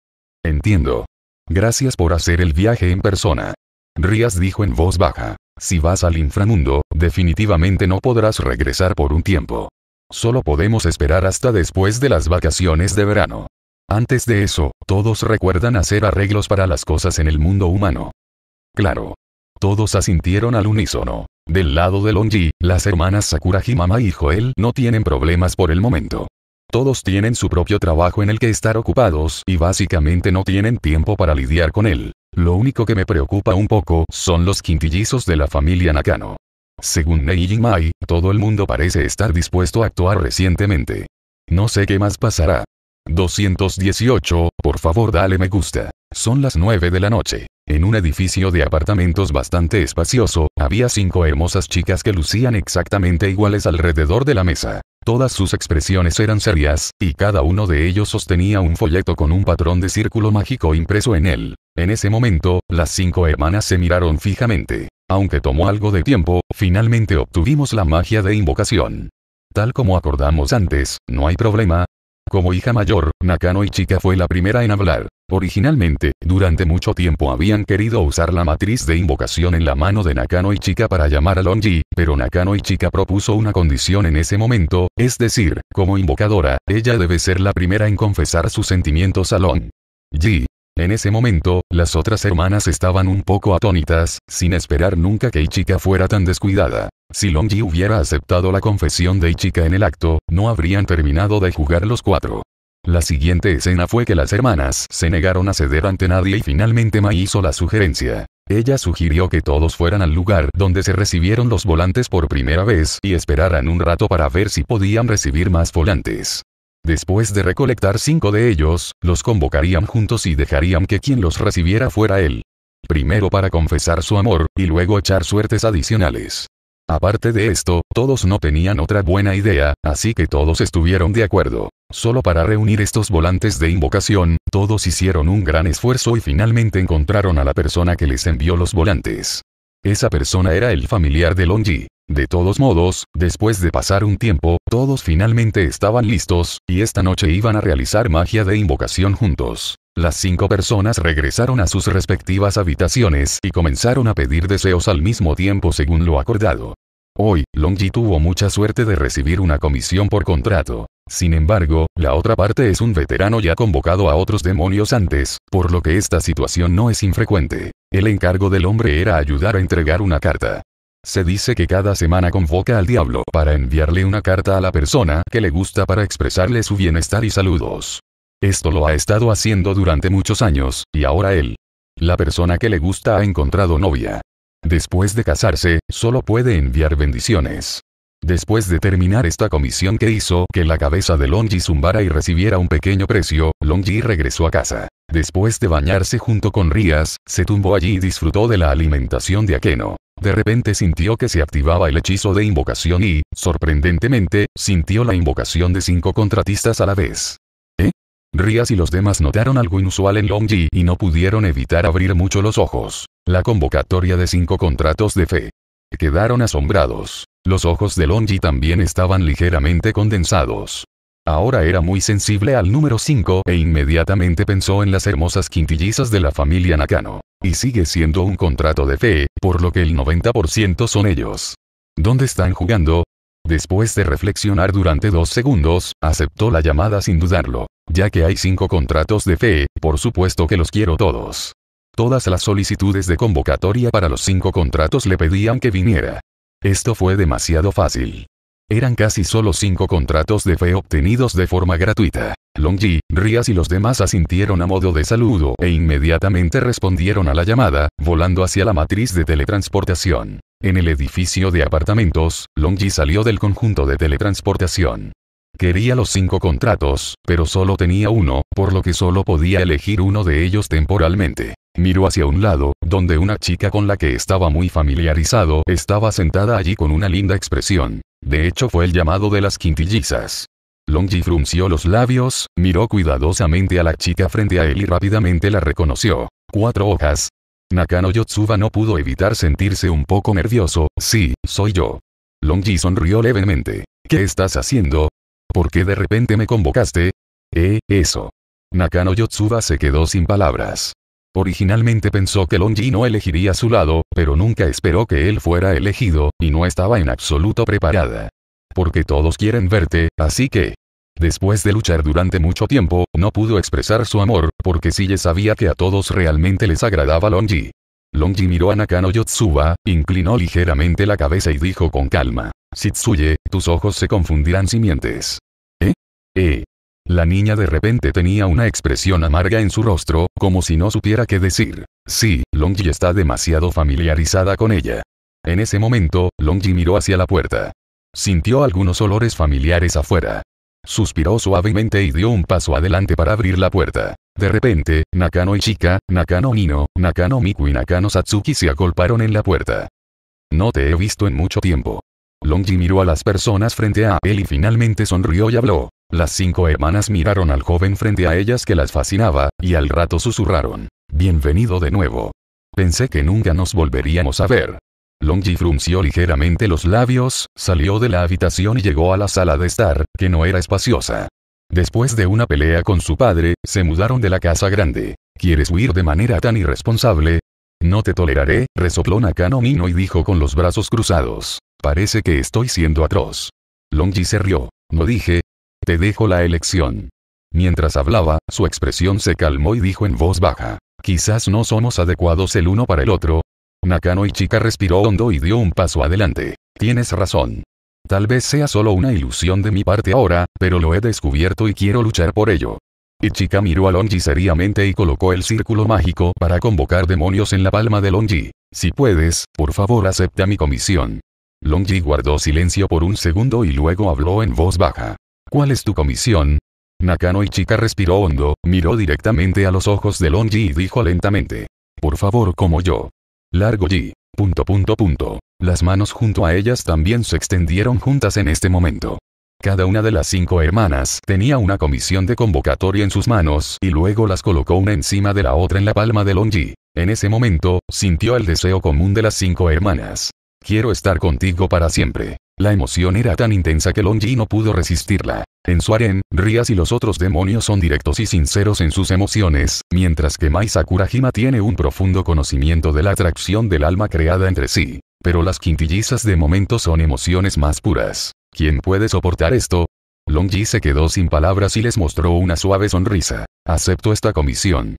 Entiendo. Gracias por hacer el viaje en persona. Rías dijo en voz baja. Si vas al inframundo, definitivamente no podrás regresar por un tiempo. Solo podemos esperar hasta después de las vacaciones de verano. Antes de eso, todos recuerdan hacer arreglos para las cosas en el mundo humano. Claro. Todos asintieron al unísono. Del lado de Longji, las hermanas Sakura Himama y Joel no tienen problemas por el momento. Todos tienen su propio trabajo en el que estar ocupados y básicamente no tienen tiempo para lidiar con él. Lo único que me preocupa un poco son los quintillizos de la familia Nakano. Según Nei Mai, todo el mundo parece estar dispuesto a actuar recientemente. No sé qué más pasará. 218, por favor dale me gusta. Son las 9 de la noche. En un edificio de apartamentos bastante espacioso, había cinco hermosas chicas que lucían exactamente iguales alrededor de la mesa. Todas sus expresiones eran serias, y cada uno de ellos sostenía un folleto con un patrón de círculo mágico impreso en él. En ese momento, las cinco hermanas se miraron fijamente. Aunque tomó algo de tiempo, finalmente obtuvimos la magia de invocación. Tal como acordamos antes, no hay problema, como hija mayor, Nakano y Ichika fue la primera en hablar. Originalmente, durante mucho tiempo habían querido usar la matriz de invocación en la mano de Nakano y Ichika para llamar a Longji, pero Nakano y Ichika propuso una condición en ese momento, es decir, como invocadora, ella debe ser la primera en confesar sus sentimientos a Long. Ji, en ese momento, las otras hermanas estaban un poco atónitas, sin esperar nunca que Ichika fuera tan descuidada. Si Longji hubiera aceptado la confesión de Ichika en el acto, no habrían terminado de jugar los cuatro. La siguiente escena fue que las hermanas se negaron a ceder ante nadie y finalmente Mai hizo la sugerencia. Ella sugirió que todos fueran al lugar donde se recibieron los volantes por primera vez y esperaran un rato para ver si podían recibir más volantes. Después de recolectar cinco de ellos, los convocarían juntos y dejarían que quien los recibiera fuera él. Primero para confesar su amor, y luego echar suertes adicionales. Aparte de esto, todos no tenían otra buena idea, así que todos estuvieron de acuerdo. Solo para reunir estos volantes de invocación, todos hicieron un gran esfuerzo y finalmente encontraron a la persona que les envió los volantes. Esa persona era el familiar de Longji. De todos modos, después de pasar un tiempo, todos finalmente estaban listos, y esta noche iban a realizar magia de invocación juntos. Las cinco personas regresaron a sus respectivas habitaciones y comenzaron a pedir deseos al mismo tiempo según lo acordado. Hoy, Longji tuvo mucha suerte de recibir una comisión por contrato. Sin embargo, la otra parte es un veterano ya convocado a otros demonios antes, por lo que esta situación no es infrecuente. El encargo del hombre era ayudar a entregar una carta. Se dice que cada semana convoca al diablo para enviarle una carta a la persona que le gusta para expresarle su bienestar y saludos. Esto lo ha estado haciendo durante muchos años, y ahora él. La persona que le gusta ha encontrado novia. Después de casarse, solo puede enviar bendiciones. Después de terminar esta comisión que hizo que la cabeza de Longji zumbara y recibiera un pequeño precio, Longji regresó a casa. Después de bañarse junto con Rías, se tumbó allí y disfrutó de la alimentación de Akeno. De repente sintió que se activaba el hechizo de invocación y, sorprendentemente, sintió la invocación de cinco contratistas a la vez. ¿Eh? Rías y los demás notaron algo inusual en Longji y no pudieron evitar abrir mucho los ojos. La convocatoria de cinco contratos de fe. Quedaron asombrados. Los ojos de Longji también estaban ligeramente condensados. Ahora era muy sensible al número 5 e inmediatamente pensó en las hermosas quintillizas de la familia Nakano. Y sigue siendo un contrato de fe, por lo que el 90% son ellos. ¿Dónde están jugando? Después de reflexionar durante dos segundos, aceptó la llamada sin dudarlo. Ya que hay cinco contratos de fe, por supuesto que los quiero todos. Todas las solicitudes de convocatoria para los cinco contratos le pedían que viniera. Esto fue demasiado fácil. Eran casi solo cinco contratos de fe obtenidos de forma gratuita. Longji, Rías y los demás asintieron a modo de saludo e inmediatamente respondieron a la llamada, volando hacia la matriz de teletransportación. En el edificio de apartamentos, Longji salió del conjunto de teletransportación. Quería los cinco contratos, pero solo tenía uno, por lo que solo podía elegir uno de ellos temporalmente. Miró hacia un lado, donde una chica con la que estaba muy familiarizado estaba sentada allí con una linda expresión. De hecho fue el llamado de las quintillizas. Longji frunció los labios, miró cuidadosamente a la chica frente a él y rápidamente la reconoció. Cuatro hojas. Nakano Yotsuba no pudo evitar sentirse un poco nervioso, sí, soy yo. Longji sonrió levemente. ¿Qué estás haciendo? ¿Por qué de repente me convocaste? Eh, eso. Nakano Yotsuba se quedó sin palabras. Originalmente pensó que no elegiría su lado, pero nunca esperó que él fuera elegido, y no estaba en absoluto preparada. Porque todos quieren verte, así que... Después de luchar durante mucho tiempo, no pudo expresar su amor, porque Sille sabía que a todos realmente les agradaba Longji. Longji miró a Nakano Yotsuba, inclinó ligeramente la cabeza y dijo con calma. Sitsuye, tus ojos se confundirán si mientes. ¿Eh? Eh. La niña de repente tenía una expresión amarga en su rostro, como si no supiera qué decir. Sí, Longji está demasiado familiarizada con ella. En ese momento, Longji miró hacia la puerta. Sintió algunos olores familiares afuera. Suspiró suavemente y dio un paso adelante para abrir la puerta. De repente, Nakano Ichika, Nakano Nino, Nakano Miku y Nakano Satsuki se acolparon en la puerta. No te he visto en mucho tiempo. Longji miró a las personas frente a él y finalmente sonrió y habló. Las cinco hermanas miraron al joven frente a ellas que las fascinaba, y al rato susurraron. Bienvenido de nuevo. Pensé que nunca nos volveríamos a ver. Longji frunció ligeramente los labios, salió de la habitación y llegó a la sala de estar, que no era espaciosa. Después de una pelea con su padre, se mudaron de la casa grande. ¿Quieres huir de manera tan irresponsable? No te toleraré, resopló Nakano Mino y dijo con los brazos cruzados. Parece que estoy siendo atroz. Longji se rió. No dije. Te dejo la elección. Mientras hablaba, su expresión se calmó y dijo en voz baja. Quizás no somos adecuados el uno para el otro. Nakano Ichika respiró hondo y dio un paso adelante. Tienes razón. Tal vez sea solo una ilusión de mi parte ahora, pero lo he descubierto y quiero luchar por ello. Ichika miró a Longji seriamente y colocó el círculo mágico para convocar demonios en la palma de Longji. Si puedes, por favor acepta mi comisión. Longji guardó silencio por un segundo y luego habló en voz baja. ¿Cuál es tu comisión? Nakano Ichika respiró hondo, miró directamente a los ojos de Longji y dijo lentamente. Por favor como yo. Largo Punto punto punto. Las manos junto a ellas también se extendieron juntas en este momento. Cada una de las cinco hermanas tenía una comisión de convocatoria en sus manos y luego las colocó una encima de la otra en la palma de Longji. En ese momento, sintió el deseo común de las cinco hermanas. Quiero estar contigo para siempre. La emoción era tan intensa que Longji no pudo resistirla. En su harén, Rias y los otros demonios son directos y sinceros en sus emociones, mientras que Mai Sakurajima tiene un profundo conocimiento de la atracción del alma creada entre sí. Pero las quintillizas de momento son emociones más puras. ¿Quién puede soportar esto? Longji se quedó sin palabras y les mostró una suave sonrisa. Acepto esta comisión.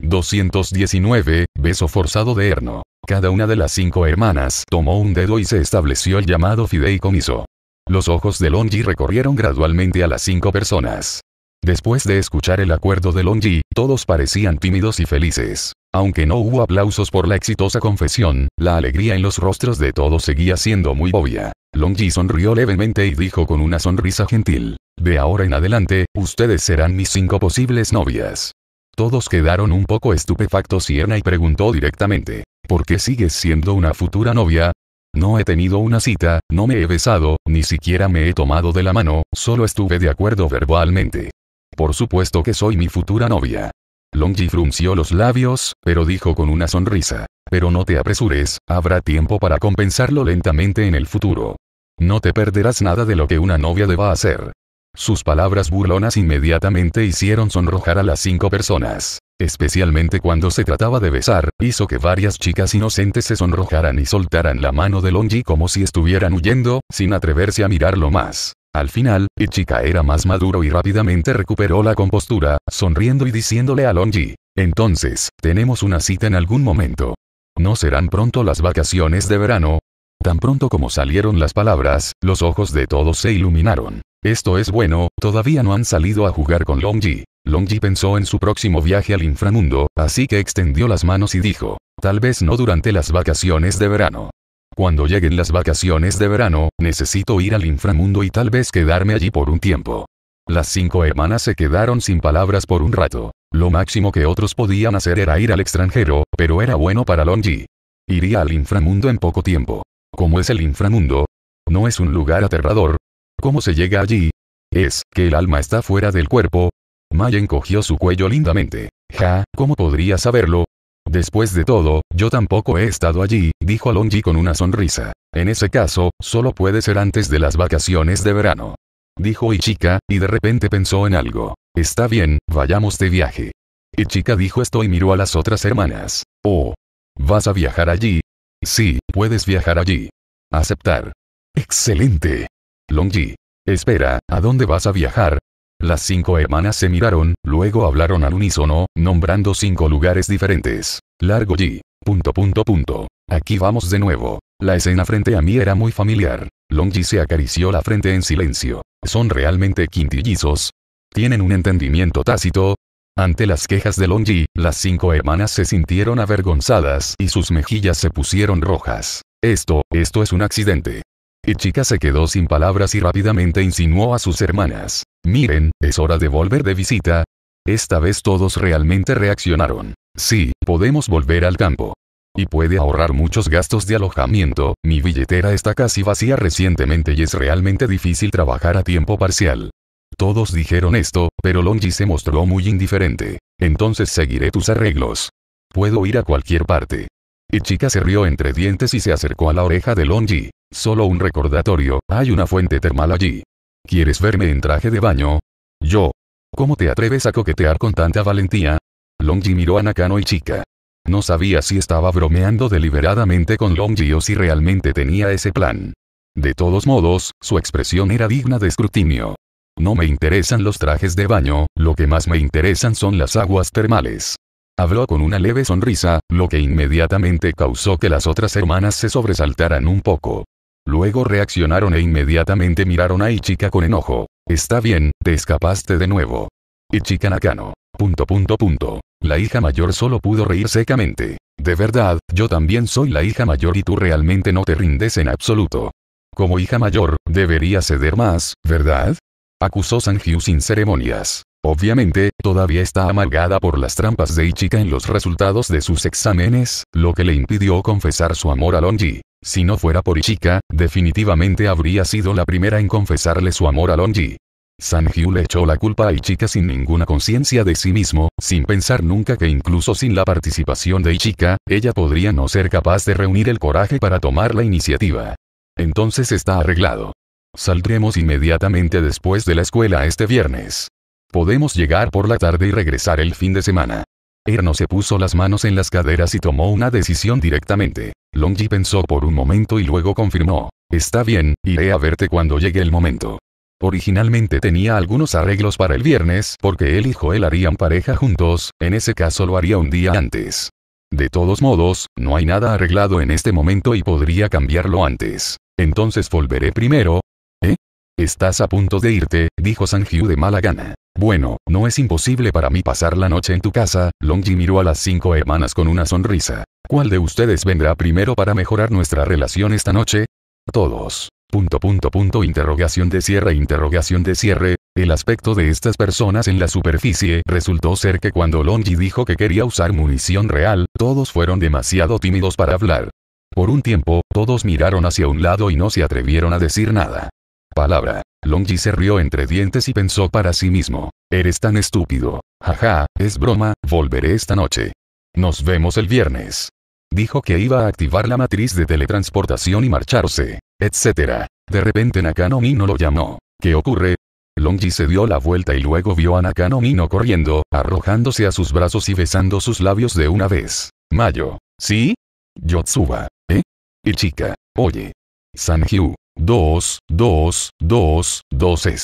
219, beso forzado de Erno. Cada una de las cinco hermanas tomó un dedo y se estableció el llamado fideicomiso. Los ojos de Longji recorrieron gradualmente a las cinco personas. Después de escuchar el acuerdo de Longji, todos parecían tímidos y felices. Aunque no hubo aplausos por la exitosa confesión, la alegría en los rostros de todos seguía siendo muy obvia. Longji sonrió levemente y dijo con una sonrisa gentil. De ahora en adelante, ustedes serán mis cinco posibles novias. Todos quedaron un poco estupefactos y Ernai preguntó directamente qué sigues siendo una futura novia. No he tenido una cita, no me he besado, ni siquiera me he tomado de la mano, solo estuve de acuerdo verbalmente. Por supuesto que soy mi futura novia. Longji frunció los labios, pero dijo con una sonrisa. Pero no te apresures, habrá tiempo para compensarlo lentamente en el futuro. No te perderás nada de lo que una novia deba hacer. Sus palabras burlonas inmediatamente hicieron sonrojar a las cinco personas especialmente cuando se trataba de besar, hizo que varias chicas inocentes se sonrojaran y soltaran la mano de Longji como si estuvieran huyendo, sin atreverse a mirarlo más. Al final, chica era más maduro y rápidamente recuperó la compostura, sonriendo y diciéndole a Longji: entonces, tenemos una cita en algún momento. ¿No serán pronto las vacaciones de verano? Tan pronto como salieron las palabras, los ojos de todos se iluminaron. Esto es bueno, todavía no han salido a jugar con Longi. Longji pensó en su próximo viaje al inframundo, así que extendió las manos y dijo, tal vez no durante las vacaciones de verano. Cuando lleguen las vacaciones de verano, necesito ir al inframundo y tal vez quedarme allí por un tiempo. Las cinco hermanas se quedaron sin palabras por un rato. Lo máximo que otros podían hacer era ir al extranjero, pero era bueno para Longji. Iría al inframundo en poco tiempo. ¿Cómo es el inframundo? No es un lugar aterrador. ¿Cómo se llega allí? Es que el alma está fuera del cuerpo, Mayen encogió su cuello lindamente. Ja, ¿cómo podría saberlo? Después de todo, yo tampoco he estado allí, dijo Longji con una sonrisa. En ese caso, solo puede ser antes de las vacaciones de verano. Dijo Ichika, y de repente pensó en algo. Está bien, vayamos de viaje. Ichika dijo esto y miró a las otras hermanas. Oh. ¿Vas a viajar allí? Sí, puedes viajar allí. Aceptar. Excelente. Longji. Espera, ¿a dónde vas a viajar? Las cinco hermanas se miraron, luego hablaron al unísono, nombrando cinco lugares diferentes. Largo y... Punto punto punto. Aquí vamos de nuevo. La escena frente a mí era muy familiar. Longji se acarició la frente en silencio. ¿Son realmente quintillizos? ¿Tienen un entendimiento tácito? Ante las quejas de Longji, las cinco hermanas se sintieron avergonzadas y sus mejillas se pusieron rojas. Esto, esto es un accidente. Ichika se quedó sin palabras y rápidamente insinuó a sus hermanas. Miren, es hora de volver de visita. Esta vez todos realmente reaccionaron. Sí, podemos volver al campo. Y puede ahorrar muchos gastos de alojamiento, mi billetera está casi vacía recientemente y es realmente difícil trabajar a tiempo parcial. Todos dijeron esto, pero Longji se mostró muy indiferente. Entonces seguiré tus arreglos. Puedo ir a cualquier parte. Ichika se rió entre dientes y se acercó a la oreja de Longji. Solo un recordatorio, hay una fuente termal allí. ¿Quieres verme en traje de baño? Yo. ¿Cómo te atreves a coquetear con tanta valentía? Longji miró a Nakano y Chica. No sabía si estaba bromeando deliberadamente con Longji o si realmente tenía ese plan. De todos modos, su expresión era digna de escrutinio. No me interesan los trajes de baño, lo que más me interesan son las aguas termales. Habló con una leve sonrisa, lo que inmediatamente causó que las otras hermanas se sobresaltaran un poco. Luego reaccionaron e inmediatamente miraron a Ichika con enojo. Está bien, te escapaste de nuevo. Ichika Nakano. Punto punto punto. La hija mayor solo pudo reír secamente. De verdad, yo también soy la hija mayor y tú realmente no te rindes en absoluto. Como hija mayor, debería ceder más, ¿verdad? Acusó Sanju sin ceremonias. Obviamente, todavía está amargada por las trampas de Ichika en los resultados de sus exámenes, lo que le impidió confesar su amor a Longji. Si no fuera por Ichika, definitivamente habría sido la primera en confesarle su amor a Longi. Sanju le echó la culpa a Ichika sin ninguna conciencia de sí mismo, sin pensar nunca que incluso sin la participación de Ichika, ella podría no ser capaz de reunir el coraje para tomar la iniciativa. Entonces está arreglado. Saldremos inmediatamente después de la escuela este viernes. Podemos llegar por la tarde y regresar el fin de semana. Erno se puso las manos en las caderas y tomó una decisión directamente. Longji pensó por un momento y luego confirmó. Está bien, iré a verte cuando llegue el momento. Originalmente tenía algunos arreglos para el viernes porque él y Joel harían pareja juntos, en ese caso lo haría un día antes. De todos modos, no hay nada arreglado en este momento y podría cambiarlo antes. Entonces volveré primero. ¿Eh? Estás a punto de irte, dijo Hyu de mala gana. Bueno, no es imposible para mí pasar la noche en tu casa, Longji miró a las cinco hermanas con una sonrisa. ¿Cuál de ustedes vendrá primero para mejorar nuestra relación esta noche? Todos. Punto punto punto interrogación de cierre interrogación de cierre. El aspecto de estas personas en la superficie resultó ser que cuando Longji dijo que quería usar munición real, todos fueron demasiado tímidos para hablar. Por un tiempo, todos miraron hacia un lado y no se atrevieron a decir nada. Palabra. Longji se rió entre dientes y pensó para sí mismo. Eres tan estúpido. Jaja, es broma, volveré esta noche. Nos vemos el viernes. Dijo que iba a activar la matriz de teletransportación y marcharse, etc. De repente Nakano Mino lo llamó. ¿Qué ocurre? Longji se dio la vuelta y luego vio a Nakano Mino corriendo, arrojándose a sus brazos y besando sus labios de una vez. Mayo. ¿Sí? Yotsuba. ¿Eh? Y chica. Oye. Sanjiu. 2, 2, 2, 12.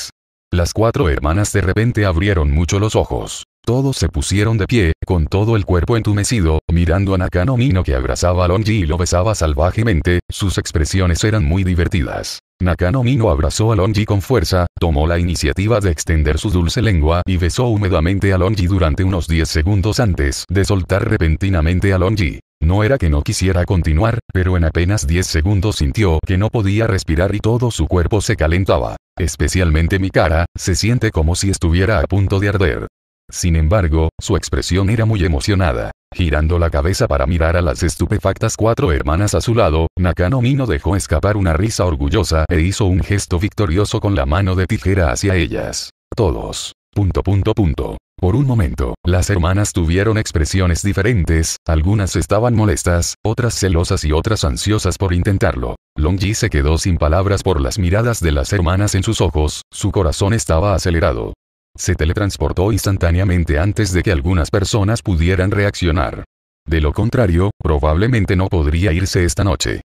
Las cuatro hermanas de repente abrieron mucho los ojos. Todos se pusieron de pie, con todo el cuerpo entumecido, mirando a Nakano Mino que abrazaba a Longji y lo besaba salvajemente, sus expresiones eran muy divertidas. Nakano Mino abrazó a Longji con fuerza, tomó la iniciativa de extender su dulce lengua y besó húmedamente a Longji durante unos 10 segundos antes de soltar repentinamente a Longji. No era que no quisiera continuar, pero en apenas 10 segundos sintió que no podía respirar y todo su cuerpo se calentaba. Especialmente mi cara, se siente como si estuviera a punto de arder. Sin embargo, su expresión era muy emocionada. Girando la cabeza para mirar a las estupefactas cuatro hermanas a su lado, Nakano Mino dejó escapar una risa orgullosa e hizo un gesto victorioso con la mano de tijera hacia ellas. Todos. Punto punto punto. Por un momento, las hermanas tuvieron expresiones diferentes, algunas estaban molestas, otras celosas y otras ansiosas por intentarlo. Long Ji se quedó sin palabras por las miradas de las hermanas en sus ojos, su corazón estaba acelerado. Se teletransportó instantáneamente antes de que algunas personas pudieran reaccionar. De lo contrario, probablemente no podría irse esta noche.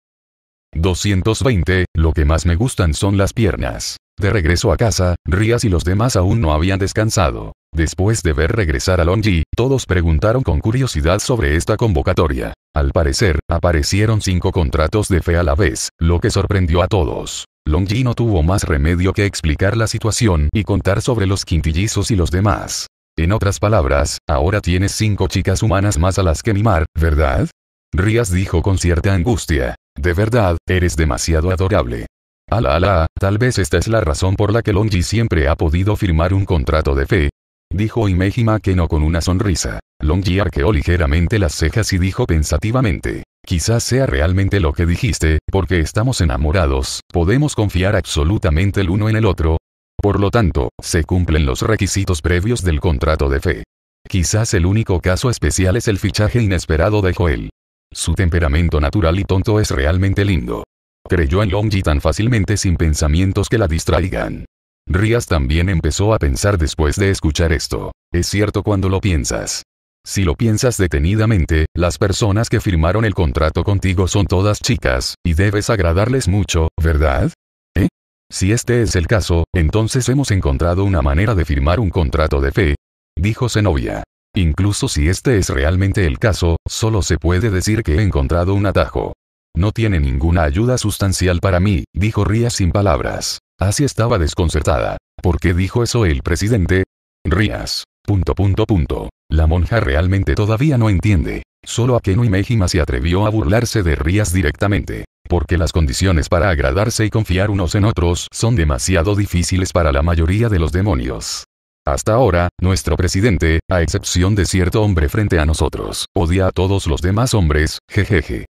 220, lo que más me gustan son las piernas. De regreso a casa, Rías y los demás aún no habían descansado. Después de ver regresar a Longji, todos preguntaron con curiosidad sobre esta convocatoria. Al parecer, aparecieron cinco contratos de fe a la vez, lo que sorprendió a todos. Longji no tuvo más remedio que explicar la situación y contar sobre los quintillizos y los demás. En otras palabras, ahora tienes cinco chicas humanas más a las que mimar, ¿verdad? Rías dijo con cierta angustia. De verdad, eres demasiado adorable. Ala ala, tal vez esta es la razón por la que Longji siempre ha podido firmar un contrato de fe. Dijo Imejima no con una sonrisa. Longji arqueó ligeramente las cejas y dijo pensativamente. Quizás sea realmente lo que dijiste, porque estamos enamorados, podemos confiar absolutamente el uno en el otro. Por lo tanto, se cumplen los requisitos previos del contrato de fe. Quizás el único caso especial es el fichaje inesperado de Joel. Su temperamento natural y tonto es realmente lindo. Creyó en Longji tan fácilmente sin pensamientos que la distraigan. Rías también empezó a pensar después de escuchar esto. Es cierto cuando lo piensas. Si lo piensas detenidamente, las personas que firmaron el contrato contigo son todas chicas, y debes agradarles mucho, ¿verdad? ¿Eh? Si este es el caso, entonces hemos encontrado una manera de firmar un contrato de fe, dijo Zenobia. Incluso si este es realmente el caso, solo se puede decir que he encontrado un atajo. No tiene ninguna ayuda sustancial para mí, dijo Rías sin palabras. Así estaba desconcertada. ¿Por qué dijo eso el presidente? Rías. Punto punto punto. La monja realmente todavía no entiende. Solo Akenu y Mejima se atrevió a burlarse de Rías directamente. Porque las condiciones para agradarse y confiar unos en otros son demasiado difíciles para la mayoría de los demonios. Hasta ahora, nuestro presidente, a excepción de cierto hombre frente a nosotros, odia a todos los demás hombres, jejeje.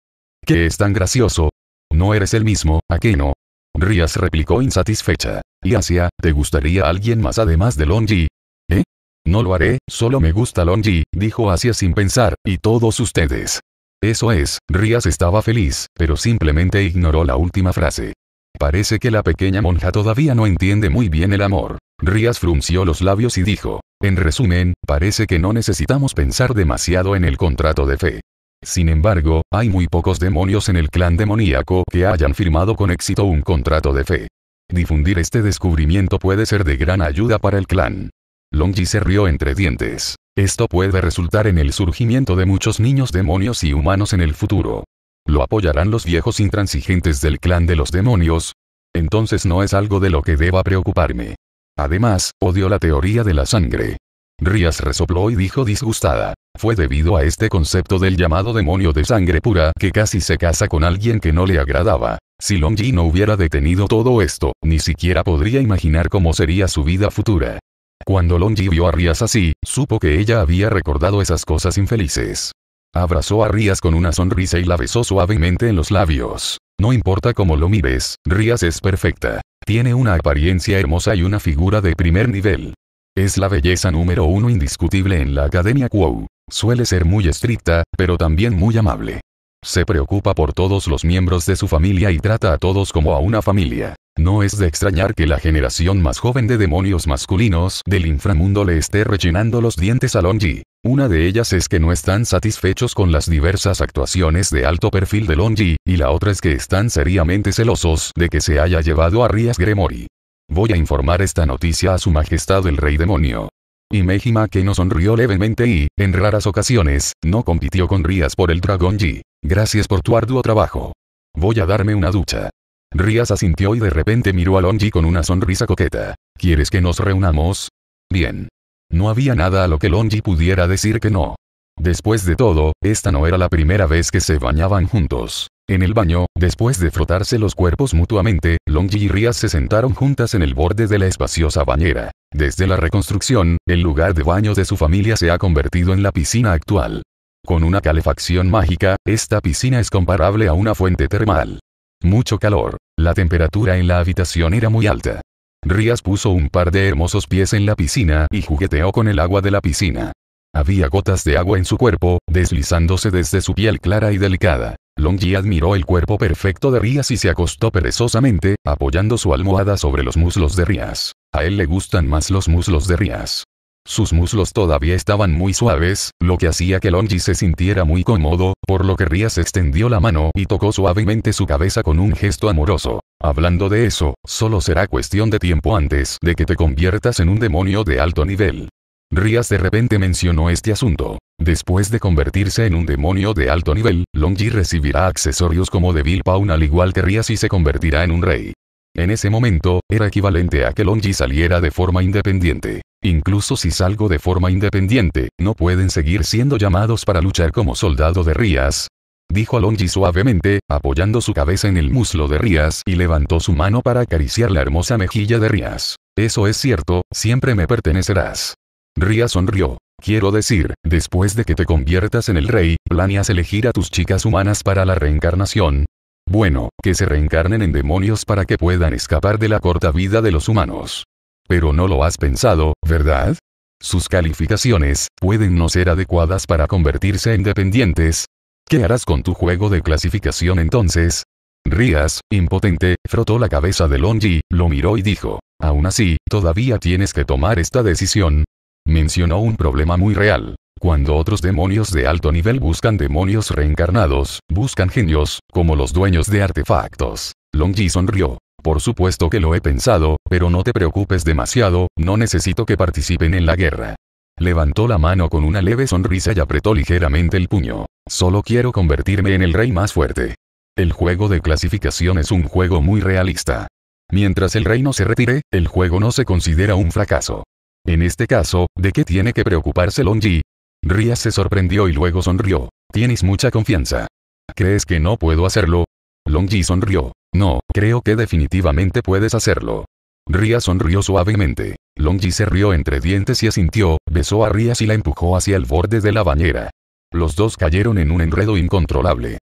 ¿Qué es tan gracioso? No eres el mismo, ¿a qué no? Rías replicó insatisfecha. Y Asia, ¿te gustaría alguien más además de Longji, ¿Eh? No lo haré, solo me gusta Longji, dijo Asia sin pensar, y todos ustedes. Eso es, Rías estaba feliz, pero simplemente ignoró la última frase. Parece que la pequeña monja todavía no entiende muy bien el amor. Rías frunció los labios y dijo, en resumen, parece que no necesitamos pensar demasiado en el contrato de fe. Sin embargo, hay muy pocos demonios en el clan demoníaco que hayan firmado con éxito un contrato de fe. Difundir este descubrimiento puede ser de gran ayuda para el clan. Longji se rió entre dientes. Esto puede resultar en el surgimiento de muchos niños demonios y humanos en el futuro. ¿Lo apoyarán los viejos intransigentes del clan de los demonios? Entonces no es algo de lo que deba preocuparme. Además, odio la teoría de la sangre. Rías resopló y dijo disgustada. Fue debido a este concepto del llamado demonio de sangre pura que casi se casa con alguien que no le agradaba. Si Longji no hubiera detenido todo esto, ni siquiera podría imaginar cómo sería su vida futura. Cuando Longji vio a Rías así, supo que ella había recordado esas cosas infelices. Abrazó a Rías con una sonrisa y la besó suavemente en los labios. No importa cómo lo mires, Rías es perfecta. Tiene una apariencia hermosa y una figura de primer nivel. Es la belleza número uno indiscutible en la Academia Quo. Suele ser muy estricta, pero también muy amable. Se preocupa por todos los miembros de su familia y trata a todos como a una familia. No es de extrañar que la generación más joven de demonios masculinos del inframundo le esté rechinando los dientes a Longi. Una de ellas es que no están satisfechos con las diversas actuaciones de alto perfil de Longi, y la otra es que están seriamente celosos de que se haya llevado a Rías Gremori. Voy a informar esta noticia a su majestad el rey demonio. Y Mejima que no sonrió levemente y, en raras ocasiones, no compitió con Rías por el dragón Gracias por tu arduo trabajo. Voy a darme una ducha. Rías asintió y de repente miró a Longji con una sonrisa coqueta. ¿Quieres que nos reunamos? Bien. No había nada a lo que Longji pudiera decir que no. Después de todo, esta no era la primera vez que se bañaban juntos. En el baño, después de frotarse los cuerpos mutuamente, Longji y Rías se sentaron juntas en el borde de la espaciosa bañera. Desde la reconstrucción, el lugar de baño de su familia se ha convertido en la piscina actual. Con una calefacción mágica, esta piscina es comparable a una fuente termal. Mucho calor. La temperatura en la habitación era muy alta. Rías puso un par de hermosos pies en la piscina y jugueteó con el agua de la piscina. Había gotas de agua en su cuerpo, deslizándose desde su piel clara y delicada. Longji admiró el cuerpo perfecto de Rías y se acostó perezosamente, apoyando su almohada sobre los muslos de Rías. A él le gustan más los muslos de Rías. Sus muslos todavía estaban muy suaves, lo que hacía que Longji se sintiera muy cómodo, por lo que Rías extendió la mano y tocó suavemente su cabeza con un gesto amoroso. Hablando de eso, solo será cuestión de tiempo antes de que te conviertas en un demonio de alto nivel. Rías de repente mencionó este asunto. Después de convertirse en un demonio de alto nivel, Longji recibirá accesorios como Devil Pawn al igual que Rías y se convertirá en un rey. En ese momento, era equivalente a que Longji saliera de forma independiente. Incluso si salgo de forma independiente, no pueden seguir siendo llamados para luchar como soldado de Rías. Dijo Longji suavemente, apoyando su cabeza en el muslo de Rías y levantó su mano para acariciar la hermosa mejilla de Rías. Eso es cierto, siempre me pertenecerás. Rias sonrió. Quiero decir, después de que te conviertas en el rey, ¿planeas elegir a tus chicas humanas para la reencarnación? Bueno, que se reencarnen en demonios para que puedan escapar de la corta vida de los humanos. Pero no lo has pensado, ¿verdad? Sus calificaciones pueden no ser adecuadas para convertirse en dependientes. ¿Qué harás con tu juego de clasificación entonces? Rías, impotente, frotó la cabeza de Longi, lo miró y dijo, aún así, todavía tienes que tomar esta decisión, mencionó un problema muy real. Cuando otros demonios de alto nivel buscan demonios reencarnados, buscan genios, como los dueños de artefactos. Longji sonrió. Por supuesto que lo he pensado, pero no te preocupes demasiado, no necesito que participen en la guerra. Levantó la mano con una leve sonrisa y apretó ligeramente el puño. Solo quiero convertirme en el rey más fuerte. El juego de clasificación es un juego muy realista. Mientras el reino se retire, el juego no se considera un fracaso. En este caso, ¿de qué tiene que preocuparse Longji? Rías se sorprendió y luego sonrió. Tienes mucha confianza. ¿Crees que no puedo hacerlo? Longji sonrió. No, creo que definitivamente puedes hacerlo. Rías sonrió suavemente. Longji se rió entre dientes y asintió, besó a Rías y la empujó hacia el borde de la bañera. Los dos cayeron en un enredo incontrolable.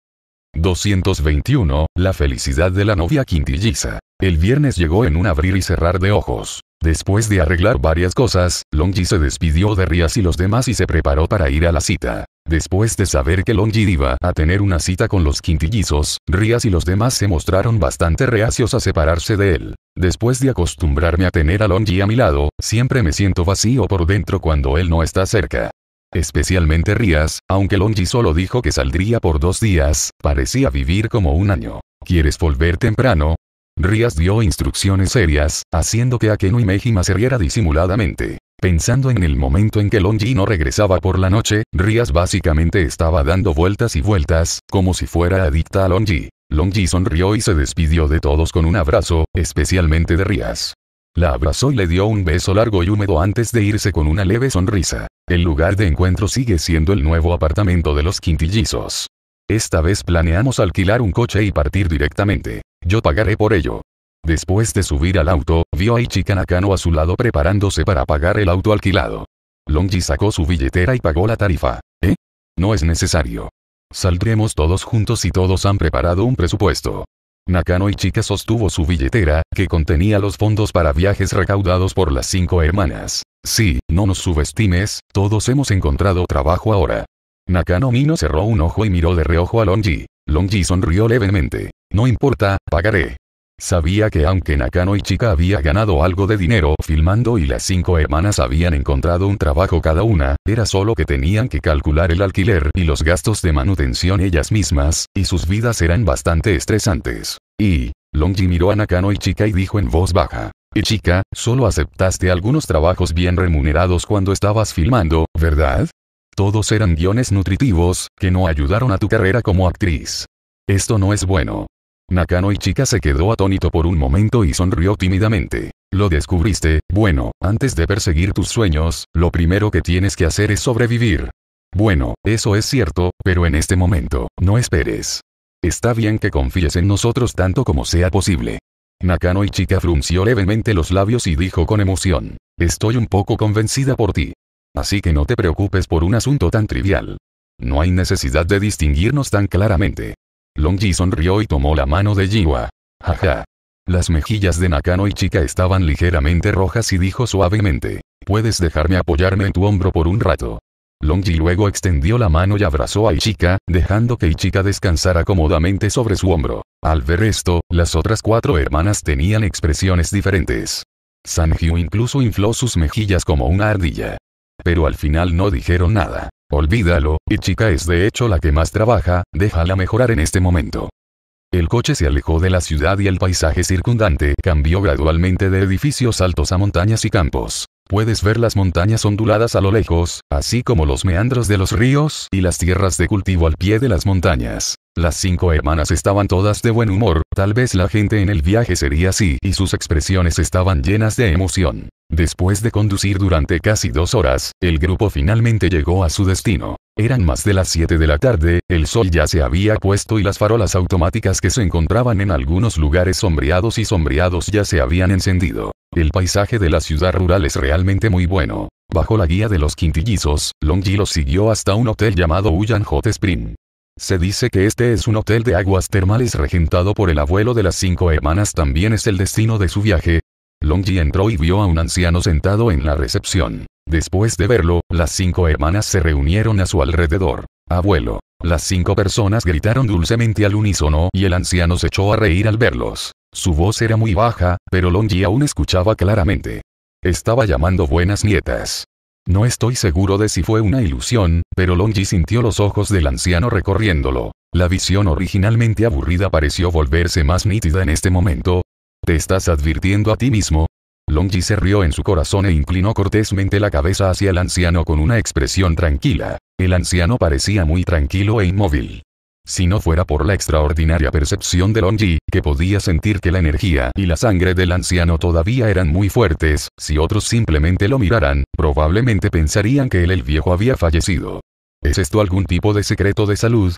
221. La felicidad de la novia quintilliza. El viernes llegó en un abrir y cerrar de ojos. Después de arreglar varias cosas, Longji se despidió de Rías y los demás y se preparó para ir a la cita. Después de saber que Longji iba a tener una cita con los quintillizos, Rías y los demás se mostraron bastante reacios a separarse de él. Después de acostumbrarme a tener a Longji a mi lado, siempre me siento vacío por dentro cuando él no está cerca. Especialmente Rías, aunque Longji solo dijo que saldría por dos días, parecía vivir como un año. ¿Quieres volver temprano? Rías dio instrucciones serias, haciendo que Akeno y Mejima se riera disimuladamente. Pensando en el momento en que Longji no regresaba por la noche, Rías básicamente estaba dando vueltas y vueltas, como si fuera adicta a Longji. Longji sonrió y se despidió de todos con un abrazo, especialmente de Rías. La abrazó y le dio un beso largo y húmedo antes de irse con una leve sonrisa. El lugar de encuentro sigue siendo el nuevo apartamento de los quintillizos. Esta vez planeamos alquilar un coche y partir directamente. Yo pagaré por ello. Después de subir al auto, vio a Ichika Nakano a su lado preparándose para pagar el auto alquilado. Longji sacó su billetera y pagó la tarifa. ¿Eh? No es necesario. Saldremos todos juntos y todos han preparado un presupuesto. Nakano Ichika sostuvo su billetera, que contenía los fondos para viajes recaudados por las cinco hermanas. Sí, no nos subestimes, todos hemos encontrado trabajo ahora. Nakano Mino cerró un ojo y miró de reojo a Longji. Longji sonrió levemente. No importa, pagaré. Sabía que aunque Nakano y Chica había ganado algo de dinero filmando y las cinco hermanas habían encontrado un trabajo cada una, era solo que tenían que calcular el alquiler y los gastos de manutención ellas mismas, y sus vidas eran bastante estresantes. Y, Longji miró a Nakano y Chica y dijo en voz baja, y chica, solo aceptaste algunos trabajos bien remunerados cuando estabas filmando, ¿verdad? Todos eran guiones nutritivos, que no ayudaron a tu carrera como actriz. Esto no es bueno. Nakano Ichika se quedó atónito por un momento y sonrió tímidamente. Lo descubriste, bueno, antes de perseguir tus sueños, lo primero que tienes que hacer es sobrevivir. Bueno, eso es cierto, pero en este momento, no esperes. Está bien que confíes en nosotros tanto como sea posible. Nakano Ichika frunció levemente los labios y dijo con emoción. Estoy un poco convencida por ti. Así que no te preocupes por un asunto tan trivial. No hay necesidad de distinguirnos tan claramente. Longji sonrió y tomó la mano de Jiwa. Jaja. Las mejillas de Nakano y Chika estaban ligeramente rojas y dijo suavemente, puedes dejarme apoyarme en tu hombro por un rato. Longji luego extendió la mano y abrazó a Ichika, dejando que Ichika descansara cómodamente sobre su hombro. Al ver esto, las otras cuatro hermanas tenían expresiones diferentes. Sanjiu incluso infló sus mejillas como una ardilla. Pero al final no dijeron nada. Olvídalo, y chica es de hecho la que más trabaja, déjala mejorar en este momento. El coche se alejó de la ciudad y el paisaje circundante cambió gradualmente de edificios altos a montañas y campos puedes ver las montañas onduladas a lo lejos, así como los meandros de los ríos y las tierras de cultivo al pie de las montañas. Las cinco hermanas estaban todas de buen humor, tal vez la gente en el viaje sería así, y sus expresiones estaban llenas de emoción. Después de conducir durante casi dos horas, el grupo finalmente llegó a su destino. Eran más de las 7 de la tarde, el sol ya se había puesto y las farolas automáticas que se encontraban en algunos lugares sombreados y sombreados ya se habían encendido. El paisaje de la ciudad rural es realmente muy bueno. Bajo la guía de los quintillizos, Longji los siguió hasta un hotel llamado Uyan Hot Spring. Se dice que este es un hotel de aguas termales regentado por el abuelo de las cinco hermanas también es el destino de su viaje. Longji entró y vio a un anciano sentado en la recepción. Después de verlo, las cinco hermanas se reunieron a su alrededor. Abuelo. Las cinco personas gritaron dulcemente al unísono y el anciano se echó a reír al verlos. Su voz era muy baja, pero Longji aún escuchaba claramente. Estaba llamando buenas nietas. No estoy seguro de si fue una ilusión, pero Longji sintió los ojos del anciano recorriéndolo. La visión originalmente aburrida pareció volverse más nítida en este momento. ¿Te estás advirtiendo a ti mismo? Longji se rió en su corazón e inclinó cortésmente la cabeza hacia el anciano con una expresión tranquila. El anciano parecía muy tranquilo e inmóvil. Si no fuera por la extraordinaria percepción de Longyi, que podía sentir que la energía y la sangre del anciano todavía eran muy fuertes, si otros simplemente lo miraran, probablemente pensarían que él el viejo había fallecido. ¿Es esto algún tipo de secreto de salud?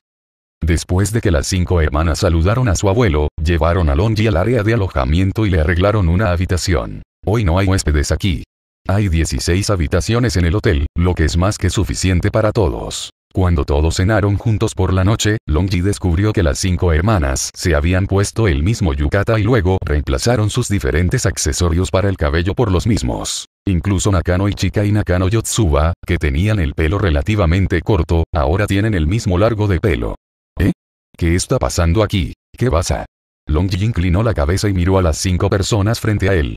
Después de que las cinco hermanas saludaron a su abuelo, llevaron a Longyi al área de alojamiento y le arreglaron una habitación. Hoy no hay huéspedes aquí. Hay 16 habitaciones en el hotel, lo que es más que suficiente para todos. Cuando todos cenaron juntos por la noche, Longji descubrió que las cinco hermanas se habían puesto el mismo yukata y luego reemplazaron sus diferentes accesorios para el cabello por los mismos. Incluso Nakano Ichika y Nakano Yotsuba, que tenían el pelo relativamente corto, ahora tienen el mismo largo de pelo. ¿Eh? ¿Qué está pasando aquí? ¿Qué pasa? Longji inclinó la cabeza y miró a las cinco personas frente a él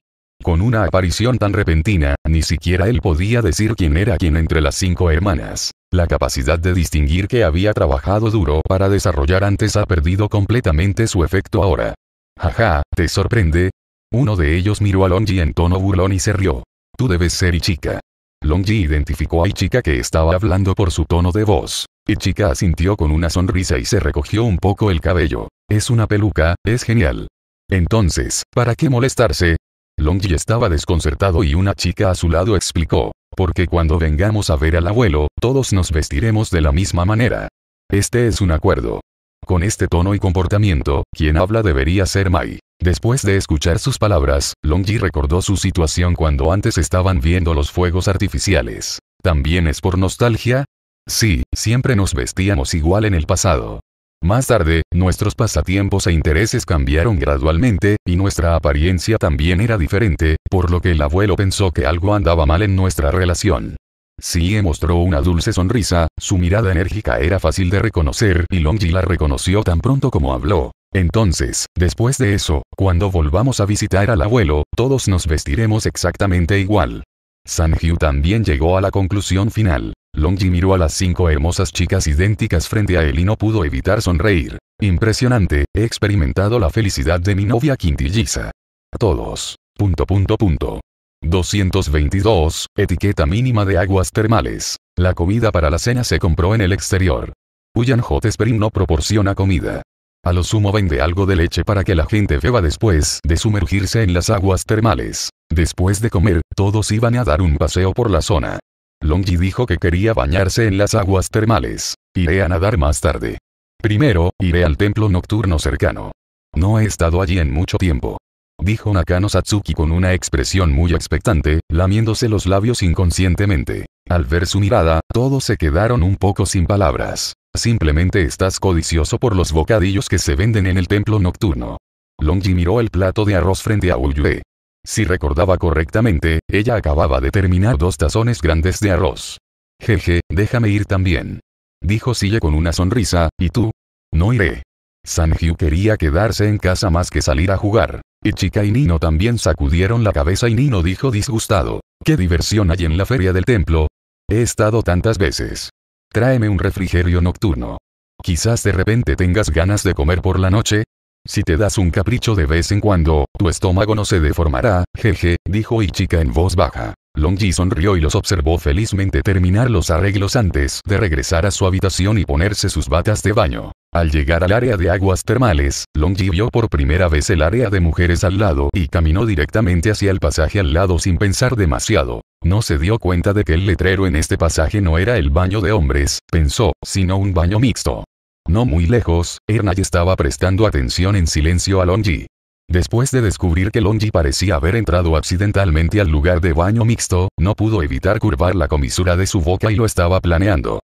con una aparición tan repentina, ni siquiera él podía decir quién era quien entre las cinco hermanas. La capacidad de distinguir que había trabajado duro para desarrollar antes ha perdido completamente su efecto ahora. Jaja, ¿te sorprende? Uno de ellos miró a Longji en tono burlón y se rió. Tú debes ser Ichika. Longji identificó a Ichika que estaba hablando por su tono de voz. Ichika asintió con una sonrisa y se recogió un poco el cabello. Es una peluca, es genial. Entonces, ¿para qué molestarse? Longji estaba desconcertado y una chica a su lado explicó, porque cuando vengamos a ver al abuelo, todos nos vestiremos de la misma manera. Este es un acuerdo. Con este tono y comportamiento, quien habla debería ser Mai. Después de escuchar sus palabras, Longji recordó su situación cuando antes estaban viendo los fuegos artificiales. ¿También es por nostalgia? Sí, siempre nos vestíamos igual en el pasado. Más tarde, nuestros pasatiempos e intereses cambiaron gradualmente, y nuestra apariencia también era diferente, por lo que el abuelo pensó que algo andaba mal en nuestra relación. Sie mostró una dulce sonrisa, su mirada enérgica era fácil de reconocer y Longji la reconoció tan pronto como habló. Entonces, después de eso, cuando volvamos a visitar al abuelo, todos nos vestiremos exactamente igual. San también llegó a la conclusión final. Longji miró a las cinco hermosas chicas idénticas frente a él y no pudo evitar sonreír. Impresionante, he experimentado la felicidad de mi novia quintilliza. Todos. Punto punto punto. 222, etiqueta mínima de aguas termales. La comida para la cena se compró en el exterior. Uyan Hot Spring no proporciona comida. A lo sumo vende algo de leche para que la gente beba después de sumergirse en las aguas termales. Después de comer, todos iban a dar un paseo por la zona. Longji dijo que quería bañarse en las aguas termales. Iré a nadar más tarde. Primero, iré al templo nocturno cercano. No he estado allí en mucho tiempo. Dijo Nakano Satsuki con una expresión muy expectante, lamiéndose los labios inconscientemente. Al ver su mirada, todos se quedaron un poco sin palabras. Simplemente estás codicioso por los bocadillos que se venden en el templo nocturno. Longji miró el plato de arroz frente a Uyue. Si recordaba correctamente, ella acababa de terminar dos tazones grandes de arroz. Jeje, déjame ir también. Dijo Sille con una sonrisa, ¿y tú? No iré. Sanhyu quería quedarse en casa más que salir a jugar. Y Chica y Nino también sacudieron la cabeza y Nino dijo disgustado. ¿Qué diversión hay en la feria del templo? He estado tantas veces. Tráeme un refrigerio nocturno. Quizás de repente tengas ganas de comer por la noche, si te das un capricho de vez en cuando, tu estómago no se deformará, jeje, dijo Ichika en voz baja. Longji sonrió y los observó felizmente terminar los arreglos antes de regresar a su habitación y ponerse sus batas de baño. Al llegar al área de aguas termales, Longji vio por primera vez el área de mujeres al lado y caminó directamente hacia el pasaje al lado sin pensar demasiado. No se dio cuenta de que el letrero en este pasaje no era el baño de hombres, pensó, sino un baño mixto. No muy lejos, Ernai estaba prestando atención en silencio a Longji. Después de descubrir que Longji parecía haber entrado accidentalmente al lugar de baño mixto, no pudo evitar curvar la comisura de su boca y lo estaba planeando.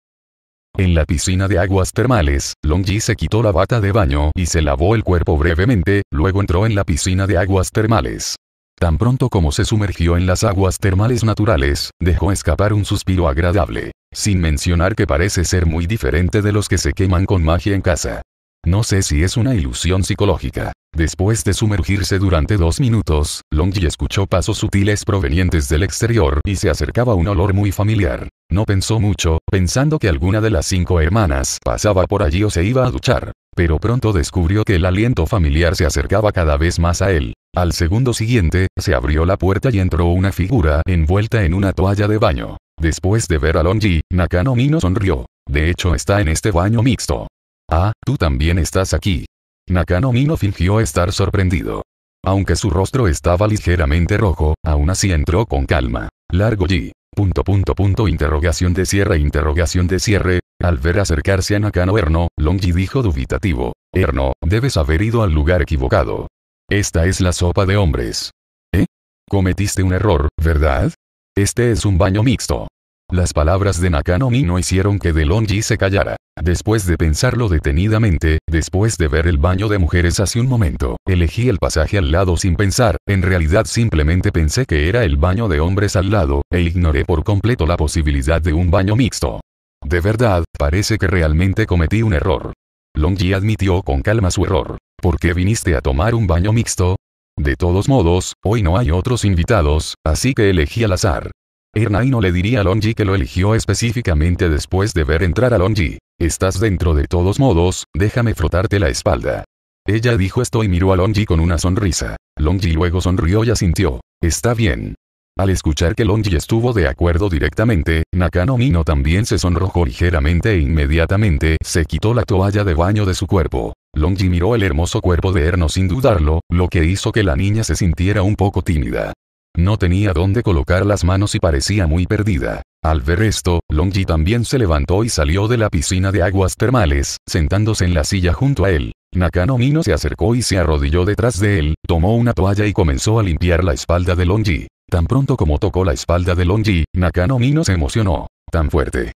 En la piscina de aguas termales, Longji se quitó la bata de baño y se lavó el cuerpo brevemente, luego entró en la piscina de aguas termales. Tan pronto como se sumergió en las aguas termales naturales, dejó escapar un suspiro agradable. Sin mencionar que parece ser muy diferente de los que se queman con magia en casa. No sé si es una ilusión psicológica. Después de sumergirse durante dos minutos, Longji escuchó pasos sutiles provenientes del exterior y se acercaba un olor muy familiar. No pensó mucho, pensando que alguna de las cinco hermanas pasaba por allí o se iba a duchar. Pero pronto descubrió que el aliento familiar se acercaba cada vez más a él. Al segundo siguiente, se abrió la puerta y entró una figura envuelta en una toalla de baño. Después de ver a Longji, Nakano Mino sonrió. De hecho está en este baño mixto. Ah, tú también estás aquí. Nakano Mino fingió estar sorprendido. Aunque su rostro estaba ligeramente rojo, aún así entró con calma. Largo Punto punto punto interrogación de cierre interrogación de cierre. Al ver acercarse a Nakano Erno, Longji dijo dubitativo. Erno, debes haber ido al lugar equivocado. Esta es la sopa de hombres. ¿Eh? Cometiste un error, ¿verdad? Este es un baño mixto. Las palabras de Nakanomi no hicieron que Longji se callara. Después de pensarlo detenidamente, después de ver el baño de mujeres hace un momento, elegí el pasaje al lado sin pensar, en realidad simplemente pensé que era el baño de hombres al lado, e ignoré por completo la posibilidad de un baño mixto. De verdad, parece que realmente cometí un error. Longji admitió con calma su error. ¿Por qué viniste a tomar un baño mixto? De todos modos, hoy no hay otros invitados, así que elegí al azar. Ernai no le diría a Longi que lo eligió específicamente después de ver entrar a Longji. Estás dentro de todos modos, déjame frotarte la espalda. Ella dijo esto y miró a Longji con una sonrisa. Longji luego sonrió y asintió. Está bien. Al escuchar que Longji estuvo de acuerdo directamente, Nakano Mino también se sonrojó ligeramente e inmediatamente se quitó la toalla de baño de su cuerpo. Longji miró el hermoso cuerpo de Erno sin dudarlo, lo que hizo que la niña se sintiera un poco tímida. No tenía dónde colocar las manos y parecía muy perdida. Al ver esto, Longji también se levantó y salió de la piscina de aguas termales, sentándose en la silla junto a él. Nakano Mino se acercó y se arrodilló detrás de él, tomó una toalla y comenzó a limpiar la espalda de Longji. Tan pronto como tocó la espalda de Longji, Nakano Mino se emocionó. Tan fuerte.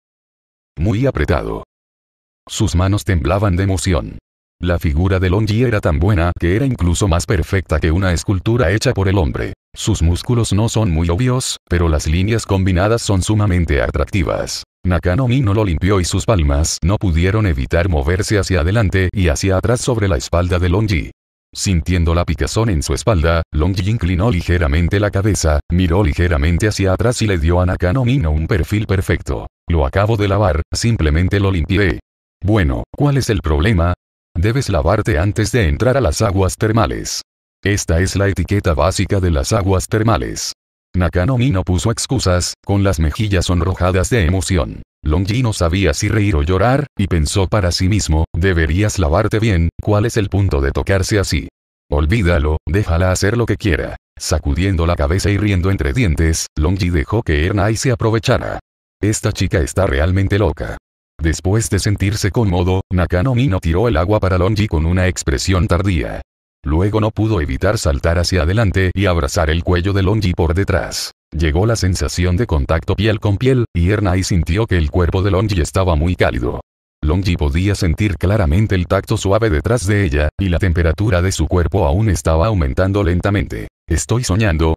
Muy apretado. Sus manos temblaban de emoción. La figura de Longji era tan buena que era incluso más perfecta que una escultura hecha por el hombre. Sus músculos no son muy obvios, pero las líneas combinadas son sumamente atractivas. Nakano no lo limpió y sus palmas no pudieron evitar moverse hacia adelante y hacia atrás sobre la espalda de Longji. Sintiendo la picazón en su espalda, Longji inclinó ligeramente la cabeza, miró ligeramente hacia atrás y le dio a Nakano Mino un perfil perfecto. Lo acabo de lavar, simplemente lo limpié. Bueno, ¿cuál es el problema? debes lavarte antes de entrar a las aguas termales. Esta es la etiqueta básica de las aguas termales. Nakanomi no puso excusas, con las mejillas sonrojadas de emoción. Longji no sabía si reír o llorar, y pensó para sí mismo, deberías lavarte bien, ¿cuál es el punto de tocarse así? Olvídalo, déjala hacer lo que quiera. Sacudiendo la cabeza y riendo entre dientes, Longji dejó que Ernai se aprovechara. Esta chica está realmente loca. Después de sentirse cómodo, Nakano Mino tiró el agua para Longji con una expresión tardía. Luego no pudo evitar saltar hacia adelante y abrazar el cuello de Longji por detrás. Llegó la sensación de contacto piel con piel, y Ernai sintió que el cuerpo de Longji estaba muy cálido. Longji podía sentir claramente el tacto suave detrás de ella, y la temperatura de su cuerpo aún estaba aumentando lentamente. Estoy soñando,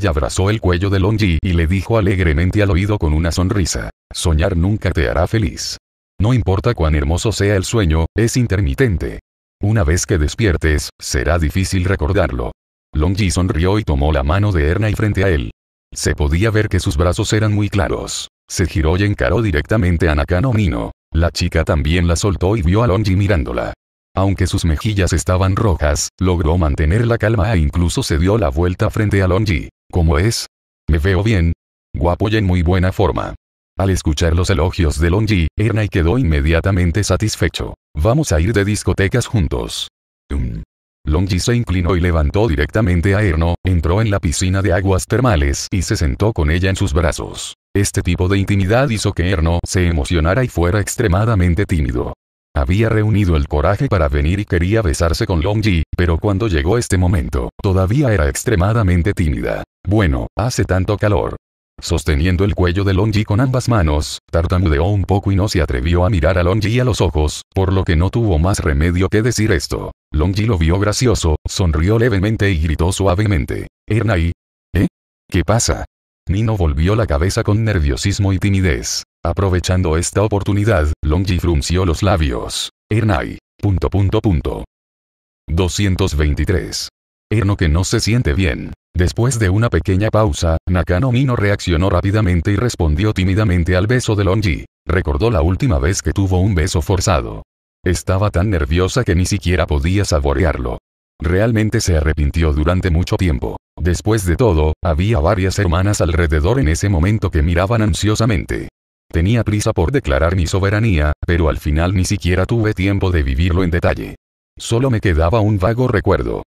ya abrazó el cuello de Longji y le dijo alegremente al oído con una sonrisa. Soñar nunca te hará feliz. No importa cuán hermoso sea el sueño, es intermitente. Una vez que despiertes, será difícil recordarlo. Longji sonrió y tomó la mano de Erna y frente a él. Se podía ver que sus brazos eran muy claros. Se giró y encaró directamente a Nakano Mino. La chica también la soltó y vio a Longji mirándola. Aunque sus mejillas estaban rojas, logró mantener la calma e incluso se dio la vuelta frente a Longji. ¿Cómo es? Me veo bien. Guapo y en muy buena forma. Al escuchar los elogios de Longji, y quedó inmediatamente satisfecho. Vamos a ir de discotecas juntos. Longy Longji se inclinó y levantó directamente a Erno, entró en la piscina de aguas termales y se sentó con ella en sus brazos. Este tipo de intimidad hizo que Erno se emocionara y fuera extremadamente tímido. Había reunido el coraje para venir y quería besarse con Longji, pero cuando llegó este momento, todavía era extremadamente tímida. Bueno, hace tanto calor. Sosteniendo el cuello de Longji con ambas manos, tartamudeó un poco y no se atrevió a mirar a Longji a los ojos, por lo que no tuvo más remedio que decir esto. Longji lo vio gracioso, sonrió levemente y gritó suavemente. Ernai. ¿Eh? ¿Qué pasa? Nino volvió la cabeza con nerviosismo y timidez. Aprovechando esta oportunidad, Longji frunció los labios. Ernai. Punto punto 223. Erno que no se siente bien. Después de una pequeña pausa, Nakano Mino reaccionó rápidamente y respondió tímidamente al beso de Longji. Recordó la última vez que tuvo un beso forzado. Estaba tan nerviosa que ni siquiera podía saborearlo. Realmente se arrepintió durante mucho tiempo. Después de todo, había varias hermanas alrededor en ese momento que miraban ansiosamente. Tenía prisa por declarar mi soberanía, pero al final ni siquiera tuve tiempo de vivirlo en detalle. Solo me quedaba un vago recuerdo.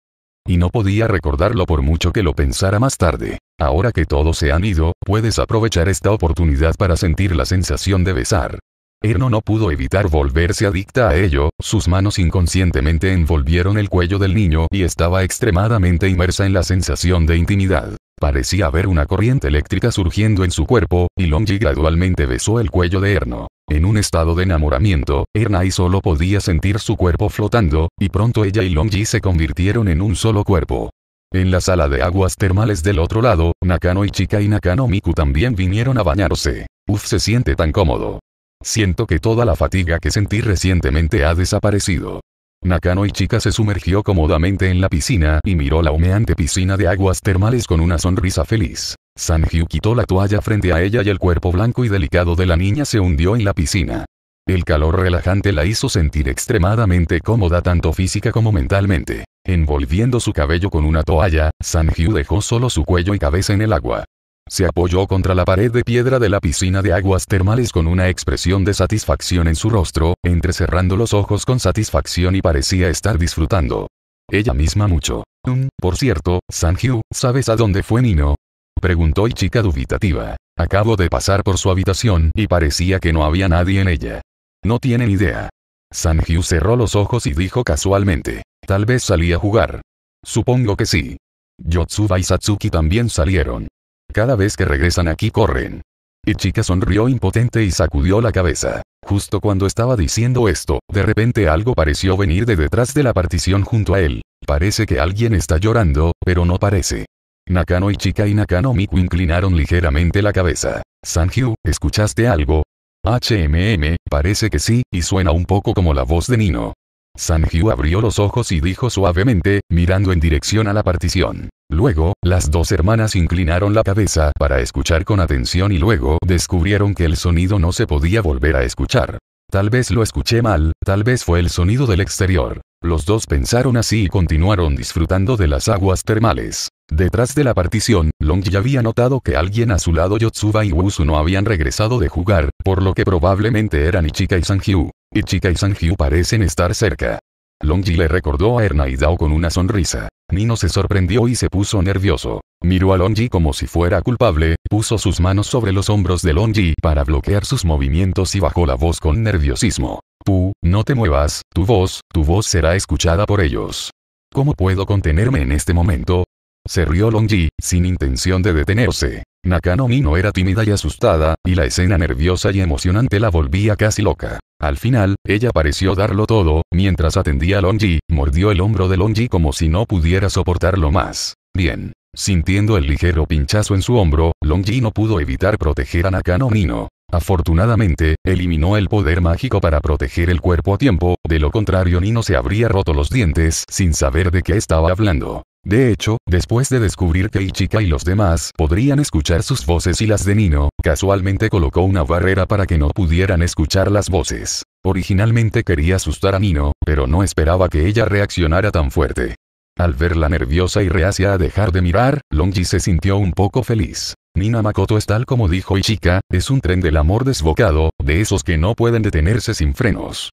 Y no podía recordarlo por mucho que lo pensara más tarde. Ahora que todos se han ido, puedes aprovechar esta oportunidad para sentir la sensación de besar Erno no pudo evitar volverse adicta a ello, sus manos inconscientemente envolvieron el cuello del niño y estaba extremadamente inmersa en la sensación de intimidad. Parecía haber una corriente eléctrica surgiendo en su cuerpo, y Longji gradualmente besó el cuello de Erno. En un estado de enamoramiento, Erna y solo podía sentir su cuerpo flotando, y pronto ella y Longji se convirtieron en un solo cuerpo. En la sala de aguas termales del otro lado, Nakano Ichika y Nakano Miku también vinieron a bañarse. Uf se siente tan cómodo. Siento que toda la fatiga que sentí recientemente ha desaparecido. Nakano y Chica se sumergió cómodamente en la piscina y miró la humeante piscina de aguas termales con una sonrisa feliz. Sanju quitó la toalla frente a ella y el cuerpo blanco y delicado de la niña se hundió en la piscina. El calor relajante la hizo sentir extremadamente cómoda tanto física como mentalmente. Envolviendo su cabello con una toalla, Sanju dejó solo su cuello y cabeza en el agua. Se apoyó contra la pared de piedra de la piscina de aguas termales con una expresión de satisfacción en su rostro, entrecerrando los ojos con satisfacción y parecía estar disfrutando. Ella misma mucho. Mm, por cierto, Sanju, ¿sabes a dónde fue Nino? Preguntó y chica dubitativa. Acabo de pasar por su habitación y parecía que no había nadie en ella. No tienen idea. Sanju cerró los ojos y dijo casualmente. Tal vez salí a jugar. Supongo que sí. Yotsuba y Satsuki también salieron. Cada vez que regresan aquí corren. Ichika sonrió impotente y sacudió la cabeza. Justo cuando estaba diciendo esto, de repente algo pareció venir de detrás de la partición junto a él. Parece que alguien está llorando, pero no parece. Nakano Ichika y Nakano Miku inclinaron ligeramente la cabeza. Sanju, ¿escuchaste algo? HMM, parece que sí, y suena un poco como la voz de Nino. Sanhyu abrió los ojos y dijo suavemente, mirando en dirección a la partición. Luego, las dos hermanas inclinaron la cabeza para escuchar con atención y luego descubrieron que el sonido no se podía volver a escuchar. Tal vez lo escuché mal, tal vez fue el sonido del exterior. Los dos pensaron así y continuaron disfrutando de las aguas termales. Detrás de la partición, Long había notado que alguien a su lado Yotsuba y Wusu no habían regresado de jugar, por lo que probablemente eran Ichika y Sanjiu. Ichika y Sanjiu parecen estar cerca. Longji le recordó a Dao con una sonrisa. Nino se sorprendió y se puso nervioso. Miró a Longji como si fuera culpable, puso sus manos sobre los hombros de Longji para bloquear sus movimientos y bajó la voz con nerviosismo. Pu, no te muevas, tu voz, tu voz será escuchada por ellos. ¿Cómo puedo contenerme en este momento? Se rió Longji, sin intención de detenerse. Nakano Mino era tímida y asustada, y la escena nerviosa y emocionante la volvía casi loca. Al final, ella pareció darlo todo, mientras atendía a Longji, mordió el hombro de Longji como si no pudiera soportarlo más. Bien. Sintiendo el ligero pinchazo en su hombro, Longji no pudo evitar proteger a Nakano Mino. Afortunadamente, eliminó el poder mágico para proteger el cuerpo a tiempo, de lo contrario Nino se habría roto los dientes sin saber de qué estaba hablando. De hecho, después de descubrir que Ichika y los demás podrían escuchar sus voces y las de Nino, casualmente colocó una barrera para que no pudieran escuchar las voces. Originalmente quería asustar a Nino, pero no esperaba que ella reaccionara tan fuerte. Al verla nerviosa y reacia a dejar de mirar, Longji se sintió un poco feliz. Nina Makoto es tal como dijo Ichika, es un tren del amor desbocado, de esos que no pueden detenerse sin frenos.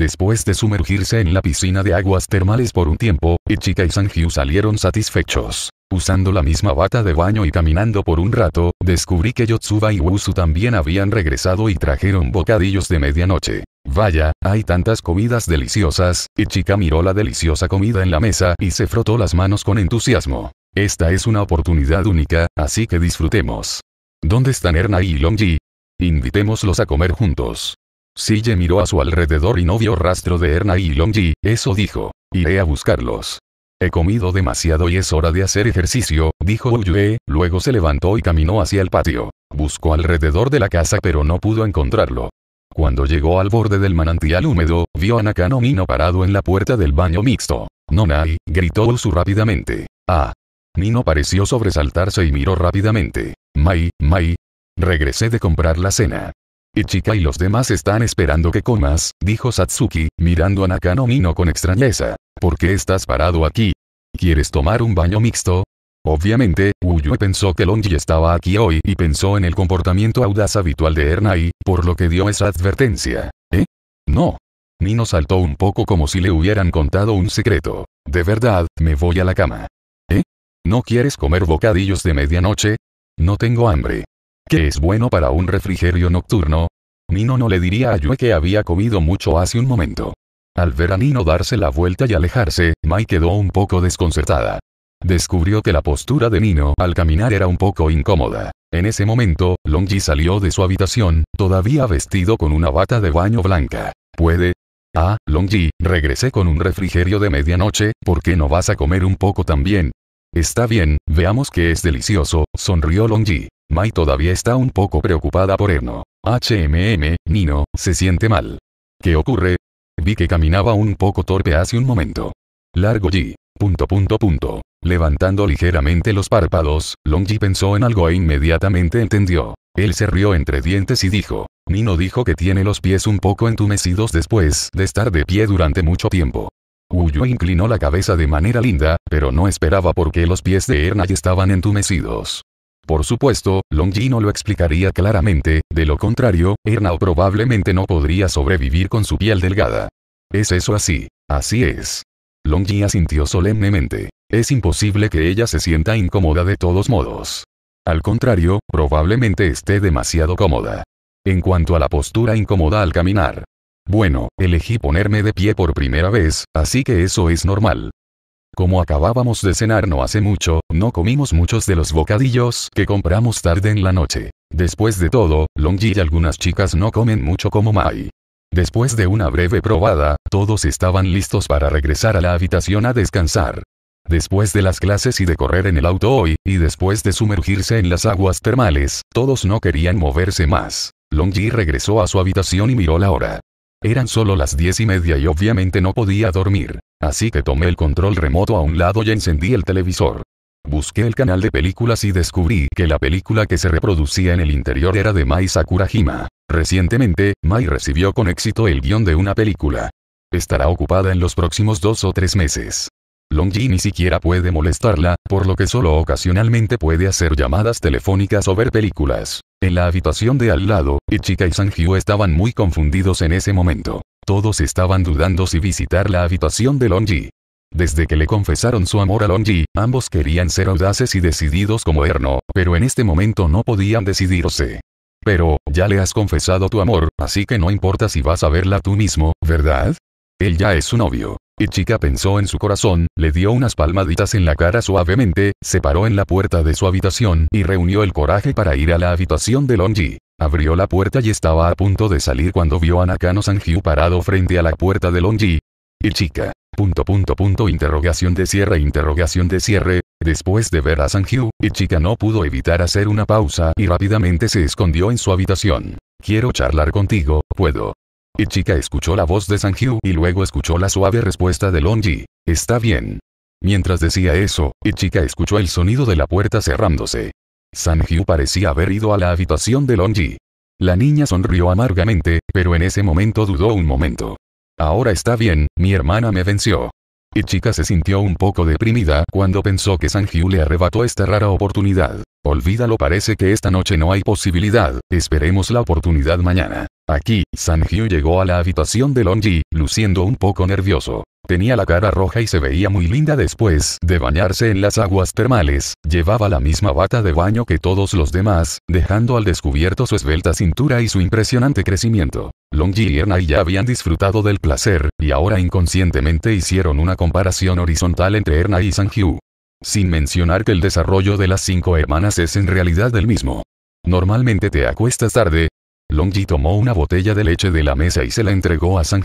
Después de sumergirse en la piscina de aguas termales por un tiempo, Ichika y Sanji salieron satisfechos. Usando la misma bata de baño y caminando por un rato, descubrí que Yotsuba y Wusu también habían regresado y trajeron bocadillos de medianoche. Vaya, hay tantas comidas deliciosas, Ichika miró la deliciosa comida en la mesa y se frotó las manos con entusiasmo. Esta es una oportunidad única, así que disfrutemos. ¿Dónde están Erna y Longji? Invitémoslos a comer juntos. Sille miró a su alrededor y no vio rastro de Erna y Longji, eso dijo. Iré a buscarlos. He comido demasiado y es hora de hacer ejercicio, dijo Uyue, luego se levantó y caminó hacia el patio. Buscó alrededor de la casa pero no pudo encontrarlo. Cuando llegó al borde del manantial húmedo, vio a Nakano Mino parado en la puerta del baño mixto. Nonai, gritó Usu rápidamente. Ah. Mino pareció sobresaltarse y miró rápidamente. Mai, Mai. Regresé de comprar la cena. Ichika y los demás están esperando que comas, dijo Satsuki, mirando a Nakano Mino con extrañeza. ¿Por qué estás parado aquí? ¿Quieres tomar un baño mixto? Obviamente, Uyue pensó que Longji estaba aquí hoy y pensó en el comportamiento audaz habitual de Ernai, por lo que dio esa advertencia. ¿Eh? No. Nino saltó un poco como si le hubieran contado un secreto. De verdad, me voy a la cama. ¿Eh? ¿No quieres comer bocadillos de medianoche? No tengo hambre. ¿Qué es bueno para un refrigerio nocturno? Nino no le diría a Yue que había comido mucho hace un momento. Al ver a Nino darse la vuelta y alejarse, Mai quedó un poco desconcertada. Descubrió que la postura de Nino al caminar era un poco incómoda. En ese momento, Longji salió de su habitación, todavía vestido con una bata de baño blanca. ¿Puede? Ah, Longji, regresé con un refrigerio de medianoche, ¿por qué no vas a comer un poco también? Está bien, veamos que es delicioso, sonrió Longji. Mai todavía está un poco preocupada por Erno. HMM, Nino, se siente mal. ¿Qué ocurre? Vi que caminaba un poco torpe hace un momento. Largo Punto punto punto. Levantando ligeramente los párpados, Longji pensó en algo e inmediatamente entendió. Él se rió entre dientes y dijo. Nino dijo que tiene los pies un poco entumecidos después de estar de pie durante mucho tiempo. Uyu inclinó la cabeza de manera linda, pero no esperaba porque los pies de ya estaban entumecidos. Por supuesto, no lo explicaría claramente, de lo contrario, Erna probablemente no podría sobrevivir con su piel delgada. ¿Es eso así? Así es. Longji asintió solemnemente. Es imposible que ella se sienta incómoda de todos modos. Al contrario, probablemente esté demasiado cómoda. En cuanto a la postura incómoda al caminar, bueno, elegí ponerme de pie por primera vez, así que eso es normal. Como acabábamos de cenar no hace mucho, no comimos muchos de los bocadillos que compramos tarde en la noche. Después de todo, Longji y algunas chicas no comen mucho como Mai. Después de una breve probada, todos estaban listos para regresar a la habitación a descansar. Después de las clases y de correr en el auto hoy, y después de sumergirse en las aguas termales, todos no querían moverse más. Longji regresó a su habitación y miró la hora. Eran solo las diez y media y obviamente no podía dormir. Así que tomé el control remoto a un lado y encendí el televisor. Busqué el canal de películas y descubrí que la película que se reproducía en el interior era de Mai Sakurajima. Recientemente, Mai recibió con éxito el guión de una película. Estará ocupada en los próximos dos o tres meses. Longji ni siquiera puede molestarla, por lo que solo ocasionalmente puede hacer llamadas telefónicas o ver películas. En la habitación de al lado, Ichika y Sanjiu estaban muy confundidos en ese momento. Todos estaban dudando si visitar la habitación de Longji. Desde que le confesaron su amor a Longji, ambos querían ser audaces y decididos como Erno, pero en este momento no podían decidirse. Pero, ya le has confesado tu amor, así que no importa si vas a verla tú mismo, ¿verdad? Él ya es su novio chica pensó en su corazón, le dio unas palmaditas en la cara suavemente, se paró en la puerta de su habitación y reunió el coraje para ir a la habitación de Longji. Abrió la puerta y estaba a punto de salir cuando vio a Nakano Sanjiu parado frente a la puerta de Y chica Punto punto punto interrogación de cierre interrogación de cierre. Después de ver a Sanjiu, chica no pudo evitar hacer una pausa y rápidamente se escondió en su habitación. Quiero charlar contigo, ¿puedo? Ichika escuchó la voz de Sanju y luego escuchó la suave respuesta de Longyi. Está bien. Mientras decía eso, Ichika escuchó el sonido de la puerta cerrándose. Sanju parecía haber ido a la habitación de Longyi. La niña sonrió amargamente, pero en ese momento dudó un momento. Ahora está bien, mi hermana me venció. Ichika se sintió un poco deprimida cuando pensó que Sanju le arrebató esta rara oportunidad. Olvídalo parece que esta noche no hay posibilidad, esperemos la oportunidad mañana. Aquí, San llegó a la habitación de Longji, luciendo un poco nervioso. Tenía la cara roja y se veía muy linda después de bañarse en las aguas termales, llevaba la misma bata de baño que todos los demás, dejando al descubierto su esbelta cintura y su impresionante crecimiento. Longji y Ernai ya habían disfrutado del placer, y ahora inconscientemente hicieron una comparación horizontal entre Ernai y San Sin mencionar que el desarrollo de las cinco hermanas es en realidad el mismo. Normalmente te acuestas tarde, Longji tomó una botella de leche de la mesa y se la entregó a Sang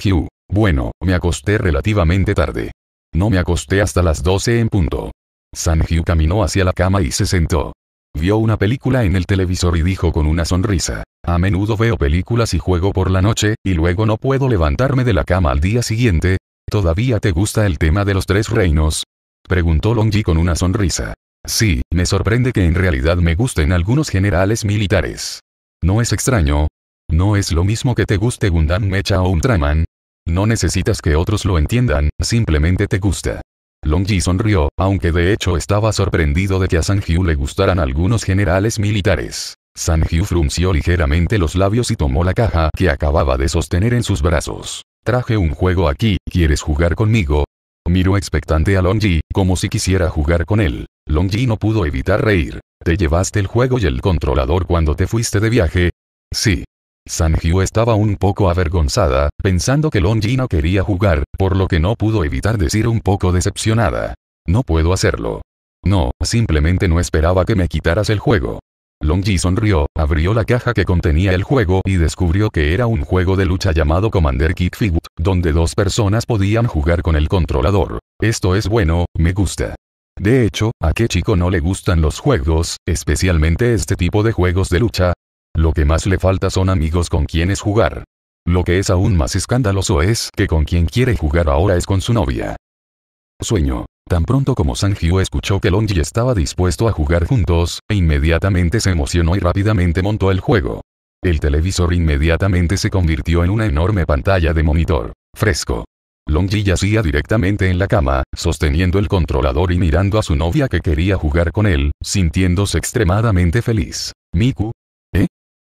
Bueno, me acosté relativamente tarde. No me acosté hasta las 12 en punto. Sang caminó hacia la cama y se sentó. Vio una película en el televisor y dijo con una sonrisa. A menudo veo películas y juego por la noche, y luego no puedo levantarme de la cama al día siguiente. ¿Todavía te gusta el tema de los tres reinos? Preguntó Longji con una sonrisa. Sí, me sorprende que en realidad me gusten algunos generales militares. No es extraño, no es lo mismo que te guste Gundam Mecha o Ultraman. No necesitas que otros lo entiendan, simplemente te gusta. Longji sonrió, aunque de hecho estaba sorprendido de que a Sanjiu le gustaran algunos generales militares. Sanjiu frunció ligeramente los labios y tomó la caja que acababa de sostener en sus brazos. Traje un juego aquí, ¿quieres jugar conmigo? Miró expectante a Longji, como si quisiera jugar con él. Longji no pudo evitar reír. ¿Te llevaste el juego y el controlador cuando te fuiste de viaje? Sí. Sanjiu estaba un poco avergonzada, pensando que Longji no quería jugar, por lo que no pudo evitar decir un poco decepcionada. No puedo hacerlo. No, simplemente no esperaba que me quitaras el juego. Longji sonrió, abrió la caja que contenía el juego y descubrió que era un juego de lucha llamado Commander Kick donde dos personas podían jugar con el controlador. Esto es bueno, me gusta. De hecho, a qué chico no le gustan los juegos, especialmente este tipo de juegos de lucha, lo que más le falta son amigos con quienes jugar. Lo que es aún más escandaloso es que con quien quiere jugar ahora es con su novia. Sueño. Tan pronto como Sanjiu escuchó que Longji estaba dispuesto a jugar juntos, inmediatamente se emocionó y rápidamente montó el juego. El televisor inmediatamente se convirtió en una enorme pantalla de monitor, fresco. Longji yacía directamente en la cama, sosteniendo el controlador y mirando a su novia que quería jugar con él, sintiéndose extremadamente feliz. Miku,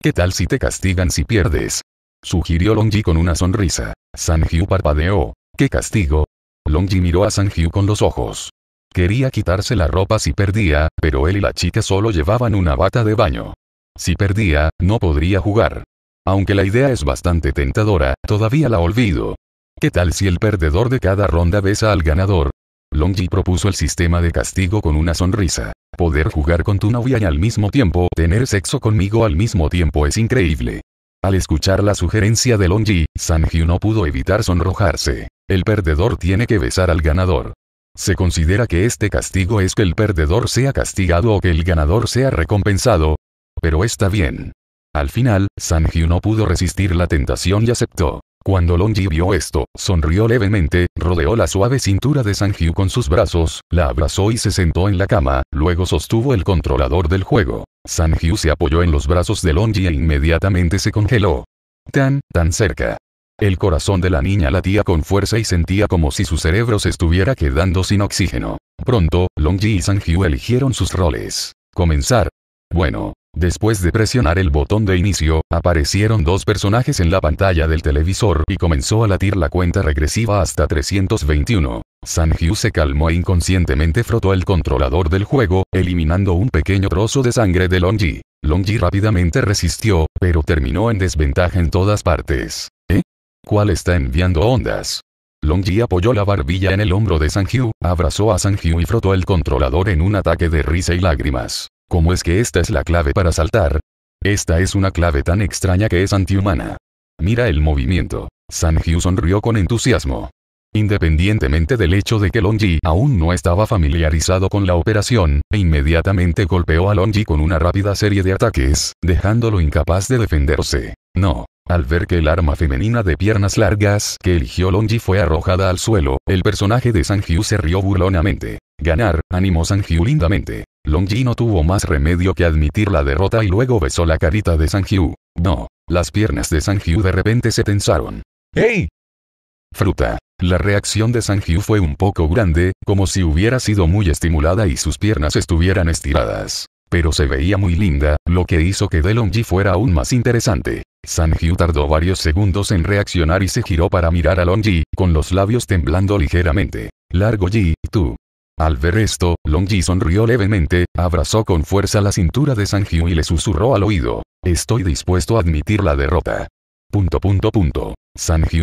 ¿Qué tal si te castigan si pierdes? Sugirió Longji con una sonrisa. Sanju parpadeó. ¿Qué castigo? Longji miró a Sanju con los ojos. Quería quitarse la ropa si perdía, pero él y la chica solo llevaban una bata de baño. Si perdía, no podría jugar. Aunque la idea es bastante tentadora, todavía la olvido. ¿Qué tal si el perdedor de cada ronda besa al ganador? Longji propuso el sistema de castigo con una sonrisa. Poder jugar con tu novia y al mismo tiempo tener sexo conmigo al mismo tiempo es increíble. Al escuchar la sugerencia de Longji, Sanji no pudo evitar sonrojarse. El perdedor tiene que besar al ganador. Se considera que este castigo es que el perdedor sea castigado o que el ganador sea recompensado. Pero está bien. Al final, Sanji no pudo resistir la tentación y aceptó. Cuando Longji vio esto, sonrió levemente, rodeó la suave cintura de Sanjiu con sus brazos, la abrazó y se sentó en la cama, luego sostuvo el controlador del juego. Sanjiu se apoyó en los brazos de Longji e inmediatamente se congeló. Tan, tan cerca. El corazón de la niña latía con fuerza y sentía como si su cerebro se estuviera quedando sin oxígeno. Pronto, Longji y Sanjiu eligieron sus roles. Comenzar. Bueno, Después de presionar el botón de inicio, aparecieron dos personajes en la pantalla del televisor y comenzó a latir la cuenta regresiva hasta 321. Sanju se calmó e inconscientemente frotó el controlador del juego, eliminando un pequeño trozo de sangre de Longji. Longji rápidamente resistió, pero terminó en desventaja en todas partes. ¿Eh? ¿Cuál está enviando ondas? Longji apoyó la barbilla en el hombro de Sanju, abrazó a Sanju y frotó el controlador en un ataque de risa y lágrimas. ¿Cómo es que esta es la clave para saltar? Esta es una clave tan extraña que es antihumana. Mira el movimiento. San sonrió con entusiasmo. Independientemente del hecho de que Longji aún no estaba familiarizado con la operación, e inmediatamente golpeó a Longji con una rápida serie de ataques, dejándolo incapaz de defenderse. No. Al ver que el arma femenina de piernas largas que eligió Longji fue arrojada al suelo, el personaje de San se rió burlonamente. Ganar, animó San lindamente. Longji no tuvo más remedio que admitir la derrota y luego besó la carita de San No, las piernas de San de repente se tensaron. ¡Ey! Fruta. La reacción de San fue un poco grande, como si hubiera sido muy estimulada y sus piernas estuvieran estiradas. Pero se veía muy linda, lo que hizo que de Delongji fuera aún más interesante. Sang tardó varios segundos en reaccionar y se giró para mirar a Longji, con los labios temblando ligeramente. Largo Ji, tú. Al ver esto, Longji sonrió levemente, abrazó con fuerza la cintura de Sanjiu y le susurró al oído. Estoy dispuesto a admitir la derrota. Punto punto punto.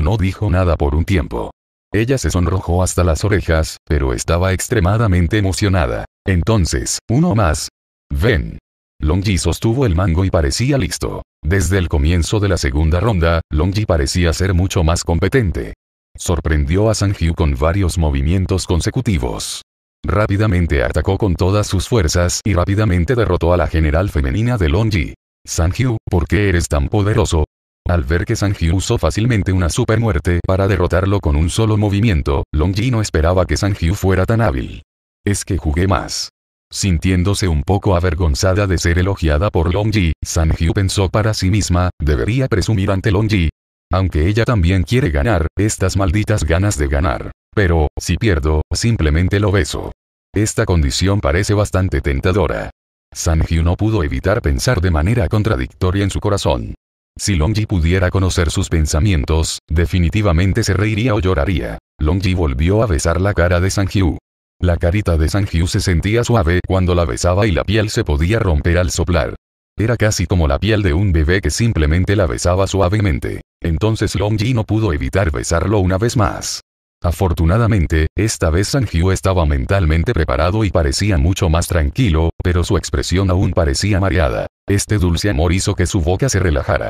no dijo nada por un tiempo. Ella se sonrojó hasta las orejas, pero estaba extremadamente emocionada. Entonces, uno más. Ven. Longji sostuvo el mango y parecía listo. Desde el comienzo de la segunda ronda, Longji parecía ser mucho más competente. Sorprendió a Sanjiu con varios movimientos consecutivos. Rápidamente atacó con todas sus fuerzas y rápidamente derrotó a la general femenina de Longji. Sanju, ¿por qué eres tan poderoso? Al ver que Sanji usó fácilmente una supermuerte para derrotarlo con un solo movimiento, Longji no esperaba que Sanji fuera tan hábil. Es que jugué más. Sintiéndose un poco avergonzada de ser elogiada por Longji, Sanji pensó para sí misma, debería presumir ante Longji. Aunque ella también quiere ganar, estas malditas ganas de ganar. Pero, si pierdo, simplemente lo beso. Esta condición parece bastante tentadora. Sanji no pudo evitar pensar de manera contradictoria en su corazón. Si Longji pudiera conocer sus pensamientos, definitivamente se reiría o lloraría. Longji volvió a besar la cara de Sanjiu. La carita de Sanjiu se sentía suave cuando la besaba y la piel se podía romper al soplar. Era casi como la piel de un bebé que simplemente la besaba suavemente. Entonces Longji no pudo evitar besarlo una vez más. Afortunadamente, esta vez Sang-hyu estaba mentalmente preparado y parecía mucho más tranquilo, pero su expresión aún parecía mareada. Este dulce amor hizo que su boca se relajara.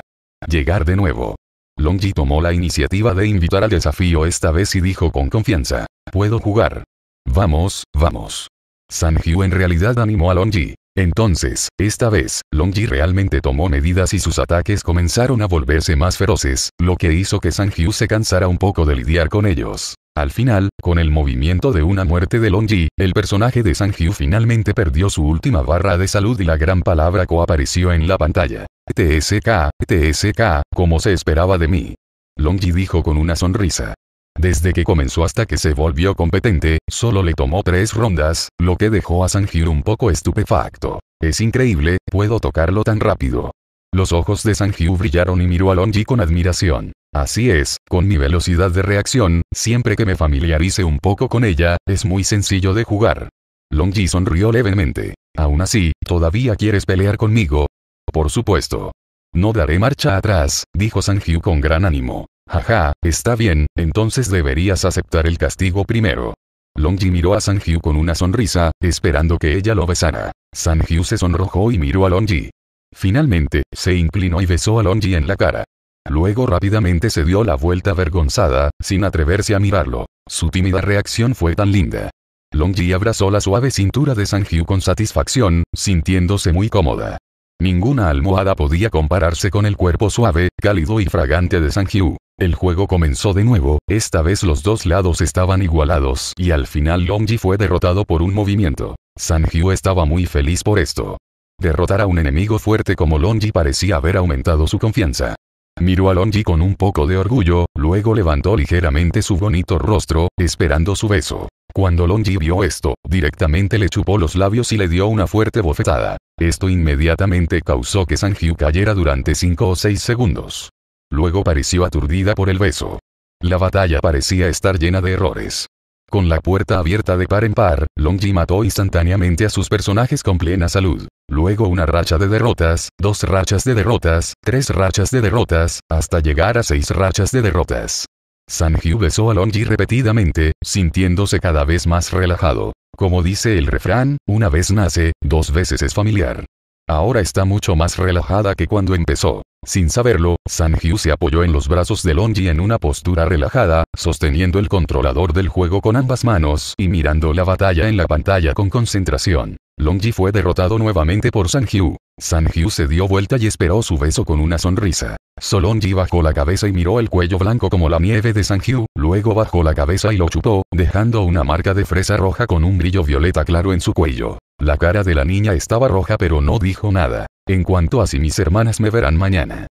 Llegar de nuevo. Longji tomó la iniciativa de invitar al desafío esta vez y dijo con confianza. Puedo jugar. Vamos, vamos. San en realidad animó a Longji. Entonces, esta vez, Longji realmente tomó medidas y sus ataques comenzaron a volverse más feroces, lo que hizo que San se cansara un poco de lidiar con ellos. Al final, con el movimiento de una muerte de Longji, el personaje de San finalmente perdió su última barra de salud y la gran palabra coapareció en la pantalla. TSK, TSK, como se esperaba de mí. Longji dijo con una sonrisa. Desde que comenzó hasta que se volvió competente, solo le tomó tres rondas, lo que dejó a Sanjiro un poco estupefacto. Es increíble, puedo tocarlo tan rápido. Los ojos de Sanjiu brillaron y miró a Longji con admiración. Así es, con mi velocidad de reacción, siempre que me familiarice un poco con ella, es muy sencillo de jugar. Longji sonrió levemente. Aún así, ¿todavía quieres pelear conmigo? Por supuesto. No daré marcha atrás, dijo Sanjiu con gran ánimo. Jaja, está bien, entonces deberías aceptar el castigo primero. Longji miró a Sanjiu con una sonrisa, esperando que ella lo besara. Sanjiu se sonrojó y miró a Longji. Finalmente, se inclinó y besó a Longji en la cara. Luego rápidamente se dio la vuelta avergonzada, sin atreverse a mirarlo. Su tímida reacción fue tan linda. Longji abrazó la suave cintura de Sanjiu con satisfacción, sintiéndose muy cómoda. Ninguna almohada podía compararse con el cuerpo suave, cálido y fragante de Sanjiu. El juego comenzó de nuevo, esta vez los dos lados estaban igualados y al final Longji fue derrotado por un movimiento. Sanjiu estaba muy feliz por esto. Derrotar a un enemigo fuerte como Longji parecía haber aumentado su confianza. Miró a Longji con un poco de orgullo, luego levantó ligeramente su bonito rostro, esperando su beso. Cuando Longji vio esto, directamente le chupó los labios y le dio una fuerte bofetada. Esto inmediatamente causó que Sanjiu cayera durante 5 o 6 segundos. Luego pareció aturdida por el beso. La batalla parecía estar llena de errores. Con la puerta abierta de par en par, Longji mató instantáneamente a sus personajes con plena salud. Luego una racha de derrotas, dos rachas de derrotas, tres rachas de derrotas, hasta llegar a seis rachas de derrotas. Sanju besó a Longji repetidamente, sintiéndose cada vez más relajado. Como dice el refrán, una vez nace, dos veces es familiar. Ahora está mucho más relajada que cuando empezó. Sin saberlo, Sanhyu se apoyó en los brazos de Longji en una postura relajada, sosteniendo el controlador del juego con ambas manos y mirando la batalla en la pantalla con concentración. Longji fue derrotado nuevamente por Sanhyu. Sanhyu se dio vuelta y esperó su beso con una sonrisa. Solonji bajó la cabeza y miró el cuello blanco como la nieve de Sanhyu, luego bajó la cabeza y lo chupó, dejando una marca de fresa roja con un brillo violeta claro en su cuello. La cara de la niña estaba roja pero no dijo nada. En cuanto a si mis hermanas me verán mañana.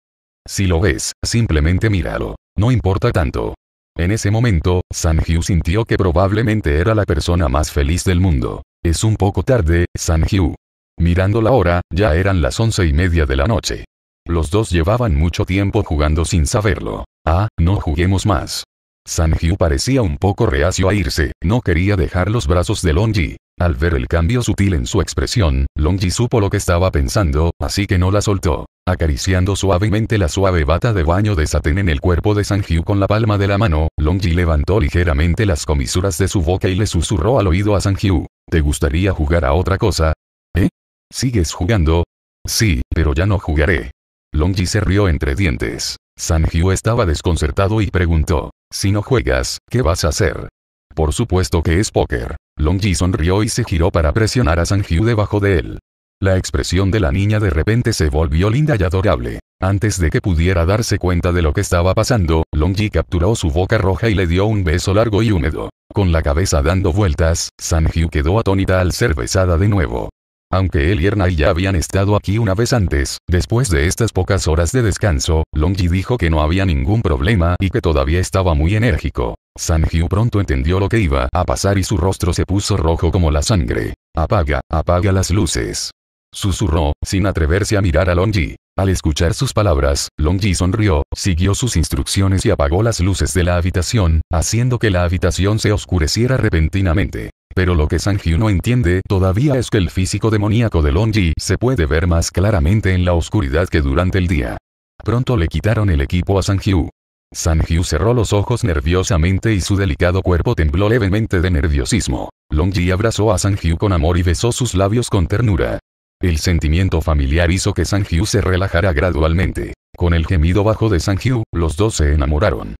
Si lo ves, simplemente míralo. No importa tanto. En ese momento, Hyu sintió que probablemente era la persona más feliz del mundo. Es un poco tarde, Hyu. Mirando la hora, ya eran las once y media de la noche. Los dos llevaban mucho tiempo jugando sin saberlo. Ah, no juguemos más. Sanju parecía un poco reacio a irse, no quería dejar los brazos de Longji. Al ver el cambio sutil en su expresión, Longji supo lo que estaba pensando, así que no la soltó. Acariciando suavemente la suave bata de baño de satén en el cuerpo de Sanju con la palma de la mano, Longji levantó ligeramente las comisuras de su boca y le susurró al oído a Sanju ¿Te gustaría jugar a otra cosa? ¿Eh? ¿Sigues jugando? Sí, pero ya no jugaré. Longji se rió entre dientes. Sanju estaba desconcertado y preguntó. Si no juegas, ¿qué vas a hacer? Por supuesto que es póker. Longji sonrió y se giró para presionar a San debajo de él. La expresión de la niña de repente se volvió linda y adorable. Antes de que pudiera darse cuenta de lo que estaba pasando, Longji capturó su boca roja y le dio un beso largo y húmedo. Con la cabeza dando vueltas, Sanju quedó atónita al ser besada de nuevo. Aunque él y ya habían estado aquí una vez antes, después de estas pocas horas de descanso, Longji dijo que no había ningún problema y que todavía estaba muy enérgico. Sanhyu pronto entendió lo que iba a pasar y su rostro se puso rojo como la sangre. Apaga, apaga las luces. Susurró, sin atreverse a mirar a Longji. Al escuchar sus palabras, Longji sonrió, siguió sus instrucciones y apagó las luces de la habitación, haciendo que la habitación se oscureciera repentinamente. Pero lo que Sanji no entiende todavía es que el físico demoníaco de Long-ji se puede ver más claramente en la oscuridad que durante el día. Pronto le quitaron el equipo a Sang-hyu cerró los ojos nerviosamente y su delicado cuerpo tembló levemente de nerviosismo. Longji abrazó a Sang-hyu con amor y besó sus labios con ternura. El sentimiento familiar hizo que Sang-hyu se relajara gradualmente. Con el gemido bajo de Ju, los dos se enamoraron.